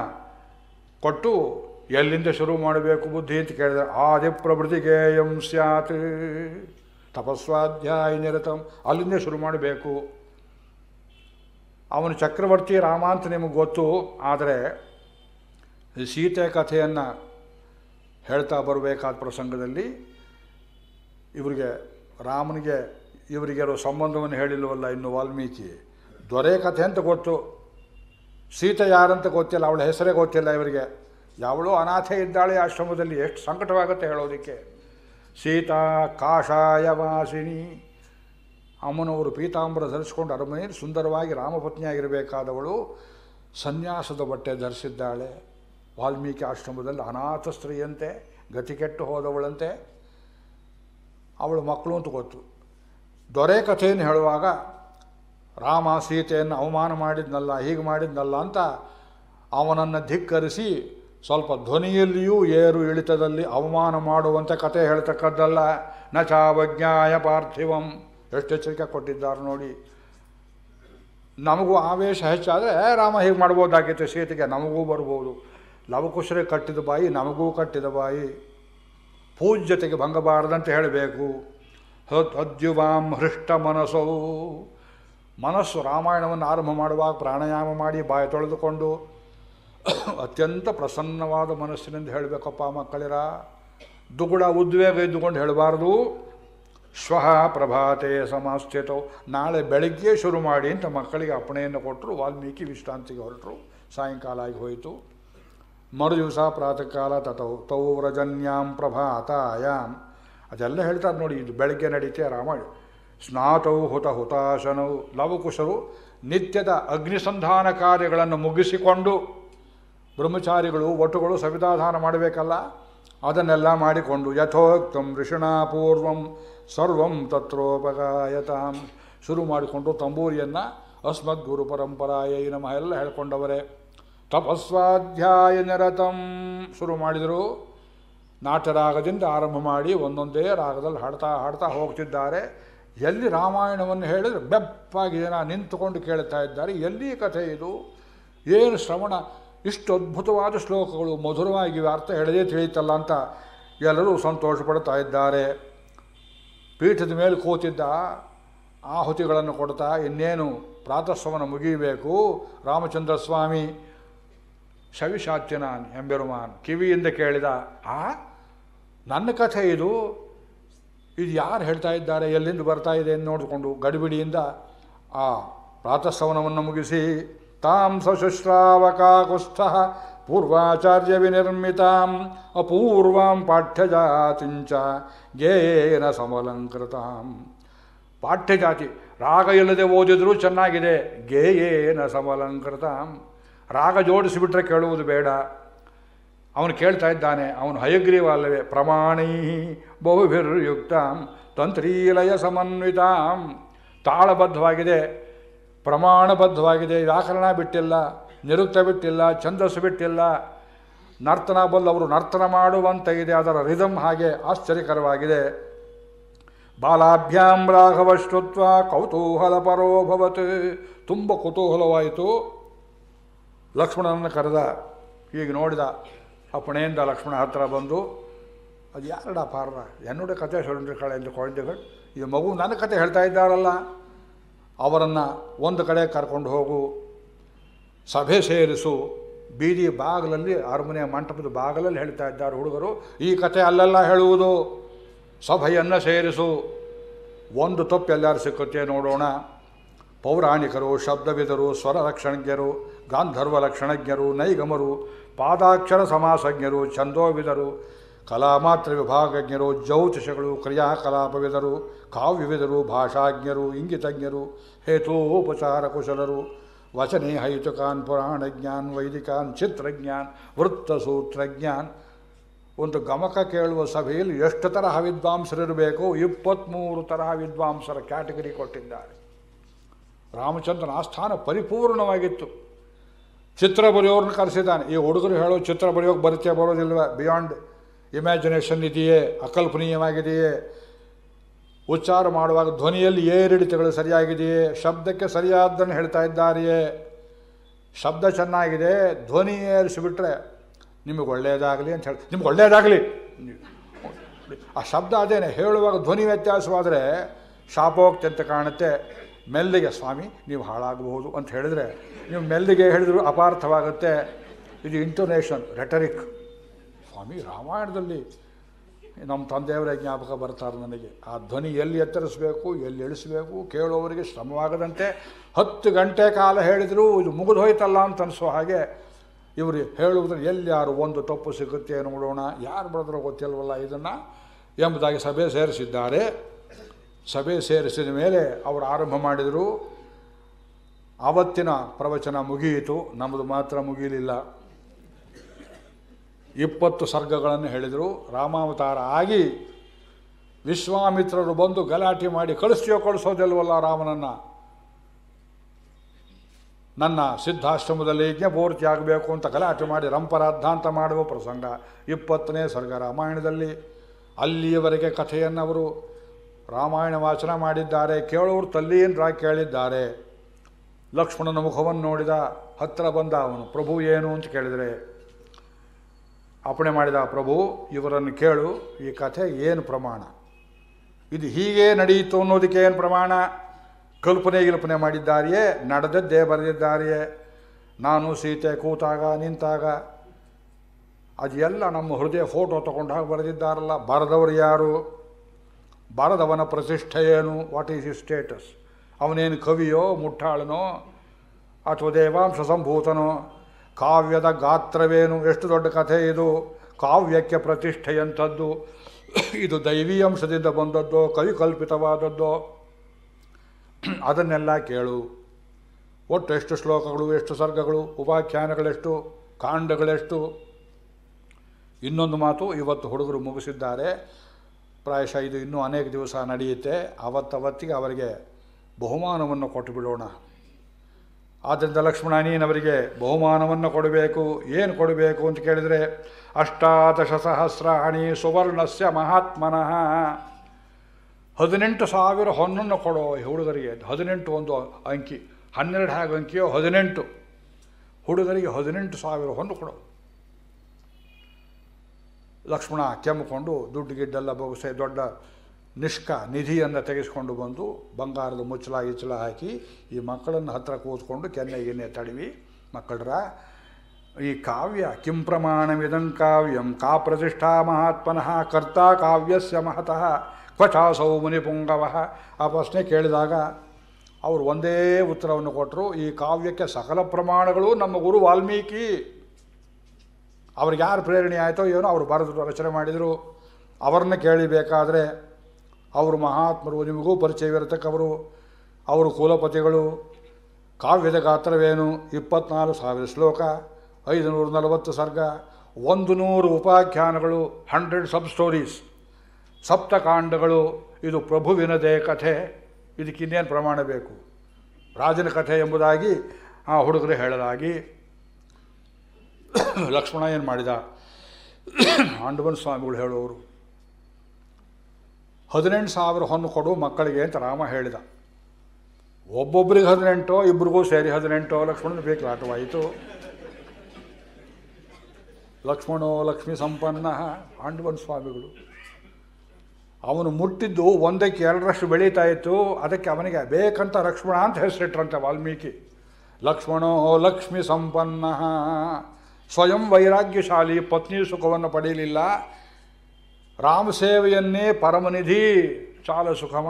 ಕೊಟ್ಟು ಎಲ್ಲಿಂದ ಶುರು ಮಾಡಬೇಕು ಬುದ್ಧಿ ಅಂತ ಕೇಳಿದರೆ ಆದಿ ಪ್ರಭೃತಿಗೇಯಂ ಸ್ಯಾತ್ ತಪಸ್ವಾಧ್ಯಾಯ ನಿರತಂ ಅಲ್ಲಿಂದ ಶುರು ಮಾಡಬೇಕು ಅವನು ಚಕ್ರವರ್ತಿ ರಾಮ ಅಂತ ನಿಮಗೆ ಗೊತ್ತು ಆದರೆ ಸೀತೆ ಕಥೆಯನ್ನು ಹೇಳ್ತಾ ಬರಬೇಕಾದ ಪ್ರಸಂಗದಲ್ಲಿ ಇವರಿಗೆ ರಾಮನಿಗೆ ಇವರಿಗೆರೋ ಸಂಬಂಧವನ್ನು ಹೇಳಿಲ್ಲವಲ್ಲ ಇನ್ನು ವಾಲ್ಮೀಕಿ ದೊರೆ ಕಥೆ ಅಂತ ಗೊತ್ತು ಸೀತೆ ಯಾರಂತ ಗೊತ್ತಿಲ್ಲ ಅವಳ ಹೆಸರೇ ಗೊತ್ತಿಲ್ಲ ಇವರಿಗೆ ಯಾವಳು ಅನಾಥೆ ಇದ್ದಾಳೆ ಆಶ್ರಮದಲ್ಲಿ ಎಷ್ಟು ಸಂಕಟವಾಗುತ್ತೆ ಹೇಳೋದಕ್ಕೆ ಸೀತಾ ಕಾಷಾಯವಾಸಿನಿ ಅಮ್ಮನವರು ಪೀತಾಂಬರ ಧರಿಸ್ಕೊಂಡು ಅರಮನೆಯಲ್ಲಿ ಸುಂದರವಾಗಿ ರಾಮಪತ್ನಿಯಾಗಿರಬೇಕಾದವಳು ಸನ್ಯಾಸದ ಬಟ್ಟೆ ಧರಿಸಿದ್ದಾಳೆ ವಾಲ್ಮೀಕಿ ಆಶ್ರಮದಲ್ಲಿ ಅನಾಥ ಸ್ತ್ರೀಯಂತೆ ಗತಿ ಕೆಟ್ಟು ಹೋದವಳಂತೆ ಅವಳು ಮಕ್ಕಳು ಅಂತ ಗೊತ್ತು ದೊರೆ ಕಥೆಯನ್ನು ಹೇಳುವಾಗ ರಾಮ ಸೀತೆಯನ್ನು ಅವಮಾನ ಮಾಡಿದ್ನಲ್ಲ ಹೀಗೆ ಮಾಡಿದ್ನಲ್ಲ ಅಂತ ಅವನನ್ನು ಧಿಕ್ಕರಿಸಿ ಸ್ವಲ್ಪ ಧ್ವನಿಯಲ್ಲಿಯೂ ಏರು ಇಳಿತದಲ್ಲಿ ಅವಮಾನ ಮಾಡುವಂಥ ಕತೆ ಹೇಳ್ತಕ್ಕದ್ದಲ್ಲ ನ ಚಾವಜ್ಞಾಯ ಪಾರ್ಥಿವಂ ಎಷ್ಟು ಎಚ್ಚರಿಕೆ ಕೊಟ್ಟಿದ್ದಾರೆ ನೋಡಿ ನಮಗೂ ಆವೇಶ ಹೆಚ್ಚಾದರೆ ರಾಮ ಹೀಗೆ ಮಾಡ್ಬೋದಾಗಿತ್ತು ಸೀತೆಗೆ ನಮಗೂ ಬರ್ಬೋದು ಲವಕುಶರೇ ಕಟ್ಟಿದ ಬಾಯಿ ನಮಗೂ ಕಟ್ಟಿದ ಬಾಯಿ ಪೂಜ್ಯತೆಗೆ ಭಂಗಬಾರದಂತೆ ಹೇಳಬೇಕು ಹತ್ ಹೃಷ್ಟ ಮನಸ್ಸು ಮನಸ್ಸು ರಾಮಾಯಣವನ್ನು ಆರಂಭ ಮಾಡುವಾಗ ಪ್ರಾಣಾಯಾಮ ಮಾಡಿ ಬಾಯಿ ತೊಳೆದುಕೊಂಡು ಅತ್ಯಂತ ಪ್ರಸನ್ನವಾದ ಮನಸ್ಸಿನಿಂದ ಹೇಳಬೇಕಪ್ಪ ಮಕ್ಕಳಿರ ದುಗುಡ ಉದ್ವೇಗ ಇದ್ದುಕೊಂಡು ಹೇಳಬಾರ್ದು ಶ್ವಃ ಪ್ರಭಾತೆ ಸಮಾಸ್ಥಿತೋ ನಾಳೆ ಬೆಳಗ್ಗೆ ಶುರು ಮಾಡಿ ಅಂತ ಮಕ್ಕಳಿಗೆ ಅಪ್ಪಣೆಯನ್ನು ಕೊಟ್ಟರು ವಾಲ್ಮೀಕಿ ವಿಶ್ರಾಂತಿಗೆ ಹೊರಟರು ಸಾಯಂಕಾಲ ಆಗಿ ಹೋಯಿತು ಮರುದಿವಸ ಪ್ರಾತಃ ಕಾಲ ತತೌ ತೌ ರಜನ್ಯಾಂ ಪ್ರಭಾತಾಯಾಮ್ ಅದೆಲ್ಲ ಹೇಳ್ತಾರೆ ನೋಡಿ ಇದು ಬೆಳಗ್ಗೆ ನಡೀತೆ ರಾಮಾಯಣ ಸ್ನಾತೌ ಹುತ ಹುತಾಶನೌ ಲವಕುಶರು ನಿತ್ಯದ ಅಗ್ನಿಸಂಧಾನ ಕಾರ್ಯಗಳನ್ನು ಮುಗಿಸಿಕೊಂಡು ಬ್ರಹ್ಮಚಾರಿಗಳು ಒಟ್ಟುಗಳು ಸವಿತಾಧಾನ ಮಾಡಬೇಕಲ್ಲ ಅದನ್ನೆಲ್ಲ ಮಾಡಿಕೊಂಡು ಯಥೋಕ್ತಂ ಋಷಣಾಪೂರ್ವಂ ಸರ್ವಂ ತತ್ರೋಪಗಾಯತಾಂ ಶುರು ಮಾಡಿಕೊಂಡು ತಂಬೂರಿಯನ್ನು ಅಸ್ಮದ್ ಗುರು ಪರಂಪರಾಯ ನಮಃ ಎಲ್ಲ ಹೇಳ್ಕೊಂಡವರೇ ತಪಸ್ವಾಧ್ಯಾಯ ನಿರತಂ ಶುರು ಮಾಡಿದರು ನಾಟರಾಗದಿಂದ ಆರಂಭ ಮಾಡಿ ಒಂದೊಂದೇ ರಾಗದಲ್ಲಿ ಹಾಡ್ತಾ ಹಾಡ್ತಾ ಹೋಗ್ತಿದ್ದಾರೆ ಎಲ್ಲಿ ರಾಮಾಯಣವನ್ನು ಹೇಳಿದ್ರೆ ಬೆಪ್ಪಾಗಿ ಜನ ನಿಂತುಕೊಂಡು ಕೇಳ್ತಾ ಇದ್ದಾರೆ ಎಲ್ಲಿ ಕಥೆ ಇದು ಏನು ಶ್ರವಣ ಇಷ್ಟು ಅದ್ಭುತವಾದ ಶ್ಲೋಕಗಳು ಮಧುರವಾಗಿವೆ ಅರ್ಥ ಹೇಳದೇ ತಿಳಿಯುತ್ತಲ್ಲ ಅಂತ ಎಲ್ಲರೂ ಸಂತೋಷ ಪಡ್ತಾ ಇದ್ದಾರೆ ಪೀಠದ ಮೇಲೆ ಕೂತಿದ್ದ ಆಹುತಿಗಳನ್ನು ಕೊಡ್ತಾ ಇನ್ನೇನು ಪ್ರಾತಃಶ್ರಮನ ಮುಗಿಯಬೇಕು ರಾಮಚಂದ್ರ ಸ್ವಾಮಿ ಶವಿಶಾತ್ಯನಾನ್ ಎಂಬೆರುಮಾನ್ ಕಿವಿಯಿಂದ ಕೇಳಿದ ಆ ನನ್ನ ಕಥೆ ಇದು ಇದು ಯಾರು ಹೇಳ್ತಾ ಇದ್ದಾರೆ ಎಲ್ಲಿಂದ ಬರ್ತಾ ಇದೆ ಎಂದು ನೋಡಿಕೊಂಡು ಗಡಿಬಿಡಿಯಿಂದ ಆ ಪ್ರಾತಃಶ್ರವನವನ್ನು ಮುಗಿಸಿ ತಾಂ ಸಶುಶ್ರಾವಕಾಕುಸ್ಥ ಪೂರ್ವಾಚಾರ್ಯನಿರ್ಮಿತಾಂ ಅಪೂರ್ವಾಂ ಪಾಠ್ಯಜಾತಿಂಚ ಗೇಯೇನ ಸಮಲಂಕೃತಾಂ ಪಾಠ್ಯಜಾತಿ ರಾಗ ಇಲ್ಲದೆ ಓದಿದರೂ ಚೆನ್ನಾಗಿದೆ ಗೇಯೇನ ಸಮಲಂಕೃತಾಂ ರಾಗ ಜೋಡಿಸಿಬಿಟ್ರೆ ಕೇಳುವುದು ಬೇಡ ಅವನು ಕೇಳ್ತಾ ಇದ್ದಾನೆ ಅವನು ಹಯಗ್ರೀವ ಅಲ್ಲವೇ ಪ್ರಮಾಣೀ ಬಹುಭಿರ್ಯುಕ್ತಾಂ ತಂತ್ರೀಲಯ ಸಮನ್ವಿತಾಂ ತಾಳಬದ್ಧವಾಗಿದೆ ಪ್ರಮಾಣಬದ್ಧವಾಗಿದೆ ವ್ಯಾಕರಣ ಬಿಟ್ಟಿಲ್ಲ ನಿರುಕ್ತ ಬಿಟ್ಟಿಲ್ಲ ಛಂದಸ್ಸು ಬಿಟ್ಟಿಲ್ಲ ನರ್ತನ ಬಲ್ ಅವರು ನರ್ತನ ಮಾಡುವಂತ ಇದೆ ಅದರ ರಿದಮ್ ಹಾಗೆ ಆಶ್ಚರ್ಯಕರವಾಗಿದೆ ಬಾಲಾಭ್ಯಾಂ ರಾಘವ ಶ್ರುತ್ವ ಕೌತೂಹಲ ಪರೋಭವತ್ ತುಂಬ ಕುತೂಹಲವಾಯಿತು ಲಕ್ಷ್ಮಣನನ್ನು ಕರೆದ ಈಗ ನೋಡಿದ ಅಪ್ಪಣೆಯಿಂದ ಲಕ್ಷ್ಮಣ ಹತ್ತಿರ ಬಂದು ಅದು ಯಾರಡ ಪಾರ ಎನ್ನುಡ ಕಥೆ ಕಾಳೆ ಎಂದು ಕೊಳಂದಿಗಳು ಇದು ಮಗು ನನ್ನ ಕತೆ ಹೇಳ್ತಾ ಇದ್ದಾರಲ್ಲ ಅವರನ್ನು ಒಂದು ಕಡೆ ಕರ್ಕೊಂಡು ಹೋಗು ಸಭೆ ಸೇರಿಸು ಬೀದಿ ಬಾಗಿಲಲ್ಲಿ ಅರಮನೆಯ ಮಂಟಪದ ಬಾಗಲಲ್ಲಿ ಹೇಳ್ತಾ ಇದ್ದಾರೆ ಹುಡುಗರು ಈ ಕಥೆ ಅಲ್ಲೆಲ್ಲ ಹೇಳುವುದು ಸಭೆಯನ್ನು ಸೇರಿಸು ಒಂದು ತಪ್ಪು ಎಲ್ಲರೂ ಸಿಕ್ಕುತ್ತೆ ನೋಡೋಣ ಪೌರಾಣಿಕರು ಶಬ್ದವಿದರು ಸ್ವರ ಲಕ್ಷಣಜ್ಞರು ಗಾಂಧರ್ವ ಲಕ್ಷಣಜ್ಞರು ನೈಗಮರು ಪಾದಾಕ್ಷರ ಸಮಾಸಜ್ಞರು ಛಂದೋವಿದರು ಕಲಾಮಾತ್ರ ವಿಭಾಗಜ್ಞರು ಜ್ಯೋತಿಷಗಳು ಕ್ರಿಯಾಕಲಾಪವಿದರು ಕಾವ್ಯವಿದರು ಭಾಷಾಜ್ಞರು ಇಂಗಿತಜ್ಞರು ಹೇತೋಪಚಾರ ಕುಶಲರು ವಚನೆ ಹೈತುಕಾನ್ ಜ್ಞಾನ್ ವೈದಿಕಾನ್ ಚಿತ್ರಜ್ಞಾನ್ ಸೂತ್ರಜ್ಞಾನ್ ಒಂದು ಗಮಕ ಕೇಳುವ ಸಭೆಯಲ್ಲಿ ಎಷ್ಟು ತರಹ ವಿದ್ವಾಂಸರಿರಬೇಕು ಇಪ್ಪತ್ತ್ಮೂರು ತರಹ ವಿದ್ವಾಂಸರ ಕ್ಯಾಟಗರಿ ಕೊಟ್ಟಿದ್ದಾರೆ ರಾಮಚಂದ್ರನ ಆಸ್ಥಾನ ಪರಿಪೂರ್ಣವಾಗಿತ್ತು ಚಿತ್ರ ಬರೆಯೋರ್ನ ಕರೆಸಿದ್ದಾನೆ ಈ ಹುಡುಗರು ಹೇಳೋ ಚಿತ್ರ ಬರೆಯೋಕೆ ಬರುತ್ತೆ ಬರೋದಿಲ್ವ ಬಿಯಾಂಡ್ ಇಮ್ಯಾಜಿನೇಷನ್ ಇದೆಯೇ ಅಕಲ್ಪನೀಯವಾಗಿದೆಯೇ ಉಚ್ಚಾರ ಮಾಡುವಾಗ ಧ್ವನಿಯಲ್ಲಿ ಏರಿಳಿತಗಳು ಸರಿಯಾಗಿದೆಯೇ ಶಬ್ದಕ್ಕೆ ಸರಿಯಾದ್ದನ್ನು ಹೇಳ್ತಾ ಇದ್ದಾರೆಯೇ ಶಬ್ದ ಚೆನ್ನಾಗಿದೆ ಧ್ವನಿ ಏರಿಸಿಬಿಟ್ರೆ ನಿಮಗೆ ಒಳ್ಳೆಯದಾಗಲಿ ಅಂತ ಹೇಳಿ ನಿಮ್ಗೆ ಒಳ್ಳೆಯದಾಗಲಿ ಆ ಶಬ್ದ ಅದೇನೆ ಹೇಳುವಾಗ ಧ್ವನಿ ವ್ಯತ್ಯಾಸವಾದರೆ ಶಾಪೋಕ್ತಿ ಅಂತ ಕಾಣುತ್ತೆ ಮೆಲ್ಲಿಗೆ ಸ್ವಾಮಿ ನೀವು ಹಾಳಾಗಬಹುದು ಅಂತ ಹೇಳಿದರೆ ನೀವು ಮೆಲ್ಲಿಗೆ ಹೇಳಿದ್ರು ಅಪಾರ್ಥವಾಗುತ್ತೆ ಇದು ಇಂಟರ್ನೇಷನ್ ರೆಟರಿಕ್ ಸ್ವಾಮಿ ರಾಮಾಯಣದಲ್ಲಿ ನಮ್ಮ ತಂದೆಯವರ ಜ್ಞಾಪಕ ಬರ್ತಾರೆ ನನಗೆ ಆ ಧ್ವನಿ ಎಲ್ಲಿ ಎತ್ತರಿಸಬೇಕು ಎಲ್ಲಿ ಇಳಿಸಬೇಕು ಕೇಳೋವರಿಗೆ ಶ್ರಮವಾಗದಂತೆ ಹತ್ತು ಗಂಟೆ ಕಾಲ ಹೇಳಿದರು ಇದು ಮುಗಿದು ಹೋಯ್ತಲ್ಲ ಅಂತ ಅನಿಸೋ ಹಾಗೆ ಇವರು ಹೇಳುವುದ್ರೆ ಎಲ್ಲಿ ಒಂದು ತಪ್ಪು ಸಿಗುತ್ತೆ ನೋಡೋಣ ಯಾರು ಬರೆದ್ರೂ ಗೊತ್ತಿಲ್ವಲ್ಲ ಇದನ್ನು ಎಂಬುದಾಗಿ ಸಭೆ ಸೇರಿಸಿದ್ದಾರೆ ಸಭೆ ಸೇರಿಸಿದ ಮೇಲೆ ಅವರು ಆರಂಭ ಮಾಡಿದರು ಆವತ್ತಿನ ಪ್ರವಚನ ಮುಗಿಯಿತು ನಮ್ಮದು ಮಾತ್ರ ಮುಗಿಯಲಿಲ್ಲ ಇಪ್ಪತ್ತು ಸರ್ಗಗಳನ್ನು ಹೇಳಿದರು ರಾಮಾವತಾರ ಆಗಿ ವಿಶ್ವಾಮಿತ್ರರು ಬಂದು ಗಲಾಟೆ ಮಾಡಿ ಕಳಿಸ್ತೀಯೋ ಕಳಿಸೋದಿಲ್ವಲ್ಲ ರಾಮನನ್ನು ನನ್ನ ಸಿದ್ಧಾಶ್ರಮದಲ್ಲಿ ಯಜ್ಞಪೂರ್ತಿ ಆಗಬೇಕು ಅಂತ ಗಲಾಟೆ ಮಾಡಿ ರಂಪರಾದ್ಧಾಂತ ಮಾಡುವ ಪ್ರಸಂಗ ಇಪ್ಪತ್ತನೇ ಸರ್ಗ ರಾಮಾಯಣದಲ್ಲಿ ಅಲ್ಲಿಯವರೆಗೆ ಕಥೆಯನ್ನು ಅವರು ರಾಮಾಯಣ ವಾಚನ ಮಾಡಿದ್ದಾರೆ ಕೇಳೋರು ತಲ್ಲಿಯೇನರ ಕೇಳಿದ್ದಾರೆ ಲಕ್ಷ್ಮಣನ ಮುಖವನ್ನು ನೋಡಿದ ಹತ್ತಿರ ಬಂದ ಅವನು ಪ್ರಭು ಏನು ಅಂತ ಕೇಳಿದರೆ ಅಪ್ಪಣೆ ಮಾಡಿದ ಪ್ರಭು ಇವರನ್ನು ಕೇಳು ಈ ಕಥೆ ಏನು ಪ್ರಮಾಣ ಇದು ಹೀಗೆ ನಡೆಯಿತು ಅನ್ನೋದಕ್ಕೆ ಏನು ಪ್ರಮಾಣ ಕಲ್ಪನೆ ಗಿಲ್ಪನೆ ಮಾಡಿದ್ದಾರೆಯೇ ನಡೆದದ್ದೇ ಬರೆದಿದ್ದಾರೆಯೇ ನಾನು ಸೀತೆ ಕೂತಾಗ ನಿಂತಾಗ ಅದು ಎಲ್ಲ ನಮ್ಮ ಹೃದಯ ಫೋಟೋ ತಗೊಂಡು ಹಾಗೆ ಬರೆದಿದ್ದಾರಲ್ಲ ಬರೆದವರು ಯಾರು ಬರದವನ ಪ್ರತಿಷ್ಠೆ ಏನು ವಾಟ್ ಈಸ್ ಇ ಸ್ಟೇಟಸ್ ಅವನೇನು ಕವಿಯೋ ಮುಟ್ಟಾಳನೋ ಅಥವಾ ದೇವಾಂಶ ಸಂಭೂತನೋ ಕಾವ್ಯದ ಗಾತ್ರವೇನು ಎಷ್ಟು ದೊಡ್ಡ ಕಥೆ ಇದು ಕಾವ್ಯಕ್ಕೆ ಪ್ರತಿಷ್ಠೆಯಂಥದ್ದು ಇದು ದೈವೀ ಅಂಶದಿಂದ ಬಂದದ್ದೋ ಕವಿಕಲ್ಪಿತವಾದದ್ದೋ ಅದನ್ನೆಲ್ಲ ಕೇಳು ಒಟ್ಟು ಎಷ್ಟು ಶ್ಲೋಕಗಳು ಎಷ್ಟು ಸರ್ಗಗಳು ಉಪಾಖ್ಯಾನಗಳೆಷ್ಟು ಕಾಂಡಗಳೆಷ್ಟು ಇನ್ನೊಂದು ಮಾತು ಇವತ್ತು ಹುಡುಗರು ಮುಗಿಸಿದ್ದಾರೆ ಪ್ರಾಯಶಃ ಇದು ಇನ್ನೂ ಅನೇಕ ದಿವಸ ನಡೆಯುತ್ತೆ ಆವತ್ತಾವತ್ತಿಗೆ ಅವರಿಗೆ ಬಹುಮಾನವನ್ನು ಕೊಟ್ಟು ಬಿಡೋಣ ಆದ್ದರಿಂದ ನೀನವರಿಗೆ ಬಹುಮಾನವನ್ನು ಕೊಡಬೇಕು ಏನು ಕೊಡಬೇಕು ಅಂತ ಕೇಳಿದರೆ ಅಷ್ಟಾದಶ ಸಹಸ್ರಾಣಿ ಸುವರ್ಣಸ್ಯ ಮಹಾತ್ಮನಃ ಹದಿನೆಂಟು ಸಾವಿರ ಹೊನ್ನನ್ನು ಕೊಡೋ ಹುಡುಗರಿಗೆ ಹದಿನೆಂಟು ಒಂದು ಅಂಕಿ ಹನ್ನೆರಡು ಹಾಗೆ ಅಂಕಿಯೋ ಹದಿನೆಂಟು ಹುಡುಗರಿಗೆ ಹದಿನೆಂಟು ಸಾವಿರ ಹೊನ್ನು ಕೊಡು ಲಕ್ಷ್ಮಣ ಕೆಮ್ಮಿಕೊಂಡು ದುಡ್ಡು ಗಿಡ್ಡೆಲ್ಲ ಬೊಗಸೆ ದೊಡ್ಡ ನಿಷ್ಕ ನಿಧಿಯನ್ನು ತೆಗೆಸ್ಕೊಂಡು ಬಂದು ಬಂಗಾರದ ಮುಚ್ಚಲ ಇಚ್ಚಲ ಹಾಕಿ ಈ ಮಕ್ಕಳನ್ನು ಹತ್ತಿರ ಕೂತ್ಕೊಂಡು ಕೆನ್ನೆ ಗಿನ್ನೆ ತಡವಿ ಮಕ್ಕಳರ ಈ ಕಾವ್ಯ ಕಿಂ ಪ್ರಮಾಣವಿದಂ ಕಾವ್ಯಂ ಕಾ ಪ್ರತಿಷ್ಠಾ ಮಹಾತ್ಮನಃ ಕರ್ತಾ ಕಾವ್ಯಸ್ಯ ಮಹತಃ ಕ್ವಚಾಸೌ ಪುಂಗವ ಆ ಪ್ರಶ್ನೆ ಕೇಳಿದಾಗ ಅವರು ಒಂದೇ ಉತ್ತರವನ್ನು ಕೊಟ್ಟರು ಈ ಕಾವ್ಯಕ್ಕೆ ಸಕಲ ಪ್ರಮಾಣಗಳು ನಮ್ಮ ಗುರು ವಾಲ್ಮೀಕಿ ಅವ್ರಿಗೆ ಯಾರು ಪ್ರೇರಣೆ ಆಯಿತೋ ಏನೋ ಅವರು ಬರೆದು ರಚನೆ ಮಾಡಿದರು ಅವ್ರನ್ನ ಕೇಳಿಬೇಕಾದ್ರೆ ಅವರು ಮಹಾತ್ಮರು ನಿಮಗೂ ಪರಿಚಯವಿರತಕ್ಕವರು ಅವರು ಕುಲಪತಿಗಳು ಕಾವ್ಯದ ಗಾತ್ರವೇನು ಇಪ್ಪತ್ನಾಲ್ಕು ಸಾವಿರ ಶ್ಲೋಕ ಐದುನೂರ ನಲವತ್ತು ಸರ್ಗ ಒಂದು ನೂರು ಉಪಾಖ್ಯಾನಗಳು ಹಂಡ್ರೆಡ್ ಸಬ್ ಸ್ಟೋರೀಸ್ ಸಪ್ತಕಾಂಡಗಳು ಇದು ಪ್ರಭುವಿನದೇ ಕಥೆ ಇದಕ್ಕಿನ್ನೇನು ಪ್ರಮಾಣ ಬೇಕು ರಾಜನ ಕಥೆ ಎಂಬುದಾಗಿ ಆ ಹುಡುಗರು ಹೇಳಲಾಗಿ ಲಕ್ಷ್ಮಣ ಏನು ಮಾಡಿದ ಆಂಡವನ್ ಸ್ವಾಮಿಗಳು ಹೇಳುವರು ಹದಿನೆಂಟು ಸಾವಿರ ಹೊನ್ನು ಕೊಡು ಮಕ್ಕಳಿಗೆ ಅಂತ ರಾಮ ಹೇಳಿದ ಒಬ್ಬೊಬ್ರಿಗೆ ಹದಿನೆಂಟೋ ಇಬ್ಬರಿಗೂ ಸೇರಿ ಹದಿನೆಂಟೋ ಲಕ್ಷ್ಮಣನ ಬೇಕು ಲಾಟವಾಯಿತು ಲಕ್ಷ್ಮಣೋ ಲಕ್ಷ್ಮಿ ಸಂಪನ್ನ ಪಾಂಡವನ್ ಸ್ವಾಮಿಗಳು ಅವನು ಮುಟ್ಟಿದ್ದು ಒಂದಕ್ಕೆ ಎರಡರಷ್ಟು ಬೆಳೀತಾ ಇತ್ತು ಅದಕ್ಕೆ ಅವನಿಗೆ ಬೇಕಂತ ಲಕ್ಷ್ಮಣ ಅಂತ ಹೆಸರಿಟ್ರಂತೆ ವಾಲ್ಮೀಕಿ ಲಕ್ಷ್ಮಣೋ ಲಕ್ಷ್ಮಿ ಸಂಪನ್ನ ಸ್ವಯಂ ವೈರಾಗ್ಯಶಾಲಿ ಪತ್ನಿ ಸುಖವನ್ನು ಪಡೆಯಲಿಲ್ಲ ರಾಮಸೇವೆಯನ್ನೇ ಪರಮನಿಧಿ ಚಾಲ ಸುಖಮ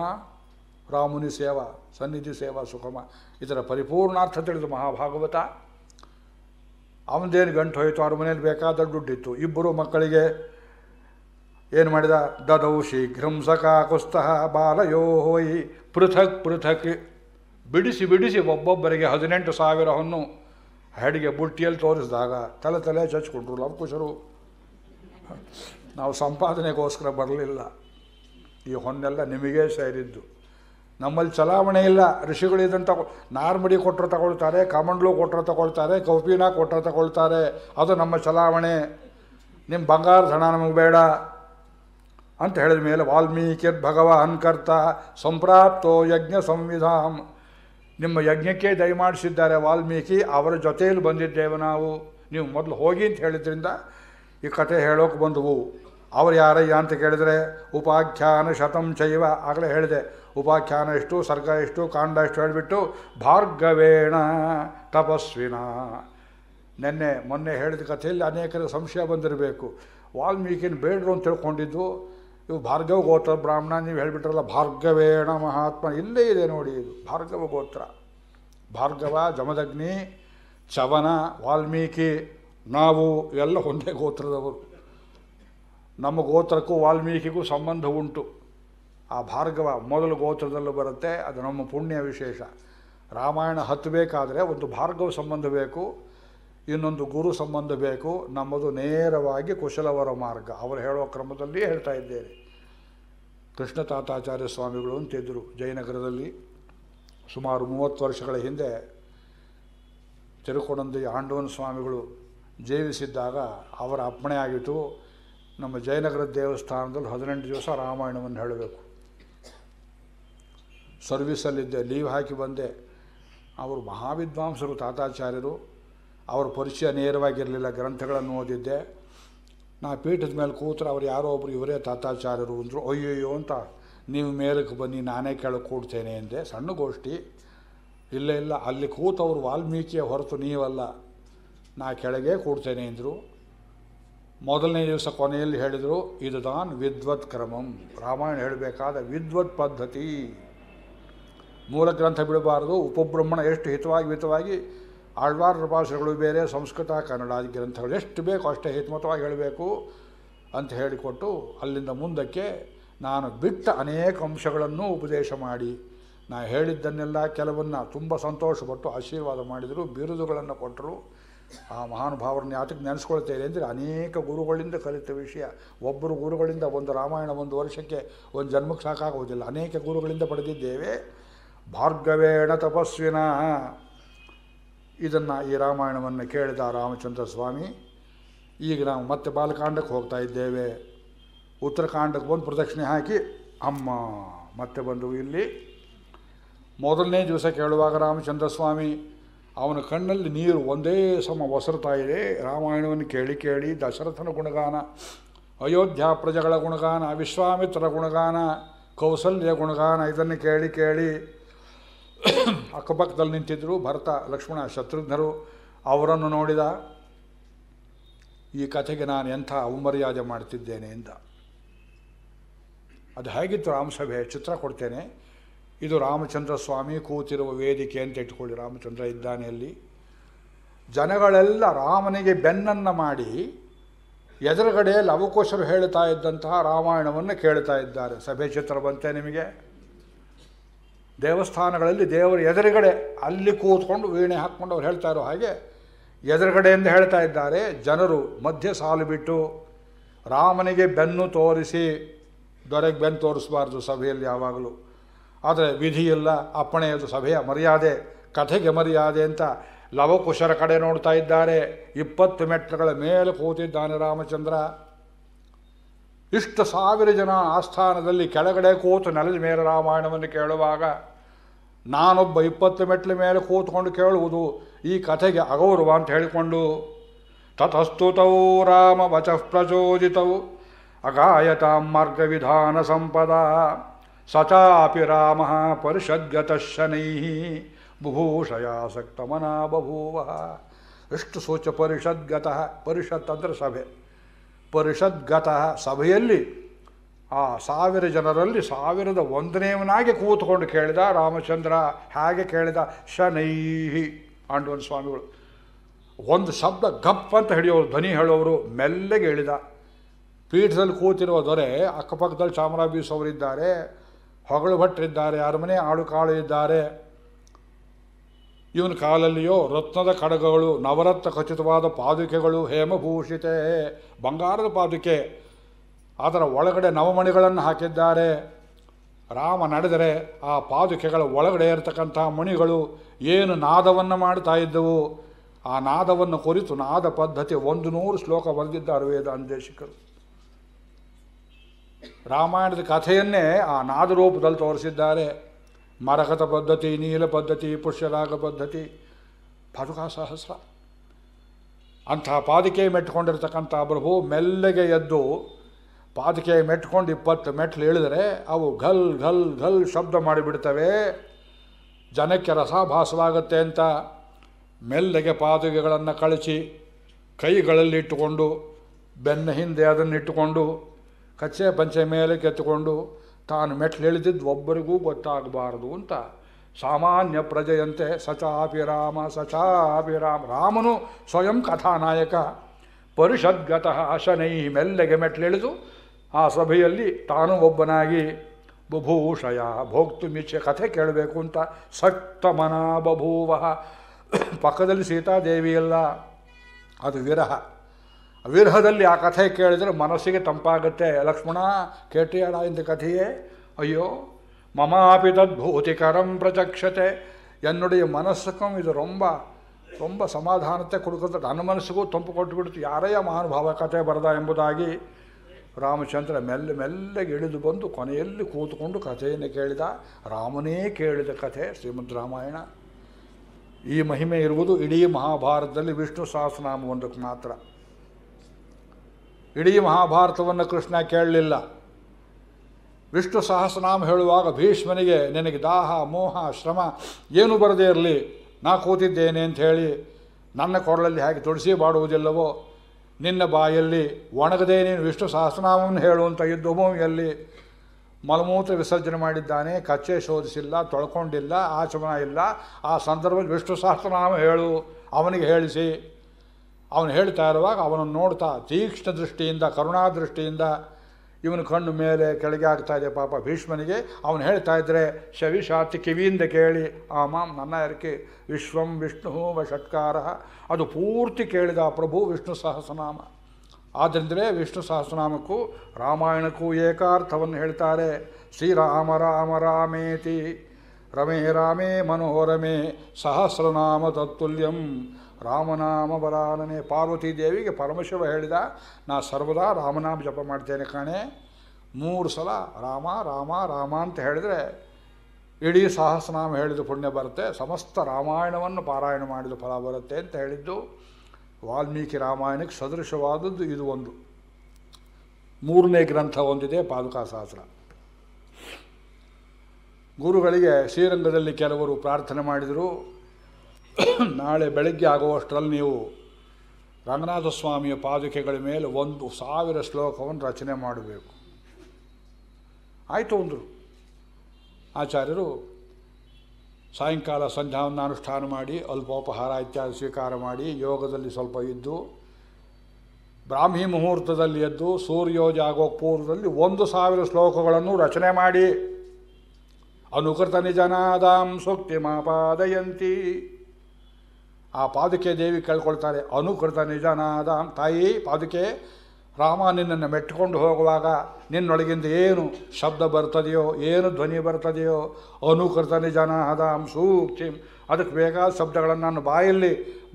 ರಾಮುನಿ ಸೇವಾ ಸನ್ನಿಧಿ ಸೇವಾ ಸುಖಮ ಇದರ ಪರಿಪೂರ್ಣಾರ್ಥ ತಿಳಿದು ಮಹಾಭಾಗವತ ಅವನದೇನು ಗಂಟು ಹೋಯಿತು ಅವ್ರ ಮನೇಲಿ ಬೇಕಾದ ದುಡ್ಡಿತ್ತು ಇಬ್ಬರು ಮಕ್ಕಳಿಗೆ ಏನು ಮಾಡಿದ ದದೌ ಶೀಘ್ರಂ ಕುಸ್ತಹ ಕುಸ್ತಃ ಬಾಲಯೋ ಹೋಯಿ ಪೃಥಕ್ ಪೃಥಕ್ ಬಿಡಿಸಿ ಬಿಡಿಸಿ ಒಬ್ಬೊಬ್ಬರಿಗೆ ಹದಿನೆಂಟು ಸಾವಿರ ಹೊನ್ನು ಬುಟ್ಟಿಯಲ್ಲಿ ತೋರಿಸಿದಾಗ ತಲೆ ತಲೆ ಚಚ್ಕೊಂಡ್ರು ಲವಕುಶರು ನಾವು ಸಂಪಾದನೆಗೋಸ್ಕರ ಬರಲಿಲ್ಲ ಈ ಹೊನ್ನೆಲ್ಲ ನಿಮಗೇ ಸೇರಿದ್ದು ನಮ್ಮಲ್ಲಿ ಚಲಾವಣೆ ಇಲ್ಲ ಋಷಿಗಳು ಇದನ್ನು ತಗೊ ನಾರ್ಮಡಿ ಕೊಟ್ಟರು ತಗೊಳ್ತಾರೆ ಕಮಂಡ್ಲು ಕೊಟ್ಟರು ತಗೊಳ್ತಾರೆ ಕೌಪಿನ ಕೊಟ್ಟರು ತಗೊಳ್ತಾರೆ ಅದು ನಮ್ಮ ಚಲಾವಣೆ ನಿಮ್ಮ ಬಂಗಾರದ ಹಣ ನಮಗೆ ಬೇಡ ಅಂತ ಹೇಳಿದ ಮೇಲೆ ವಾಲ್ಮೀಕಿ ಭಗವಾನ್ ಅನ್ಕರ್ತ ಸಂಪ್ರಾಪ್ತೋ ಯಜ್ಞ ಸಂವಿಧಾನ ನಿಮ್ಮ ಯಜ್ಞಕ್ಕೆ ದಯಮಾಡಿಸಿದ್ದಾರೆ ವಾಲ್ಮೀಕಿ ಅವರ ಜೊತೆಯಲ್ಲಿ ಬಂದಿದ್ದೇವೆ ನಾವು ನೀವು ಮೊದಲು ಹೋಗಿ ಅಂತ ಹೇಳಿದ್ರಿಂದ ಈ ಕತೆ ಹೇಳೋಕೆ ಬಂದವು ಅವರು ಯಾರಯ್ಯ ಅಂತ ಕೇಳಿದರೆ ಉಪಾಖ್ಯಾನ ಶತಂ ಶೈವ ಆಗಲೇ ಹೇಳಿದೆ ಉಪಾಖ್ಯಾನ ಎಷ್ಟು ಸರ್ಗ ಎಷ್ಟು ಕಾಂಡ ಎಷ್ಟು ಹೇಳಿಬಿಟ್ಟು ಭಾರ್ಗವೇಣ ತಪಸ್ವಿನ ನಿನ್ನೆ ಮೊನ್ನೆ ಹೇಳಿದ ಕಥೆಯಲ್ಲಿ ಅನೇಕರ ಸಂಶಯ ಬಂದಿರಬೇಕು ವಾಲ್ಮೀಕಿನ ಬೇಡರು ಅಂತ ತಿಳ್ಕೊಂಡಿದ್ದು ಇವು ಭಾರ್ಗವ ಗೋತ್ರ ಬ್ರಾಹ್ಮಣ ನೀವು ಹೇಳಿಬಿಟ್ರಲ್ಲ ಭಾರ್ಗವೇಣ ಮಹಾತ್ಮ ಇಲ್ಲೇ ಇದೆ ನೋಡಿ ಇದು ಭಾರ್ಗವ ಗೋತ್ರ ಭಾರ್ಗವ ಜಮದಗ್ನಿ ಚವನ ವಾಲ್ಮೀಕಿ ನಾವು ಎಲ್ಲ ಒಂದೇ ಗೋತ್ರದವರು ನಮ್ಮ ಗೋತ್ರಕ್ಕೂ ವಾಲ್ಮೀಕಿಗೂ ಸಂಬಂಧ ಉಂಟು ಆ ಭಾರ್ಗವ ಮೊದಲು ಗೋತ್ರದಲ್ಲೂ ಬರುತ್ತೆ ಅದು ನಮ್ಮ ಪುಣ್ಯ ವಿಶೇಷ ರಾಮಾಯಣ ಹತ್ತಬೇಕಾದರೆ ಒಂದು ಭಾರ್ಗವ ಸಂಬಂಧ ಬೇಕು ಇನ್ನೊಂದು ಗುರು ಸಂಬಂಧ ಬೇಕು ನಮ್ಮದು ನೇರವಾಗಿ ಕುಶಲವರ ಮಾರ್ಗ ಅವರು ಹೇಳೋ ಕ್ರಮದಲ್ಲಿ ಹೇಳ್ತಾ ಇದ್ದೇನೆ ಕೃಷ್ಣ ತಾತಾಚಾರ್ಯ ಸ್ವಾಮಿಗಳು ಅಂತಿದ್ದರು ಜಯನಗರದಲ್ಲಿ ಸುಮಾರು ಮೂವತ್ತು ವರ್ಷಗಳ ಹಿಂದೆ ತಿರುಕೊಂಡಿ ಆಂಡೋನ ಸ್ವಾಮಿಗಳು ಜೀವಿಸಿದ್ದಾಗ ಅವರ ಅಪ್ಪಣೆ ಆಗಿತ್ತು ನಮ್ಮ ಜಯನಗರ ದೇವಸ್ಥಾನದಲ್ಲಿ ಹದಿನೆಂಟು ದಿವಸ ರಾಮಾಯಣವನ್ನು ಹೇಳಬೇಕು ಸರ್ವಿಸಲ್ಲಿದ್ದೆ ಲೀವ್ ಹಾಕಿ ಬಂದೆ ಅವರು ಮಹಾವಿದ್ವಾಂಸರು ತಾತಾಚಾರ್ಯರು ಅವ್ರ ಪರಿಚಯ ನೇರವಾಗಿರಲಿಲ್ಲ ಗ್ರಂಥಗಳನ್ನು ಓದಿದ್ದೆ ನಾ ಪೀಠದ ಮೇಲೆ ಕೂತ್ರೆ ಅವ್ರು ಯಾರೋ ಒಬ್ಬರು ಇವರೇ ತಾತಾಚಾರ್ಯರು ಅಂದರು ಅಯ್ಯಯ್ಯೋ ಅಂತ ನೀವು ಮೇಲಕ್ಕೆ ಬನ್ನಿ ನಾನೇ ಕೆಳಗೆ ಕೂಡ್ತೇನೆ ಎಂದೆ ಸಣ್ಣ ಗೋಷ್ಠಿ ಇಲ್ಲ ಇಲ್ಲ ಅಲ್ಲಿ ಕೂತವರು ವಾಲ್ಮೀಕಿಯ ಹೊರತು ನೀವಲ್ಲ ನಾ ಕೆಳಗೆ ಕೂಡ್ತೇನೆ ಅಂದರು ಮೊದಲನೇ ದಿವಸ ಕೊನೆಯಲ್ಲಿ ಹೇಳಿದರು ಇದು ದಾನ್ ವಿದ್ವತ್ ಕ್ರಮಂ ರಾಮಾಯಣ ಹೇಳಬೇಕಾದ ವಿದ್ವತ್ ಪದ್ಧತಿ ಮೂಲ ಗ್ರಂಥ ಬಿಡಬಾರದು ಉಪಬ್ರಹ್ಮಣ ಎಷ್ಟು ಹಿತವಾಗಿ ಹಿತವಾಗಿ ಆಳ್ವಾರ ಭಾಷೆಗಳು ಬೇರೆ ಸಂಸ್ಕೃತ ಕನ್ನಡ ಗ್ರಂಥಗಳು ಎಷ್ಟು ಬೇಕೋ ಅಷ್ಟೇ ಹಿತಮತವಾಗಿ ಹೇಳಬೇಕು ಅಂತ ಹೇಳಿಕೊಟ್ಟು ಅಲ್ಲಿಂದ ಮುಂದಕ್ಕೆ ನಾನು ಬಿಟ್ಟ ಅನೇಕ ಅಂಶಗಳನ್ನು ಉಪದೇಶ ಮಾಡಿ ನಾನು ಹೇಳಿದ್ದನ್ನೆಲ್ಲ ಕೆಲವನ್ನು ತುಂಬ ಸಂತೋಷಪಟ್ಟು ಆಶೀರ್ವಾದ ಮಾಡಿದರು ಬಿರುದುಗಳನ್ನು ಕೊಟ್ಟರು ಆ ಮಹಾನುಭಾವರನ್ನ ಯಾತಕ್ಕೆ ನೆನೆಸ್ಕೊಳ್ತೇವೆ ಅಂದರೆ ಅನೇಕ ಗುರುಗಳಿಂದ ಕಲಿತ ವಿಷಯ ಒಬ್ಬರು ಗುರುಗಳಿಂದ ಒಂದು ರಾಮಾಯಣ ಒಂದು ವರ್ಷಕ್ಕೆ ಒಂದು ಜನ್ಮಕ್ಕೆ ಸಾಕಾಗೋದಿಲ್ಲ ಅನೇಕ ಗುರುಗಳಿಂದ ಪಡೆದಿದ್ದೇವೆ ಭಾರ್ಗವೇಣ ತಪಸ್ವಿನ ಇದನ್ನು ಈ ರಾಮಾಯಣವನ್ನು ಕೇಳಿದ ರಾಮಚಂದ್ರ ಸ್ವಾಮಿ ಈಗ ನಾವು ಮತ್ತೆ ಬಾಲಕಾಂಡಕ್ಕೆ ಹೋಗ್ತಾ ಇದ್ದೇವೆ ಉತ್ತರಕಾಂಡಕ್ಕೆ ಬಂದು ಪ್ರದಕ್ಷಿಣೆ ಹಾಕಿ ಅಮ್ಮ ಮತ್ತೆ ಬಂದು ಇಲ್ಲಿ ಮೊದಲನೇ ದಿವಸ ಕೇಳುವಾಗ ರಾಮಚಂದ್ರ ಸ್ವಾಮಿ ಅವನ ಕಣ್ಣಲ್ಲಿ ನೀರು ಒಂದೇ ಸಮ ಒಸರ್ತಾ ಇದೆ ರಾಮಾಯಣವನ್ನು ಕೇಳಿ ಕೇಳಿ ದಶರಥನ ಗುಣಗಾನ ಅಯೋಧ್ಯ ಪ್ರಜೆಗಳ ಗುಣಗಾನ ವಿಶ್ವಾಮಿತ್ರ ಗುಣಗಾನ ಕೌಸಲ್ಯ ಗುಣಗಾನ ಇದನ್ನು ಕೇಳಿ ಕೇಳಿ ಅಕ್ಕಪಕ್ಕದಲ್ಲಿ ನಿಂತಿದ್ದರು ಭರತ ಲಕ್ಷ್ಮಣ ಶತ್ರುಘ್ನರು ಅವರನ್ನು ನೋಡಿದ ಈ ಕಥೆಗೆ ನಾನು ಎಂಥ ಅವಮರ್ಯಾದೆ ಮಾಡ್ತಿದ್ದೇನೆ ಎಂದ ಅದು ಹೇಗಿತ್ತು ರಾಮಸಭೆ ಚಿತ್ರ ಕೊಡ್ತೇನೆ ಇದು ರಾಮಚಂದ್ರ ಸ್ವಾಮಿ ಕೂತಿರುವ ವೇದಿಕೆ ಅಂತ ಇಟ್ಕೊಳ್ಳಿ ರಾಮಚಂದ್ರ ಇದ್ದಾನೆ ಅಲ್ಲಿ ಜನಗಳೆಲ್ಲ ರಾಮನಿಗೆ ಬೆನ್ನನ್ನು ಮಾಡಿ ಎದುರುಗಡೆ ಲವಕೋಶರು ಹೇಳ್ತಾ ಇದ್ದಂತಹ ರಾಮಾಯಣವನ್ನು ಕೇಳ್ತಾ ಇದ್ದಾರೆ ಸಭೆ ಚಿತ್ರ ಬಂತೆ ನಿಮಗೆ ದೇವಸ್ಥಾನಗಳಲ್ಲಿ ದೇವರ ಎದುರುಗಡೆ ಅಲ್ಲಿ ಕೂತ್ಕೊಂಡು ವೀಣೆ ಹಾಕ್ಕೊಂಡು ಅವ್ರು ಹೇಳ್ತಾ ಇರೋ ಹಾಗೆ ಎದುರುಗಡೆಯಿಂದ ಹೇಳ್ತಾ ಇದ್ದಾರೆ ಜನರು ಮಧ್ಯೆ ಸಾಲು ಬಿಟ್ಟು ರಾಮನಿಗೆ ಬೆನ್ನು ತೋರಿಸಿ ದೊರೆಗೆ ಬೆನ್ನು ತೋರಿಸಬಾರ್ದು ಸಭೆಯಲ್ಲಿ ಯಾವಾಗಲೂ ಆದರೆ ವಿಧಿಯಿಲ್ಲ ಅಪ್ಪಣೆಯದು ಸಭೆಯ ಮರ್ಯಾದೆ ಕಥೆಗೆ ಮರ್ಯಾದೆ ಅಂತ ಲವಕುಶರ ಕಡೆ ನೋಡ್ತಾ ಇದ್ದಾರೆ ಇಪ್ಪತ್ತು ಮೆಟ್ಲುಗಳ ಮೇಲೆ ಕೂತಿದ್ದಾನೆ ರಾಮಚಂದ್ರ ಇಷ್ಟು ಸಾವಿರ ಜನ ಆಸ್ಥಾನದಲ್ಲಿ ಕೆಳಗಡೆ ಕೂತು ನೆಲದ ಮೇಲೆ ರಾಮಾಯಣವನ್ನು ಕೇಳುವಾಗ ನಾನೊಬ್ಬ ಇಪ್ಪತ್ತು ಮೆಟ್ಲ ಮೇಲೆ ಕೂತ್ಕೊಂಡು ಕೇಳುವುದು ಈ ಕಥೆಗೆ ಅಗೌರವ ಅಂತ ಹೇಳಿಕೊಂಡು ತತಸ್ತುತವು ರಾಮ ವಚಃ ಪ್ರಚೋದಿತವು ಅಗಾಯತಾಂ ಮಾರ್ಗವಿಧಾನ ಸಂಪದ ಸಚಾಪಿ ರಾಮ ಪರಿಷದ್ಗತಶನೈಃ ಬುಭೂಷಯಾಸಕ್ತಮನ ಬಭೂವ ಎಷ್ಟು ಸೂಚ ಪರಿಷದ್ಗತಃ ಪರಿಷತ್ ಅಂದರೆ ಸಭೆ ಪರಿಷದ್ಗತಃ ಸಭೆಯಲ್ಲಿ ಆ ಸಾವಿರ ಜನರಲ್ಲಿ ಸಾವಿರದ ಒಂದನೇವನಾಗಿ ಕೂತ್ಕೊಂಡು ಕೇಳಿದ ರಾಮಚಂದ್ರ ಹಾಗೆ ಕೇಳಿದ ಶನೈಹಿ ಆಂಡವನ್ ಸ್ವಾಮಿಗಳು ಒಂದು ಶಬ್ದ ಗಪ್ ಅಂತ ಹಿಡಿಯೋರು ಧ್ವನಿ ಹೇಳೋರು ಮೆಲ್ಲಗೆ ಹೇಳಿದ ಪೀಠದಲ್ಲಿ ಕೂತಿರುವ ದೊರೆ ಅಕ್ಕಪಕ್ಕದಲ್ಲಿ ಚಾಮರಾಬೀಸವರಿದ್ದಾರೆ ಹೊಗಳು ಭಟ್ಟರಿದ್ದಾರೆ ಅರಮನೆ ಆಡು ಕಾಳು ಇದ್ದಾರೆ ಇವನ ಕಾಲಲ್ಲಿಯೋ ರತ್ನದ ಕಡಗಗಳು ನವರತ್ನ ಖಚಿತವಾದ ಪಾದುಕೆಗಳು ಹೇಮಭೂಷಿತೆ ಬಂಗಾರದ ಪಾದುಕೆ ಅದರ ಒಳಗಡೆ ನವಮಣಿಗಳನ್ನು ಹಾಕಿದ್ದಾರೆ ರಾಮ ನಡೆದರೆ ಆ ಪಾದುಕೆಗಳ ಒಳಗಡೆ ಇರತಕ್ಕಂಥ ಮಣಿಗಳು ಏನು ನಾದವನ್ನು ಮಾಡ್ತಾ ಇದ್ದವು ಆ ನಾದವನ್ನು ಕುರಿತು ನಾದ ಪದ್ಧತಿ ಒಂದು ನೂರು ಶ್ಲೋಕ ಬರೆದಿದ್ದಾರೆ ವೇದ ಅಂದೇಶಿಕರು ರಾಮಾಯಣದ ಕಥೆಯನ್ನೇ ಆ ನಾದರೂಪದಲ್ಲಿ ತೋರಿಸಿದ್ದಾರೆ ಮರಕತ ಪದ್ಧತಿ ನೀಲ ಪದ್ಧತಿ ಪುಷ್ಯರಾಗ ಪದ್ಧತಿ ಪಾದುಕಾ ಸಹಸ್ರ ಅಂಥ ಪಾದಿಕೆ ಮೆಟ್ಕೊಂಡಿರ್ತಕ್ಕಂಥ ಪ್ರಭು ಮೆಲ್ಲಗೆ ಎದ್ದು ಪಾದಿಕೆ ಮೆಟ್ಕೊಂಡು ಇಪ್ಪತ್ತು ಮೆಟ್ಲು ಇಳಿದರೆ ಅವು ಘಲ್ ಘಲ್ ಘಲ್ ಶಬ್ದ ಮಾಡಿಬಿಡ್ತವೆ ಜನಕ್ಕೆ ರಸಾಭಾಸವಾಗುತ್ತೆ ಅಂತ ಮೆಲ್ಲಗೆ ಪಾದಗೆಗಳನ್ನು ಕಳಚಿ ಕೈಗಳಲ್ಲಿಟ್ಟುಕೊಂಡು ಬೆನ್ನ ಹಿಂದೆ ಅದನ್ನಿಟ್ಟುಕೊಂಡು ಕಚ್ಚೆ ಪಂಚೆ ಮೇಲೆ ಕೆತ್ತುಕೊಂಡು ತಾನು ಮೆಟ್ಲಿಳಿದಿದ್ದು ಒಬ್ಬರಿಗೂ ಗೊತ್ತಾಗಬಾರದು ಅಂತ ಸಾಮಾನ್ಯ ಪ್ರಜೆಯಂತೆ ಸಚಾಪಿ ರಾಮ ಸಚಾಪಿ ರಾಮ ರಾಮನು ಸ್ವಯಂ ಕಥಾನಾಯಕ ಪರಿಷದ್ಗತಃ ಅಶನೈ ಮೆಲ್ಲಗೆ ಮೆಟ್ಲಿಳಿದು ಆ ಸಭೆಯಲ್ಲಿ ತಾನು ಒಬ್ಬನಾಗಿ ಬಭೂಷಯ ಭೋಕ್ತು ಕಥೆ ಕೇಳಬೇಕು ಅಂತ ಸಕ್ತಮನ ಬಭೂವ ಪಕ್ಕದಲ್ಲಿ ಸೀತಾದೇವಿಯಲ್ಲ ಅದು ವಿರಹ ವಿರಹದಲ್ಲಿ ಆ ಕಥೆ ಕೇಳಿದರೆ ಮನಸ್ಸಿಗೆ ತಂಪಾಗುತ್ತೆ ಲಕ್ಷ್ಮಣ ಕೇಟಿಯಾಳ ಇಂಥ ಕಥೆಯೇ ಅಯ್ಯೋ ಮಮಾಪಿ ತದ್ಭೂತಿಕರಂ ಪ್ರಚಕ್ಷತೆ ಎನ್ನುಡಿಯ ಮನಸ್ಸಕ್ಕೂ ಇದು ರೊಂಬ ರೊಂಬ ಸಮಾಧಾನತೆ ಕೊಡುತ್ತೆ ನನ್ನ ಮನಸ್ಸಿಗೂ ತಂಪು ಕೊಟ್ಟುಬಿಡ್ತು ಯಾರೇ ಮಹಾನುಭಾವ ಕಥೆ ಬರದ ಎಂಬುದಾಗಿ ರಾಮಚಂದ್ರ ಮೆಲ್ಲ ಮೆಲ್ಲಗೆ ಇಳಿದು ಬಂದು ಕೊನೆಯಲ್ಲಿ ಕೂತುಕೊಂಡು ಕಥೆಯನ್ನು ಕೇಳಿದ ರಾಮನೇ ಕೇಳಿದ ಕಥೆ ಶ್ರೀಮದ್ ರಾಮಾಯಣ ಈ ಮಹಿಮೆ ಇರುವುದು ಇಡೀ ಮಹಾಭಾರತದಲ್ಲಿ ವಿಷ್ಣು ಸಹಸ್ರನಾಮ ಒಂದಕ್ಕೆ ಮಾತ್ರ ಇಡೀ ಮಹಾಭಾರತವನ್ನು ಕೃಷ್ಣ ಕೇಳಲಿಲ್ಲ ವಿಷ್ಣು ಸಹಸ್ರನಾಮ ಹೇಳುವಾಗ ಭೀಷ್ಮನಿಗೆ ನಿನಗೆ ದಾಹ ಮೋಹ ಶ್ರಮ ಏನು ಬರದೇ ಇರಲಿ ನಾ ಕೂತಿದ್ದೇನೆ ಅಂತ ಹೇಳಿ ನನ್ನ ಕೊಡಲಲ್ಲಿ ಹೇಗೆ ತುಳಸಿ ಬಾಡುವುದಿಲ್ಲವೋ ನಿನ್ನ ಬಾಯಲ್ಲಿ ಒಣಗದೇ ನೀನು ವಿಷ್ಣು ಸಹಸ್ರನಾಮವನ್ನು ಹೇಳುವಂಥ ಭೂಮಿಯಲ್ಲಿ ಮಲಮೂತ್ರ ವಿಸರ್ಜನೆ ಮಾಡಿದ್ದಾನೆ ಕಚ್ಚೆ ಶೋಧಿಸಿಲ್ಲ ತೊಳ್ಕೊಂಡಿಲ್ಲ ಆಚಮನ ಇಲ್ಲ ಆ ಸಂದರ್ಭದಲ್ಲಿ ವಿಷ್ಣು ಸಹಸ್ರನಾಮ ಹೇಳು ಅವನಿಗೆ ಹೇಳಿಸಿ ಅವನು ಹೇಳ್ತಾ ಇರುವಾಗ ಅವನನ್ನು ನೋಡ್ತಾ ತೀಕ್ಷ್ಣ ದೃಷ್ಟಿಯಿಂದ ಕರುಣಾ ದೃಷ್ಟಿಯಿಂದ ಇವನು ಕಣ್ಣು ಮೇಲೆ ಕೆಳಗೆ ಆಗ್ತಾ ಇದೆ ಪಾಪ ಭೀಷ್ಮನಿಗೆ ಅವನು ಹೇಳ್ತಾ ಇದ್ದರೆ ಶವಿಶಾತಿ ಕಿವಿಯಿಂದ ಕೇಳಿ ಆ ನನ್ನ ಇರಕೆ ವಿಶ್ವಂ ವಿಷ್ಣು ವ ಷಟ್ಕಾರ ಅದು ಪೂರ್ತಿ ಕೇಳಿದ ಪ್ರಭು ವಿಷ್ಣು ಸಹಸ್ರನಾಮ ಆದ್ದರಿಂದಲೇ ವಿಷ್ಣು ಸಹಸ್ರನಾಮಕ್ಕೂ ರಾಮಾಯಣಕ್ಕೂ ಏಕಾರ್ಥವನ್ನು ಹೇಳ್ತಾರೆ ಶ್ರೀರಾಮ ರಾಮ ರಾಮೇತಿ ರಮೇ ರಾಮೇ ಮನೋರಮೇ ಸಹಸ್ರನಾಮ ತತ್ತುಲ್ಯಂ ರಾಮನಾಮ ಬಲಾನನೆ ಪಾರ್ವತಿ ದೇವಿಗೆ ಪರಮಶಿವ ಹೇಳಿದ ನಾ ಸರ್ವದಾ ರಾಮನಾಮ ಜಪ ಮಾಡ್ತೇನೆ ಕಾಣೆ ಮೂರು ಸಲ ರಾಮ ರಾಮ ರಾಮ ಅಂತ ಹೇಳಿದರೆ ಇಡೀ ಸಹಸ್ರನಾಮ ಹೇಳಿದ ಪುಣ್ಯ ಬರುತ್ತೆ ಸಮಸ್ತ ರಾಮಾಯಣವನ್ನು ಪಾರಾಯಣ ಮಾಡಿದ ಫಲ ಬರುತ್ತೆ ಅಂತ ಹೇಳಿದ್ದು ವಾಲ್ಮೀಕಿ ರಾಮಾಯಣಕ್ಕೆ ಸದೃಶವಾದದ್ದು ಇದು ಒಂದು ಮೂರನೇ ಗ್ರಂಥ ಹೊಂದಿದೆ ಸಹಸ್ರ ಗುರುಗಳಿಗೆ ಶ್ರೀರಂಗದಲ್ಲಿ ಕೆಲವರು ಪ್ರಾರ್ಥನೆ ಮಾಡಿದರು ನಾಳೆ ಬೆಳಗ್ಗೆ ಆಗುವಷ್ಟರಲ್ಲಿ ನೀವು ರಂಗನಾಥ ಸ್ವಾಮಿಯ ಪಾದುಕೆಗಳ ಮೇಲೆ ಒಂದು ಸಾವಿರ ಶ್ಲೋಕವನ್ನು ರಚನೆ ಮಾಡಬೇಕು ಆಯಿತು ಅಂದರು ಆಚಾರ್ಯರು ಸಾಯಂಕಾಲ ಸಂಧ್ಯಾವನ್ನು ಅನುಷ್ಠಾನ ಮಾಡಿ ಅಲ್ಪೋಪಹಾರ ಇತ್ಯಾದಿ ಸ್ವೀಕಾರ ಮಾಡಿ ಯೋಗದಲ್ಲಿ ಸ್ವಲ್ಪ ಇದ್ದು ಬ್ರಾಹ್ಮಿ ಮುಹೂರ್ತದಲ್ಲಿ ಎದ್ದು ಸೂರ್ಯೋಜ ಆಗೋ ಪೂರ್ವದಲ್ಲಿ ಒಂದು ಸಾವಿರ ಶ್ಲೋಕಗಳನ್ನು ರಚನೆ ಮಾಡಿ ಅನುಕೃತ ನಿಜನಾದಾಂ ಸೂಕ್ತಿ ಮಾಪಾದಯಂತಿ ಆ ಪಾದುಕೆ ದೇವಿ ಕೇಳ್ಕೊಳ್ತಾರೆ ಅನುಕೃತ ಕೃತ ನಿಜನಾದ ತಾಯಿ ಪಾದುಕೆ ರಾಮ ನಿನ್ನನ್ನು ಮೆಟ್ಕೊಂಡು ಹೋಗುವಾಗ ನಿನ್ನೊಳಗಿಂದ ಏನು ಶಬ್ದ ಬರ್ತದೆಯೋ ಏನು ಧ್ವನಿ ಬರ್ತದೆಯೋ ಅನುಕೃತ ನಿಜನ ಹದಾಂ ಸೂಕ್ತಿ ಅದಕ್ಕೆ ಬೇಕಾದ ಶಬ್ದಗಳನ್ನು ನನ್ನ ಬಾಯಲ್ಲಿ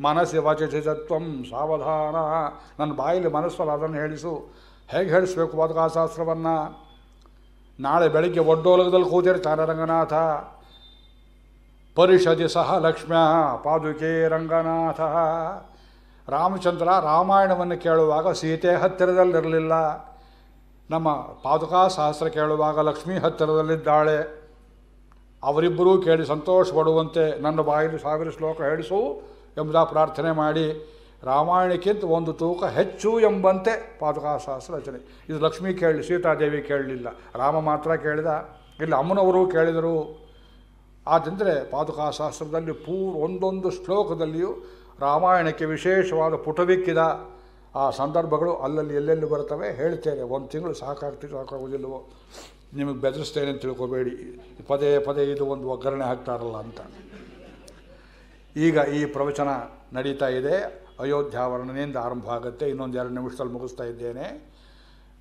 ಮನಸ್ಸಿ ತ್ವ ಸಾವಧಾನ ನನ್ನ ಬಾಯಲ್ಲಿ ಮನಸ್ಸಲ್ಲ ಅದನ್ನು ಹೇಳಿಸು ಹೇಗೆ ಹೇಳಿಸ್ಬೇಕು ಶಾಸ್ತ್ರವನ್ನು ನಾಳೆ ಬೆಳಿಗ್ಗೆ ಒಡ್ಡೋಲಗದಲ್ಲಿ ಕೂತಿರ್ತಾರೆ ರಂಗನಾಥ ಪರಿಷದಿ ಸಹ ಲಕ್ಷ್ಮ್ಯ ಪಾದುಕೆ ರಂಗನಾಥ ರಾಮಚಂದ್ರ ರಾಮಾಯಣವನ್ನು ಕೇಳುವಾಗ ಸೀತೆ ಹತ್ತಿರದಲ್ಲಿರಲಿಲ್ಲ ನಮ್ಮ ಪಾದುಕಾ ಸಹಸ್ರ ಕೇಳುವಾಗ ಲಕ್ಷ್ಮೀ ಹತ್ತಿರದಲ್ಲಿದ್ದಾಳೆ ಅವರಿಬ್ಬರೂ ಕೇಳಿ ಸಂತೋಷ ಪಡುವಂತೆ ನನ್ನ ಬಾಯಲ್ಲಿ ಸಾವಿರ ಶ್ಲೋಕ ಹೇಳಿಸು ಎಂಬುದ ಪ್ರಾರ್ಥನೆ ಮಾಡಿ ರಾಮಾಯಣಕ್ಕಿಂತ ಒಂದು ತೂಕ ಹೆಚ್ಚು ಎಂಬಂತೆ ಪಾದುಕಾ ಸಹಸ್ರ ರಚನೆ ಇದು ಲಕ್ಷ್ಮೀ ಕೇಳಿ ಸೀತಾದೇವಿ ಕೇಳಲಿಲ್ಲ ರಾಮ ಮಾತ್ರ ಕೇಳಿದ ಇಲ್ಲಿ ಅಮ್ಮನವರು ಕೇಳಿದರು ಪಾದುಕಾ ಪಾದುಕಾಶಾಸ್ತ್ರದಲ್ಲಿ ಪೂರ್ ಒಂದೊಂದು ಶ್ಲೋಕದಲ್ಲಿಯೂ ರಾಮಾಯಣಕ್ಕೆ ವಿಶೇಷವಾದ ಪುಟವಿಕ್ಕಿದ ಆ ಸಂದರ್ಭಗಳು ಅಲ್ಲಲ್ಲಿ ಎಲ್ಲೆಲ್ಲಿ ಬರ್ತವೆ ಹೇಳ್ತೇನೆ ಒಂದು ತಿಂಗಳು ಸಾಕಾಗ್ತಿ ಸಾಕಾಗೋದಿಲ್ಲವೋ ನಿಮಗೆ ಬೆದರಿಸ್ತೇನೆ ಅಂತ ತಿಳ್ಕೋಬೇಡಿ ಪದೇ ಪದೇ ಇದು ಒಂದು ಒಗ್ಗರಣೆ ಹಾಕ್ತಾರಲ್ಲ ಅಂತ ಈಗ ಈ ಪ್ರವಚನ ನಡೀತಾ ಇದೆ ವರ್ಣನೆಯಿಂದ ಆರಂಭ ಆಗುತ್ತೆ ಇನ್ನೊಂದು ಎರಡು ನಿಮಿಷದಲ್ಲಿ ಮುಗಿಸ್ತಾ ಇದ್ದೇನೆ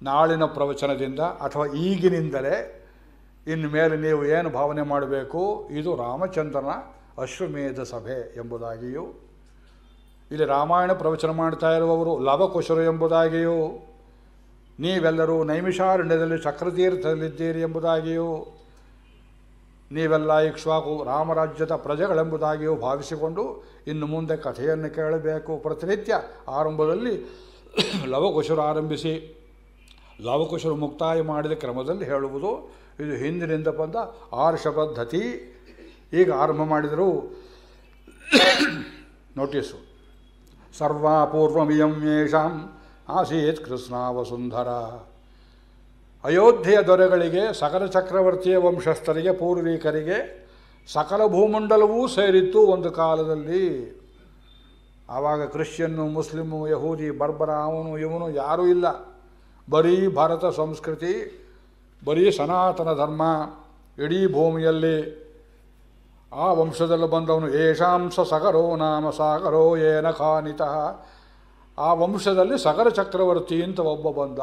ನಾಳಿನ ಪ್ರವಚನದಿಂದ ಅಥವಾ ಈಗಿನಿಂದಲೇ ಇನ್ನು ಮೇಲೆ ನೀವು ಏನು ಭಾವನೆ ಮಾಡಬೇಕು ಇದು ರಾಮಚಂದ್ರನ ಅಶ್ವಮೇಧ ಸಭೆ ಎಂಬುದಾಗಿಯೂ ಇಲ್ಲಿ ರಾಮಾಯಣ ಪ್ರವಚನ ಮಾಡ್ತಾ ಇರುವವರು ಲವಕುಶರು ಎಂಬುದಾಗಿಯೂ ನೀವೆಲ್ಲರೂ ನೈಮಿಷಾರಣ್ಯದಲ್ಲಿ ಚಕ್ರತೀರ್ಥದಲ್ಲಿದ್ದೀರಿ ಎಂಬುದಾಗಿಯೂ ನೀವೆಲ್ಲ ಇಕ್ಷ್ವಾಕು ರಾಮರಾಜ್ಯದ ಪ್ರಜೆಗಳೆಂಬುದಾಗಿಯೂ ಭಾವಿಸಿಕೊಂಡು ಇನ್ನು ಮುಂದೆ ಕಥೆಯನ್ನು ಕೇಳಬೇಕು ಪ್ರತಿನಿತ್ಯ ಆರಂಭದಲ್ಲಿ ಲವಕುಶರು ಆರಂಭಿಸಿ ಲವಕುಶರು ಮುಕ್ತಾಯ ಮಾಡಿದ ಕ್ರಮದಲ್ಲಿ ಹೇಳುವುದು ಇದು ಹಿಂದಿನಿಂದ ಬಂದ ಆರ್ಷ ಪದ್ಧತಿ ಈಗ ಆರಂಭ ಮಾಡಿದರು ನೋಟಿಸು ಸರ್ವಾಪೂರ್ವಮಿಯಂ ಆಸೀತ್ ಕೃಷ್ಣ ವಸುಂಧರ ಅಯೋಧ್ಯೆಯ ದೊರೆಗಳಿಗೆ ಸಕಲ ಚಕ್ರವರ್ತಿಯ ವಂಶಸ್ಥರಿಗೆ ಪೂರ್ವಿಕರಿಗೆ ಸಕಲ ಭೂಮಂಡಲವೂ ಸೇರಿತ್ತು ಒಂದು ಕಾಲದಲ್ಲಿ ಆವಾಗ ಕ್ರಿಶ್ಚಿಯನ್ನು ಮುಸ್ಲಿಮು ಯಹೂದಿ ಬರ್ಬರ ಅವನು ಇವನು ಯಾರೂ ಇಲ್ಲ ಬರೀ ಭಾರತ ಸಂಸ್ಕೃತಿ ಬರೀ ಸನಾತನ ಧರ್ಮ ಇಡೀ ಭೂಮಿಯಲ್ಲಿ ಆ ವಂಶದಲ್ಲಿ ಬಂದವನು ಏಷಾಂಶ ಸಗರೋ ನಾಮ ಸಾಗರೋ ಏನ ಖಾನಿತ ಆ ವಂಶದಲ್ಲಿ ಸಗರ ಚಕ್ರವರ್ತಿ ಅಂತ ಒಬ್ಬ ಬಂದ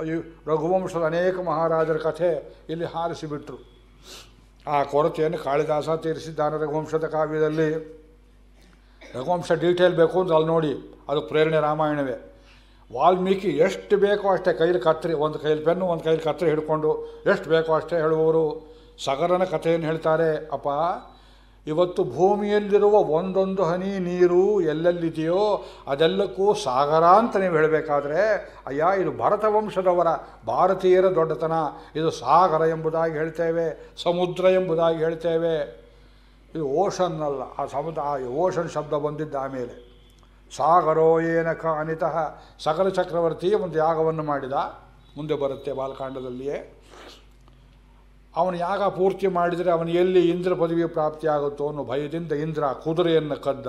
ಅಯ್ಯೋ ರಘುವಂಶದ ಅನೇಕ ಮಹಾರಾಜರ ಕಥೆ ಇಲ್ಲಿ ಹಾರಿಸಿಬಿಟ್ರು ಆ ಕೊರತೆಯನ್ನು ಕಾಳಿದಾಸ ತೀರಿಸಿದ್ದಾನೆ ರಘುವಂಶದ ಕಾವ್ಯದಲ್ಲಿ ರಘುವಂಶ ಡೀಟೇಲ್ ಬೇಕು ಅಂತ ಅಲ್ಲಿ ನೋಡಿ ಅದು ಪ್ರೇರಣೆ ರಾಮಾಯಣವೇ ವಾಲ್ಮೀಕಿ ಎಷ್ಟು ಬೇಕೋ ಅಷ್ಟೇ ಕೈಲಿ ಕತ್ರಿ ಒಂದು ಕೈಲಿ ಪೆನ್ನು ಒಂದು ಕೈಲಿ ಕತ್ರಿ ಹಿಡ್ಕೊಂಡು ಎಷ್ಟು ಬೇಕೋ ಅಷ್ಟೇ ಹೇಳುವವರು ಸಗರನ ಕಥೆಯನ್ನು ಹೇಳ್ತಾರೆ ಅಪ್ಪ ಇವತ್ತು ಭೂಮಿಯಲ್ಲಿರುವ ಒಂದೊಂದು ಹನಿ ನೀರು ಎಲ್ಲೆಲ್ಲಿದೆಯೋ ಅದೆಲ್ಲಕ್ಕೂ ಸಾಗರ ಅಂತ ನೀವು ಹೇಳಬೇಕಾದ್ರೆ ಅಯ್ಯ ಇದು ಭರತ ವಂಶದವರ ಭಾರತೀಯರ ದೊಡ್ಡತನ ಇದು ಸಾಗರ ಎಂಬುದಾಗಿ ಹೇಳ್ತೇವೆ ಸಮುದ್ರ ಎಂಬುದಾಗಿ ಹೇಳ್ತೇವೆ ಇದು ಓಷನ್ ಅಲ್ಲ ಆ ಸಮುದ್ರ ಆ ಓಷನ್ ಶಬ್ದ ಬಂದಿದ್ದ ಆಮೇಲೆ ಸಾಗರೋ ಏನಕ ಅನಿತಃ ಸಕಲ ಚಕ್ರವರ್ತಿ ಒಂದು ಯಾಗವನ್ನು ಮಾಡಿದ ಮುಂದೆ ಬರುತ್ತೆ ಬಾಲಕಾಂಡದಲ್ಲಿಯೇ ಅವನು ಯಾಗ ಪೂರ್ತಿ ಮಾಡಿದರೆ ಅವನು ಎಲ್ಲಿ ಇಂದ್ರ ಪದವಿ ಪ್ರಾಪ್ತಿಯಾಗುತ್ತೋ ಅನ್ನೋ ಭಯದಿಂದ ಇಂದ್ರ ಕುದುರೆಯನ್ನು ಕದ್ದ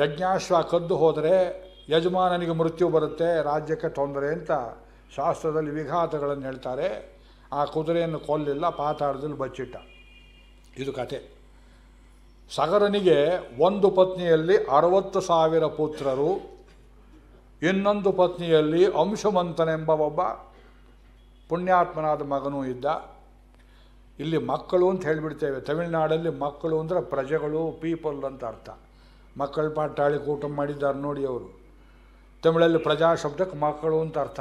ಯಜ್ಞಾಶ್ವ ಕದ್ದು ಹೋದರೆ ಯಜಮಾನನಿಗೆ ಮೃತ್ಯು ಬರುತ್ತೆ ರಾಜ್ಯಕ್ಕೆ ತೊಂದರೆ ಅಂತ ಶಾಸ್ತ್ರದಲ್ಲಿ ವಿಘಾತಗಳನ್ನು ಹೇಳ್ತಾರೆ ಆ ಕುದುರೆಯನ್ನು ಕೊಲ್ಲಿಲ್ಲ ಪಾತಾಳದಲ್ಲಿ ಬಚ್ಚಿಟ್ಟ ಇದು ಕತೆ ಸಗರನಿಗೆ ಒಂದು ಪತ್ನಿಯಲ್ಲಿ ಅರವತ್ತು ಸಾವಿರ ಪುತ್ರರು ಇನ್ನೊಂದು ಪತ್ನಿಯಲ್ಲಿ ಅಂಶುಮಂತನೆಂಬ ಒಬ್ಬ ಪುಣ್ಯಾತ್ಮನಾದ ಮಗನೂ ಇದ್ದ ಇಲ್ಲಿ ಮಕ್ಕಳು ಅಂತ ಹೇಳಿಬಿಡ್ತೇವೆ ತಮಿಳುನಾಡಲ್ಲಿ ಮಕ್ಕಳು ಅಂದರೆ ಪ್ರಜೆಗಳು ಪೀಪಲ್ ಅಂತ ಅರ್ಥ ಮಕ್ಕಳ ಪಾಟಾಳಿ ಕೂಟ ಮಾಡಿದ್ದಾರೆ ನೋಡಿ ಅವರು ತಮಿಳಲ್ಲಿ ಪ್ರಜಾ ಶಬ್ದಕ್ಕೆ ಮಕ್ಕಳು ಅಂತ ಅರ್ಥ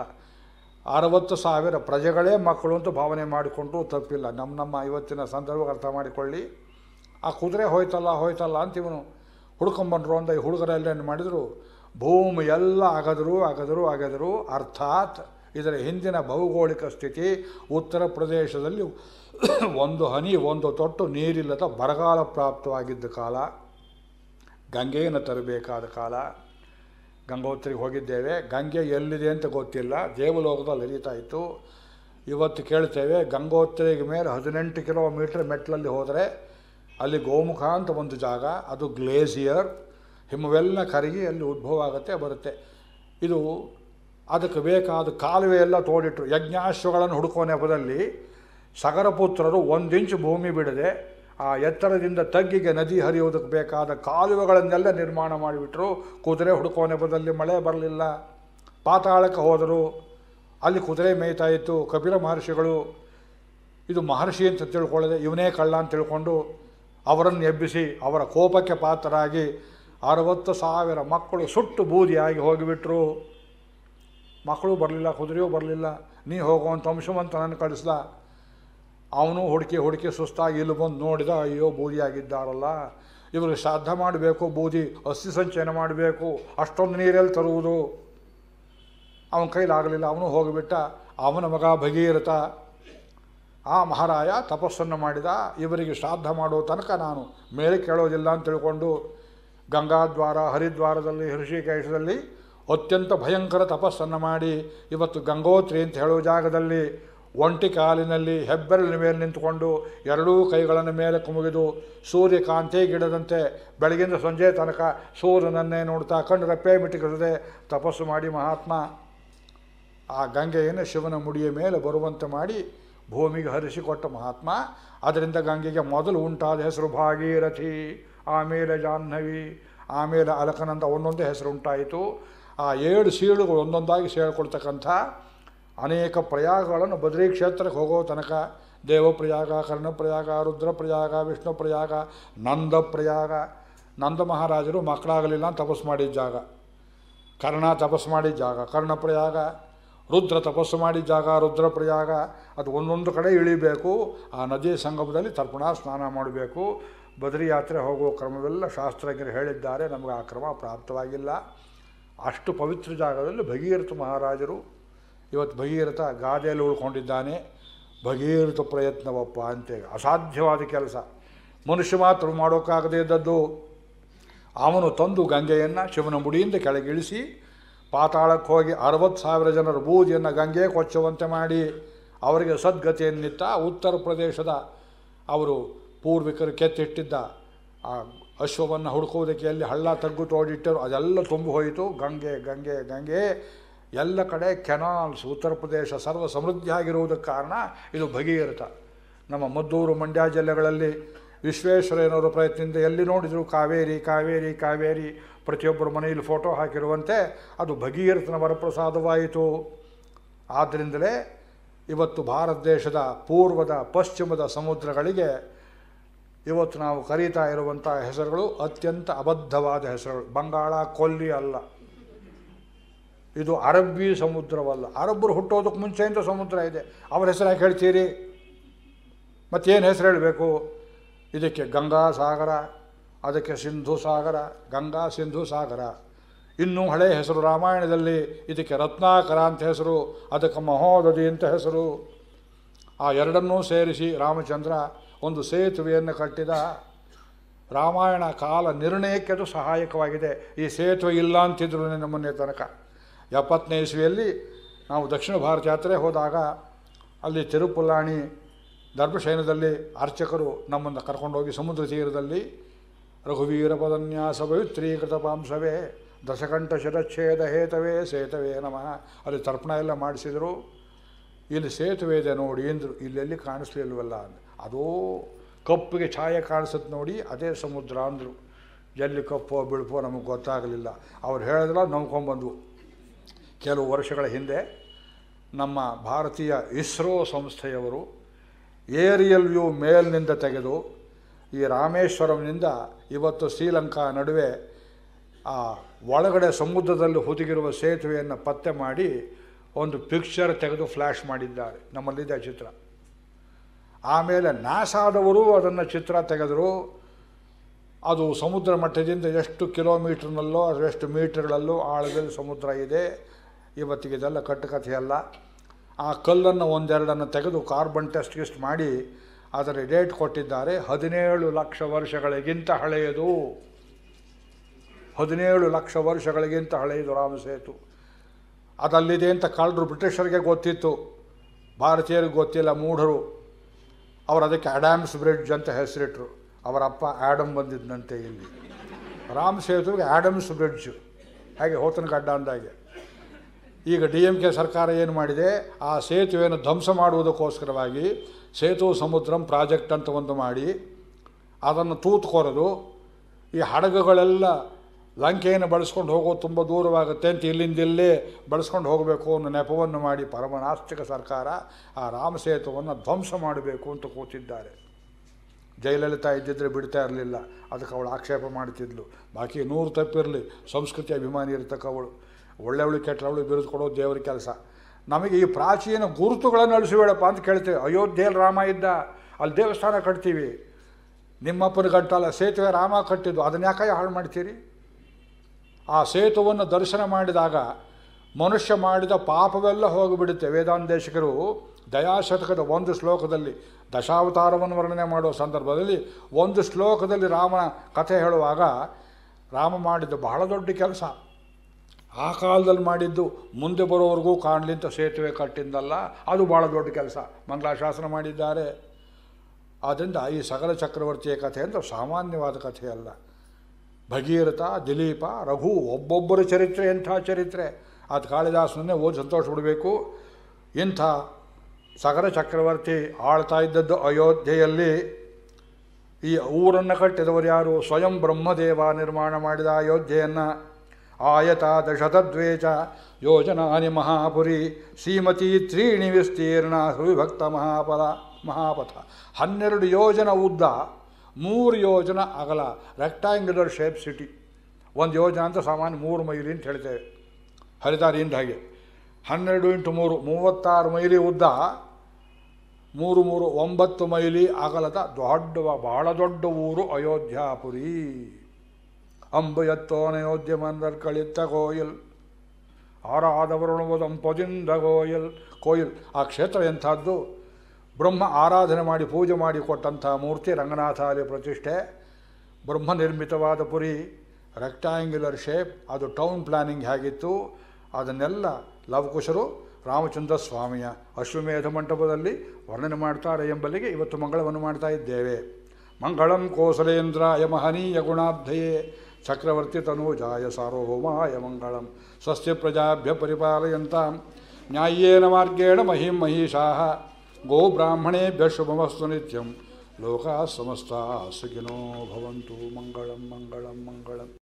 ಅರವತ್ತು ಸಾವಿರ ಪ್ರಜೆಗಳೇ ಮಕ್ಕಳು ಅಂತ ಭಾವನೆ ಮಾಡಿಕೊಂಡ್ರೂ ತಪ್ಪಿಲ್ಲ ನಮ್ಮ ನಮ್ಮ ಇವತ್ತಿನ ಸಂದರ್ಭಕ್ಕೆ ಅರ್ಥ ಮಾಡಿಕೊಳ್ಳಿ ಆ ಕುದುರೆ ಹೋಯ್ತಲ್ಲ ಹೋಯ್ತಲ್ಲ ಅಂತ ಇವನು ಹುಡ್ಕೊಂಬಂದರು ಅಂದ ಈ ಹುಡುಗರಲ್ಲೇನು ಮಾಡಿದರು ಭೂಮಿ ಎಲ್ಲ ಅಗದರು ಅಗದರು ಅಗದರು ಅರ್ಥಾತ್ ಇದರ ಹಿಂದಿನ ಭೌಗೋಳಿಕ ಸ್ಥಿತಿ ಉತ್ತರ ಪ್ರದೇಶದಲ್ಲಿ ಒಂದು ಹನಿ ಒಂದು ತೊಟ್ಟು ನೀರಿಲ್ಲದ ಬರಗಾಲ ಪ್ರಾಪ್ತವಾಗಿದ್ದ ಕಾಲ ಗಂಗೆಯನ್ನು ತರಬೇಕಾದ ಕಾಲ ಗಂಗೋತ್ರಿಗೆ ಹೋಗಿದ್ದೇವೆ ಗಂಗೆ ಎಲ್ಲಿದೆ ಅಂತ ಗೊತ್ತಿಲ್ಲ ದೇವಲೋಕದಲ್ಲಿ ಹರಿತಾ ಇತ್ತು ಇವತ್ತು ಕೇಳ್ತೇವೆ ಗಂಗೋತ್ರಿಗೆ ಮೇಲೆ ಹದಿನೆಂಟು ಕಿಲೋಮೀಟ್ರ್ ಮೆಟ್ಟಲಲ್ಲಿ ಹೋದರೆ ಅಲ್ಲಿ ಗೋಮುಖ ಅಂತ ಒಂದು ಜಾಗ ಅದು ಗ್ಲೇಸಿಯರ್ ಹಿಮವೆಲ್ಲ ಕರಗಿ ಅಲ್ಲಿ ಉದ್ಭವ ಆಗುತ್ತೆ ಬರುತ್ತೆ ಇದು ಅದಕ್ಕೆ ಬೇಕಾದ ಕಾಲುವೆ ಎಲ್ಲ ತೋಡಿಟ್ರು ಯಜ್ಞಾಶ್ವಗಳನ್ನು ಹುಡುಕೋ ನೆಪದಲ್ಲಿ ಸಗರಪುತ್ರರು ಒಂದು ಇಂಚು ಭೂಮಿ ಬಿಡದೆ ಆ ಎತ್ತರದಿಂದ ತಗ್ಗಿಗೆ ನದಿ ಹರಿಯೋದಕ್ಕೆ ಬೇಕಾದ ಕಾಲುವೆಗಳನ್ನೆಲ್ಲ ನಿರ್ಮಾಣ ಮಾಡಿಬಿಟ್ರು ಕುದುರೆ ಹುಡುಕೋ ನೆಪದಲ್ಲಿ ಮಳೆ ಬರಲಿಲ್ಲ ಪಾತಾಳಕ್ಕೆ ಹೋದರು ಅಲ್ಲಿ ಕುದುರೆ ಮೇಯ್ತಾ ಇತ್ತು ಕಪಿಲ ಮಹರ್ಷಿಗಳು ಇದು ಮಹರ್ಷಿ ಅಂತ ತಿಳ್ಕೊಳ್ಳದೆ ಇವನೇ ಕಳ್ಳ ಅಂತ ತಿಳ್ಕೊಂಡು ಅವರನ್ನು ಎಬ್ಬಿಸಿ ಅವರ ಕೋಪಕ್ಕೆ ಪಾತ್ರರಾಗಿ ಅರವತ್ತು ಸಾವಿರ ಮಕ್ಕಳು ಸುಟ್ಟು ಬೂದಿಯಾಗಿ ಹೋಗಿಬಿಟ್ರು ಮಕ್ಕಳು ಬರಲಿಲ್ಲ ಕುದುರೆಯೂ ಬರಲಿಲ್ಲ ನೀ ಹೋಗುವಂಥ ಅಂಶವಂತ ನನ್ನ ಕಳಿಸ್ದ ಅವನು ಹುಡುಕಿ ಹುಡುಕಿ ಸುಸ್ತಾಗಿ ಇಲ್ಲಿ ಬಂದು ನೋಡಿದ ಅಯ್ಯೋ ಬೂದಿಯಾಗಿದ್ದಾರಲ್ಲ ಇವರು ಶ್ರಾದ್ದ ಮಾಡಬೇಕು ಬೂದಿ ಹಸಿ ಸಂಚಯನ ಮಾಡಬೇಕು ಅಷ್ಟೊಂದು ನೀರಲ್ಲಿ ತರುವುದು ಅವನ ಕೈಲಾಗಲಿಲ್ಲ ಅವನು ಹೋಗಿಬಿಟ್ಟ ಅವನ ಮಗ ಭಗೀರಥ ಆ ಮಹಾರಾಯ ತಪಸ್ಸನ್ನು ಮಾಡಿದ ಇವರಿಗೆ ಶ್ರಾದ್ದ ಮಾಡೋ ತನಕ ನಾನು ಮೇಲೆ ಕೇಳೋದಿಲ್ಲ ಅಂತ ತಿಳ್ಕೊಂಡು ಗಂಗಾದ್ವಾರ ಹರಿದ್ವಾರದಲ್ಲಿ ಹೃಷಿಕೇಶದಲ್ಲಿ ಅತ್ಯಂತ ಭಯಂಕರ ತಪಸ್ಸನ್ನು ಮಾಡಿ ಇವತ್ತು ಗಂಗೋತ್ರಿ ಅಂತ ಹೇಳೋ ಜಾಗದಲ್ಲಿ ಒಂಟಿ ಕಾಲಿನಲ್ಲಿ ಹೆಬ್ಬೆರಳಿನ ಮೇಲೆ ನಿಂತುಕೊಂಡು ಎರಡೂ ಕೈಗಳನ್ನು ಮೇಲೆ ಕುಮುಗಿದು ಕಾಂತೇ ಗಿಡದಂತೆ ಬೆಳಗಿಂದ ಸಂಜೆ ತನಕ ಸೂರ್ಯನನ್ನೇ ನೋಡ್ತಾ ಕಂಡು ರಪ್ಪೆ ಮಿಟ್ಟಿಗಿಡದೆ ತಪಸ್ಸು ಮಾಡಿ ಮಹಾತ್ಮ ಆ ಗಂಗೆಯನ್ನು ಶಿವನ ಮುಡಿಯ ಮೇಲೆ ಬರುವಂತೆ ಮಾಡಿ ಭೂಮಿಗೆ ಹರಿಸಿಕೊಟ್ಟ ಮಹಾತ್ಮ ಅದರಿಂದ ಗಂಗೆಗೆ ಮೊದಲು ಉಂಟಾದ ಹೆಸರು ಭಾಗೀರಥಿ ಆಮೇಲೆ ಜಾಹ್ನವಿ ಆಮೇಲೆ ಅಲಕನಂದ ಒಂದೊಂದೇ ಹೆಸರು ಉಂಟಾಯಿತು ಆ ಏಳು ಸೀಳುಗಳು ಒಂದೊಂದಾಗಿ ಸೇರಿಕೊಳ್ತಕ್ಕಂಥ ಅನೇಕ ಪ್ರಯಾಗಗಳನ್ನು ಬದ್ರಿ ಕ್ಷೇತ್ರಕ್ಕೆ ಹೋಗೋ ತನಕ ದೇವಪ್ರಯಾಗ ಕರ್ಣಪ್ರಯಾಗ ರುದ್ರಪ್ರಯಾಗ ವಿಷ್ಣು ಪ್ರಯಾಗ ನಂದ ಪ್ರಯಾಗ ನಂದ ಮಹಾರಾಜರು ಮಕ್ಕಳಾಗಲಿಲ್ಲ ತಪಸ್ಸು ಮಾಡಿದ ಜಾಗ ಕರ್ಣ ತಪಸ್ಸು ಮಾಡಿದ ಜಾಗ ಕರ್ಣಪ್ರಯಾಗ ರುದ್ರ ತಪಸ್ಸು ಮಾಡಿದ್ದಾಗ ಜಾಗ ರುದ್ರಪ್ರಯಾಗ ಅದು ಒಂದೊಂದು ಕಡೆ ಇಳಿಬೇಕು ಆ ನದಿಯ ಸಂಗಮದಲ್ಲಿ ತರ್ಪಣ ಸ್ನಾನ ಮಾಡಬೇಕು ಬದರಿ ಯಾತ್ರೆ ಹೋಗುವ ಕ್ರಮವೆಲ್ಲ ಶಾಸ್ತ್ರಜ್ಞರು ಹೇಳಿದ್ದಾರೆ ನಮಗೆ ಆ ಕ್ರಮ ಪ್ರಾಪ್ತವಾಗಿಲ್ಲ ಅಷ್ಟು ಪವಿತ್ರ ಜಾಗದಲ್ಲಿ ಭಗೀರಥ ಮಹಾರಾಜರು ಇವತ್ತು ಭಗೀರಥ ಗಾದೆಯಲ್ಲಿ ಉಳ್ಕೊಂಡಿದ್ದಾನೆ ಭಗೀರಥ ಪ್ರಯತ್ನವಪ್ಪ ಅಂತೇಳಿ ಅಸಾಧ್ಯವಾದ ಕೆಲಸ ಮನುಷ್ಯ ಮಾತ್ರ ಮಾಡೋಕ್ಕಾಗದೇ ಇದ್ದದ್ದು ಅವನು ತಂದು ಗಂಗೆಯನ್ನು ಶಿವನ ಮುಡಿಯಿಂದ ಕೆಳಗಿಳಿಸಿ ಪಾತಾಳಕ್ಕೆ ಹೋಗಿ ಅರವತ್ತು ಸಾವಿರ ಜನರು ಬೂದಿಯನ್ನು ಗಂಗೆ ಕೊಚ್ಚುವಂತೆ ಮಾಡಿ ಅವರಿಗೆ ಸದ್ಗತಿಯನ್ನಿತ್ತ ಉತ್ತರ ಪ್ರದೇಶದ ಅವರು ಪೂರ್ವಿಕರು ಕೆತ್ತಿಟ್ಟಿದ್ದ ಆ ಅಶ್ವವನ್ನು ಹುಡುಕುವುದಕ್ಕೆ ಎಲ್ಲಿ ಹಳ್ಳ ತಗ್ಗು ತೋಡಿಟ್ಟರು ಅದೆಲ್ಲ ತುಂಬಿ ಹೋಯಿತು ಗಂಗೆ ಗಂಗೆ ಗಂಗೆ ಎಲ್ಲ ಕಡೆ ಕೆನಾಲ್ಸ್ ಉತ್ತರ ಪ್ರದೇಶ ಸರ್ವ ಸಮೃದ್ಧಿಯಾಗಿರುವುದಕ್ಕೆ ಕಾರಣ ಇದು ಭಗೀರಥ ನಮ್ಮ ಮದ್ದೂರು ಮಂಡ್ಯ ಜಿಲ್ಲೆಗಳಲ್ಲಿ ವಿಶ್ವೇಶ್ವರಯ್ಯನವರ ಪ್ರಯತ್ನದಿಂದ ಎಲ್ಲಿ ನೋಡಿದರೂ ಕಾವೇರಿ ಕಾವೇರಿ ಕಾವೇರಿ ಪ್ರತಿಯೊಬ್ಬರ ಮನೆಯಲ್ಲಿ ಫೋಟೋ ಹಾಕಿರುವಂತೆ ಅದು ಭಗೀರಥನ ವರಪ್ರಸಾದವಾಯಿತು ಆದ್ದರಿಂದಲೇ ಇವತ್ತು ಭಾರತ ದೇಶದ ಪೂರ್ವದ ಪಶ್ಚಿಮದ ಸಮುದ್ರಗಳಿಗೆ ಇವತ್ತು ನಾವು ಕರೀತಾ ಇರುವಂಥ ಹೆಸರುಗಳು ಅತ್ಯಂತ ಅಬದ್ಧವಾದ ಹೆಸರುಗಳು ಬಂಗಾಳ ಕೊಲ್ಲಿ ಅಲ್ಲ ಇದು ಅರಬ್ಬಿ ಸಮುದ್ರವಲ್ಲ ಅರಬ್ಬರು ಹುಟ್ಟೋದಕ್ಕೆ ಮುಂಚೆಯಿಂದ ಸಮುದ್ರ ಇದೆ ಅವರ ಹೆಸರು ಹೇಳ್ತೀರಿ ಮತ್ತೇನು ಹೆಸರು ಹೇಳಬೇಕು ಇದಕ್ಕೆ ಗಂಗಾ ಸಾಗರ ಅದಕ್ಕೆ ಸಿಂಧು ಸಾಗರ ಗಂಗಾ ಸಿಂಧು ಸಾಗರ ಇನ್ನೂ ಹಳೆ ಹೆಸರು ರಾಮಾಯಣದಲ್ಲಿ ಇದಕ್ಕೆ ರತ್ನಾಕರ ಅಂತ ಹೆಸರು ಅದಕ್ಕೆ ಮಹೋದಧಿ ಅಂತ ಹೆಸರು ಆ ಎರಡನ್ನೂ ಸೇರಿಸಿ ರಾಮಚಂದ್ರ ಒಂದು ಸೇತುವೆಯನ್ನು ಕಟ್ಟಿದ ರಾಮಾಯಣ ಕಾಲ ನಿರ್ಣಯಕ್ಕೆ ಅದು ಸಹಾಯಕವಾಗಿದೆ ಈ ಸೇತುವೆ ಇಲ್ಲ ಅಂತಿದ್ರು ನನ್ನ ಮೊನ್ನೆ ತನಕ ಎಪ್ಪತ್ತನೇ ಇಸ್ವಿಯಲ್ಲಿ ನಾವು ದಕ್ಷಿಣ ಭಾರತ ಯಾತ್ರೆ ಹೋದಾಗ ಅಲ್ಲಿ ತಿರುಪುಲಾಣಿ ಧರ್ಮಶೈನದಲ್ಲಿ ಅರ್ಚಕರು ನಮ್ಮನ್ನು ಕರ್ಕೊಂಡೋಗಿ ಸಮುದ್ರ ತೀರದಲ್ಲಿ ರಘುವೀರಪದನ್ಯಾಸ ಪವಿತ್ರೀಕೃತ ಪಾಂಶವೇ ದಶಕಂಠ ಶಿರಚ್ಛೇದ ಹೇತವೇ ಸೇತುವೆ ನಮಃ ಅಲ್ಲಿ ತರ್ಪಣ ಎಲ್ಲ ಮಾಡಿಸಿದರು ಇಲ್ಲಿ ಸೇತುವೆ ಇದೆ ನೋಡಿ ಎಂದರು ಇಲ್ಲೆಲ್ಲಿ ಕಾಣಿಸ್ಲಿಲ್ವಲ್ಲ ಅಂದ ಅದೋ ಕಪ್ಪಿಗೆ ಛಾಯೆ ಕಾಣಿಸುತ್ತೆ ನೋಡಿ ಅದೇ ಸಮುದ್ರ ಅಂದರು ಎಲ್ಲಿ ಕಪ್ಪೋ ಬಿಳುಪೋ ನಮಗೆ ಗೊತ್ತಾಗಲಿಲ್ಲ ಅವ್ರು ಹೇಳಿದ್ರೆ ನಂಬ್ಕೊಂಬಂದ್ವು ಕೆಲವು ವರ್ಷಗಳ ಹಿಂದೆ ನಮ್ಮ ಭಾರತೀಯ ಇಸ್ರೋ ಸಂಸ್ಥೆಯವರು ಏರಿಯಲ್ ವ್ಯೂ ಮೇಲ್ನಿಂದ ತೆಗೆದು ಈ ರಾಮೇಶ್ವರಂನಿಂದ ಇವತ್ತು ಶ್ರೀಲಂಕಾ ನಡುವೆ ಆ ಒಳಗಡೆ ಸಮುದ್ರದಲ್ಲಿ ಹುದುಗಿರುವ ಸೇತುವೆಯನ್ನು ಪತ್ತೆ ಮಾಡಿ ಒಂದು ಪಿಕ್ಚರ್ ತೆಗೆದು ಫ್ಲ್ಯಾಶ್ ಮಾಡಿದ್ದಾರೆ ನಮ್ಮಲ್ಲಿದೆ ಚಿತ್ರ ಆಮೇಲೆ ನಾಸಾದವರು ಅದನ್ನು ಚಿತ್ರ ತೆಗೆದರು ಅದು ಸಮುದ್ರ ಮಟ್ಟದಿಂದ ಎಷ್ಟು ಕಿಲೋಮೀಟ್ರ್ನಲ್ಲೋ ಅದು ಎಷ್ಟು ಮೀಟರ್ಗಳಲ್ಲೋ ಆಳದಲ್ಲಿ ಸಮುದ್ರ ಇದೆ ಇವತ್ತಿಗೆ ಇದೆಲ್ಲ ಕಟ್ಟುಕಥೆಯಲ್ಲ ಆ ಕಲ್ಲನ್ನು ಒಂದೆರಡನ್ನು ತೆಗೆದು ಕಾರ್ಬನ್ ಟೆಸ್ಟ್ ಗಿಸ್ಟ್ ಮಾಡಿ ಆದರೆ ಡೇಟ್ ಕೊಟ್ಟಿದ್ದಾರೆ ಹದಿನೇಳು ಲಕ್ಷ ವರ್ಷಗಳಿಗಿಂತ ಹಳೆಯದು ಹದಿನೇಳು ಲಕ್ಷ ವರ್ಷಗಳಿಗಿಂತ ಹಳೆಯದು ರಾಮಸೇತು ಅದಲ್ಲಿದೆ ಅಂತ ಕಾಳರು ಬ್ರಿಟಿಷರಿಗೆ ಗೊತ್ತಿತ್ತು ಭಾರತೀಯರಿಗೆ ಗೊತ್ತಿಲ್ಲ ಮೂಢರು ಅವರು ಅದಕ್ಕೆ ಆ್ಯಡಾಮ್ಸ್ ಬ್ರಿಡ್ಜ್ ಅಂತ ಹೆಸರಿಟ್ರು ಅವರಪ್ಪ ಆ್ಯಡಮ್ ಬಂದಿದ್ದನಂತೆ ಇಲ್ಲಿ ರಾಮ್ ಸೇತುವೆಗೆ ಆ್ಯಡಮ್ಸ್ ಬ್ರಿಡ್ಜ್ ಹಾಗೆ ಹೋತನಗಡ್ಡ ಅಂದಾಗೆ ಈಗ ಡಿ ಎಂ ಕೆ ಸರ್ಕಾರ ಏನು ಮಾಡಿದೆ ಆ ಸೇತುವೆಯನ್ನು ಧ್ವಂಸ ಮಾಡುವುದಕ್ಕೋಸ್ಕರವಾಗಿ ಸೇತು ಸಮುದ್ರಂ ಪ್ರಾಜೆಕ್ಟ್ ಅಂತ ಒಂದು ಮಾಡಿ ಅದನ್ನು ತೂತುಕೊರೆದು ಈ ಹಡಗುಗಳೆಲ್ಲ ಲಂಕೆಯನ್ನು ಬಳಸ್ಕೊಂಡು ಹೋಗೋದು ತುಂಬ ದೂರವಾಗುತ್ತೆ ಅಂತ ಇಲ್ಲಿಂದಿಲ್ಲೇ ಬಳಸ್ಕೊಂಡು ಹೋಗಬೇಕು ಅನ್ನೋ ನೆಪವನ್ನು ಮಾಡಿ ಪರಮನಾಸ್ತಿಕ ಸರ್ಕಾರ ಆ ರಾಮ ಸೇತುವನ್ನು ಧ್ವಂಸ ಮಾಡಬೇಕು ಅಂತ ಕೂತಿದ್ದಾರೆ ಜಯಲಲಿತಾ ಇದ್ದಿದ್ದರೆ ಬಿಡ್ತಾ ಇರಲಿಲ್ಲ ಅದಕ್ಕೆ ಅವಳು ಆಕ್ಷೇಪ ಮಾಡ್ತಿದ್ಲು ಬಾಕಿ ನೂರು ತಪ್ಪಿರಲಿ ಸಂಸ್ಕೃತಿ ಅಭಿಮಾನಿ ಇರ್ತಕ್ಕವಳು ಒಳ್ಳೆಯವಳು ಕೆಟ್ಟವಳು ಬಿರುದು ಕೊಡೋದು ದೇವರ ಕೆಲಸ ನಮಗೆ ಈ ಪ್ರಾಚೀನ ಗುರುತುಗಳನ್ನು ಅಳಿಸಬೇಡಪ್ಪ ಅಂತ ಕೇಳ್ತೇವೆ ಅಯೋಧ್ಯೆಯಲ್ಲಿ ರಾಮ ಇದ್ದ ಅಲ್ಲಿ ದೇವಸ್ಥಾನ ಕಟ್ತೀವಿ ನಿಮ್ಮಪ್ಪನ ಗಂಟಲ್ಲ ಸೇತುವೆ ರಾಮ ಕಟ್ಟಿದ್ದು ಅದನ್ನ ಯಾಕೆ ಹಾಳು ಮಾಡ್ತೀರಿ ಆ ಸೇತುವನ್ನು ದರ್ಶನ ಮಾಡಿದಾಗ ಮನುಷ್ಯ ಮಾಡಿದ ಪಾಪವೆಲ್ಲ ಹೋಗಿಬಿಡುತ್ತೆ ವೇದಾಂತೇಶಕರು ದಯಾಶತಕದ ಒಂದು ಶ್ಲೋಕದಲ್ಲಿ ದಶಾವತಾರವನ್ನು ವರ್ಣನೆ ಮಾಡುವ ಸಂದರ್ಭದಲ್ಲಿ ಒಂದು ಶ್ಲೋಕದಲ್ಲಿ ರಾಮನ ಕಥೆ ಹೇಳುವಾಗ ರಾಮ ಮಾಡಿದ್ದು ಬಹಳ ದೊಡ್ಡ ಕೆಲಸ ಆ ಕಾಲದಲ್ಲಿ ಮಾಡಿದ್ದು ಮುಂದೆ ಬರೋವರೆಗೂ ಕಾಣಲಿಂತ ಸೇತುವೆ ಕಟ್ಟಿದ್ದಲ್ಲ ಅದು ಭಾಳ ದೊಡ್ಡ ಕೆಲಸ ಮಂಗಳ ಶಾಸನ ಮಾಡಿದ್ದಾರೆ ಆದ್ದರಿಂದ ಈ ಸಗರ ಚಕ್ರವರ್ತಿಯ ಕಥೆ ಅಂತ ಸಾಮಾನ್ಯವಾದ ಕಥೆಯಲ್ಲ ಭಗೀರಥ ದಿಲೀಪ ರಘು ಒಬ್ಬೊಬ್ಬರ ಚರಿತ್ರೆ ಎಂಥ ಚರಿತ್ರೆ ಅದು ಕಾಳಿದಾಸನನ್ನೇ ಓದಿ ಸಂತೋಷ ಬಿಡಬೇಕು ಇಂಥ ಸಗರ ಚಕ್ರವರ್ತಿ ಆಳ್ತಾ ಇದ್ದದ್ದು ಅಯೋಧ್ಯೆಯಲ್ಲಿ ಈ ಊರನ್ನು ಕಟ್ಟಿದವರು ಯಾರು ಸ್ವಯಂ ಬ್ರಹ್ಮದೇವ ನಿರ್ಮಾಣ ಮಾಡಿದ ಅಯೋಧ್ಯೆಯನ್ನು ದಶತದ್ವೇ ಚ ಯೋಜನಾನಿ ಮಹಾಪುರಿ ಶ್ರೀಮತಿ ತ್ರೀಣಿ ವಿಸ್ತೀರ್ಣ ಸುವಿಭಕ್ತ ಮಹಾಪಲ ಮಹಾಪಥ ಹನ್ನೆರಡು ಯೋಜನ ಉದ್ದ ಮೂರು ಯೋಜನ ಅಗಲ ರೆಕ್ಟ್ಯಾಂಗ್ಯುಲರ್ ಶೇಪ್ ಸಿಟಿ ಒಂದು ಯೋಜನಾ ಅಂತ ಸಾಮಾನ್ಯ ಮೂರು ಮೈಲಿ ಅಂತ ಹೇಳ್ತೇವೆ ಹರಿದಾರಿಯಿಂದ ಹಾಗೆ ಹನ್ನೆರಡು ಇಂಟು ಮೂರು ಮೂವತ್ತಾರು ಮೈಲಿ ಉದ್ದ ಮೂರು ಮೂರು ಒಂಬತ್ತು ಮೈಲಿ ಅಗಲದ ದೊಡ್ಡ ಬಹಳ ದೊಡ್ಡ ಊರು ಅಯೋಧ್ಯಾಪುರಿ അമ്പയത്തോനയോദ്യമന്തർ കളിത്ത ಕಳಿತ ಕೋಯಿಲ್ ಪೊದಿಂದ ಕೋಯಿಲ್ ಕೋಯಿಲ್ ಆ ಕ್ಷೇತ್ರ ಎಂಥದ್ದು ಬ್ರಹ್ಮ ಆರಾಧನೆ ಮಾಡಿ ಪೂಜೆ ಮಾಡಿ ಕೊಟ್ಟಂಥ ಮೂರ್ತಿ ರಂಗನಾಥಾಲಿ ಪ್ರತಿಷ್ಠೆ ಬ್ರಹ್ಮ ನಿರ್ಮಿತವಾದ ಪುರಿ ರೆಕ್ಟ್ಯಾಂಗ್ಯುಲರ್ ಶೇಪ್ ಅದು ಟೌನ್ ಪ್ಲಾನಿಂಗ್ ಹೇಗಿತ್ತು ಅದನ್ನೆಲ್ಲ ಲವಕುಶರು ರಾಮಚಂದ್ರ ಸ್ವಾಮಿಯ ಅಶ್ವಮೇಧ ಮಂಟಪದಲ್ಲಿ ವರ್ಣನೆ ಮಾಡ್ತಾರೆ ಎಂಬಲ್ಲಿಗೆ ಇವತ್ತು ಮಂಗಳವನ್ನು ಮಾಡ್ತಾ ಇದ್ದೇವೆ ಮಂಗಳಂ ಕೋಸಲೇಂದ್ರ ಯಮಹನೀಯ ಗುಣಾಬ್ಧಯೇ ಚಕ್ರವರ್ತಿ ತನೂಜಾಯ ಸಾರ್ವಭೌಮಾಯ ಮಂಗಳಂ ಸ್ವಸ್ಥ ಪ್ರಜಾಭ್ಯ ಪರಿಪಾಲಯಂತಾಂ ನ್ಯಾಯೇನ ಮಾರ್ಗೇಣ ಮಹಿಂ ಮಹಿಷಾ ಗೋ ಬ್ರಾಹ್ಮಣೇಭ್ಯ ಶುಭಮಸ್ತು ನಿತ್ಯಂ ಲೋಕಾ ಸಮಸ್ತ ಸುಖಿನೋ ಭವಂತು ಮಂಗಳಂ ಮಂಗಳಂ ಮಂಗಳಂ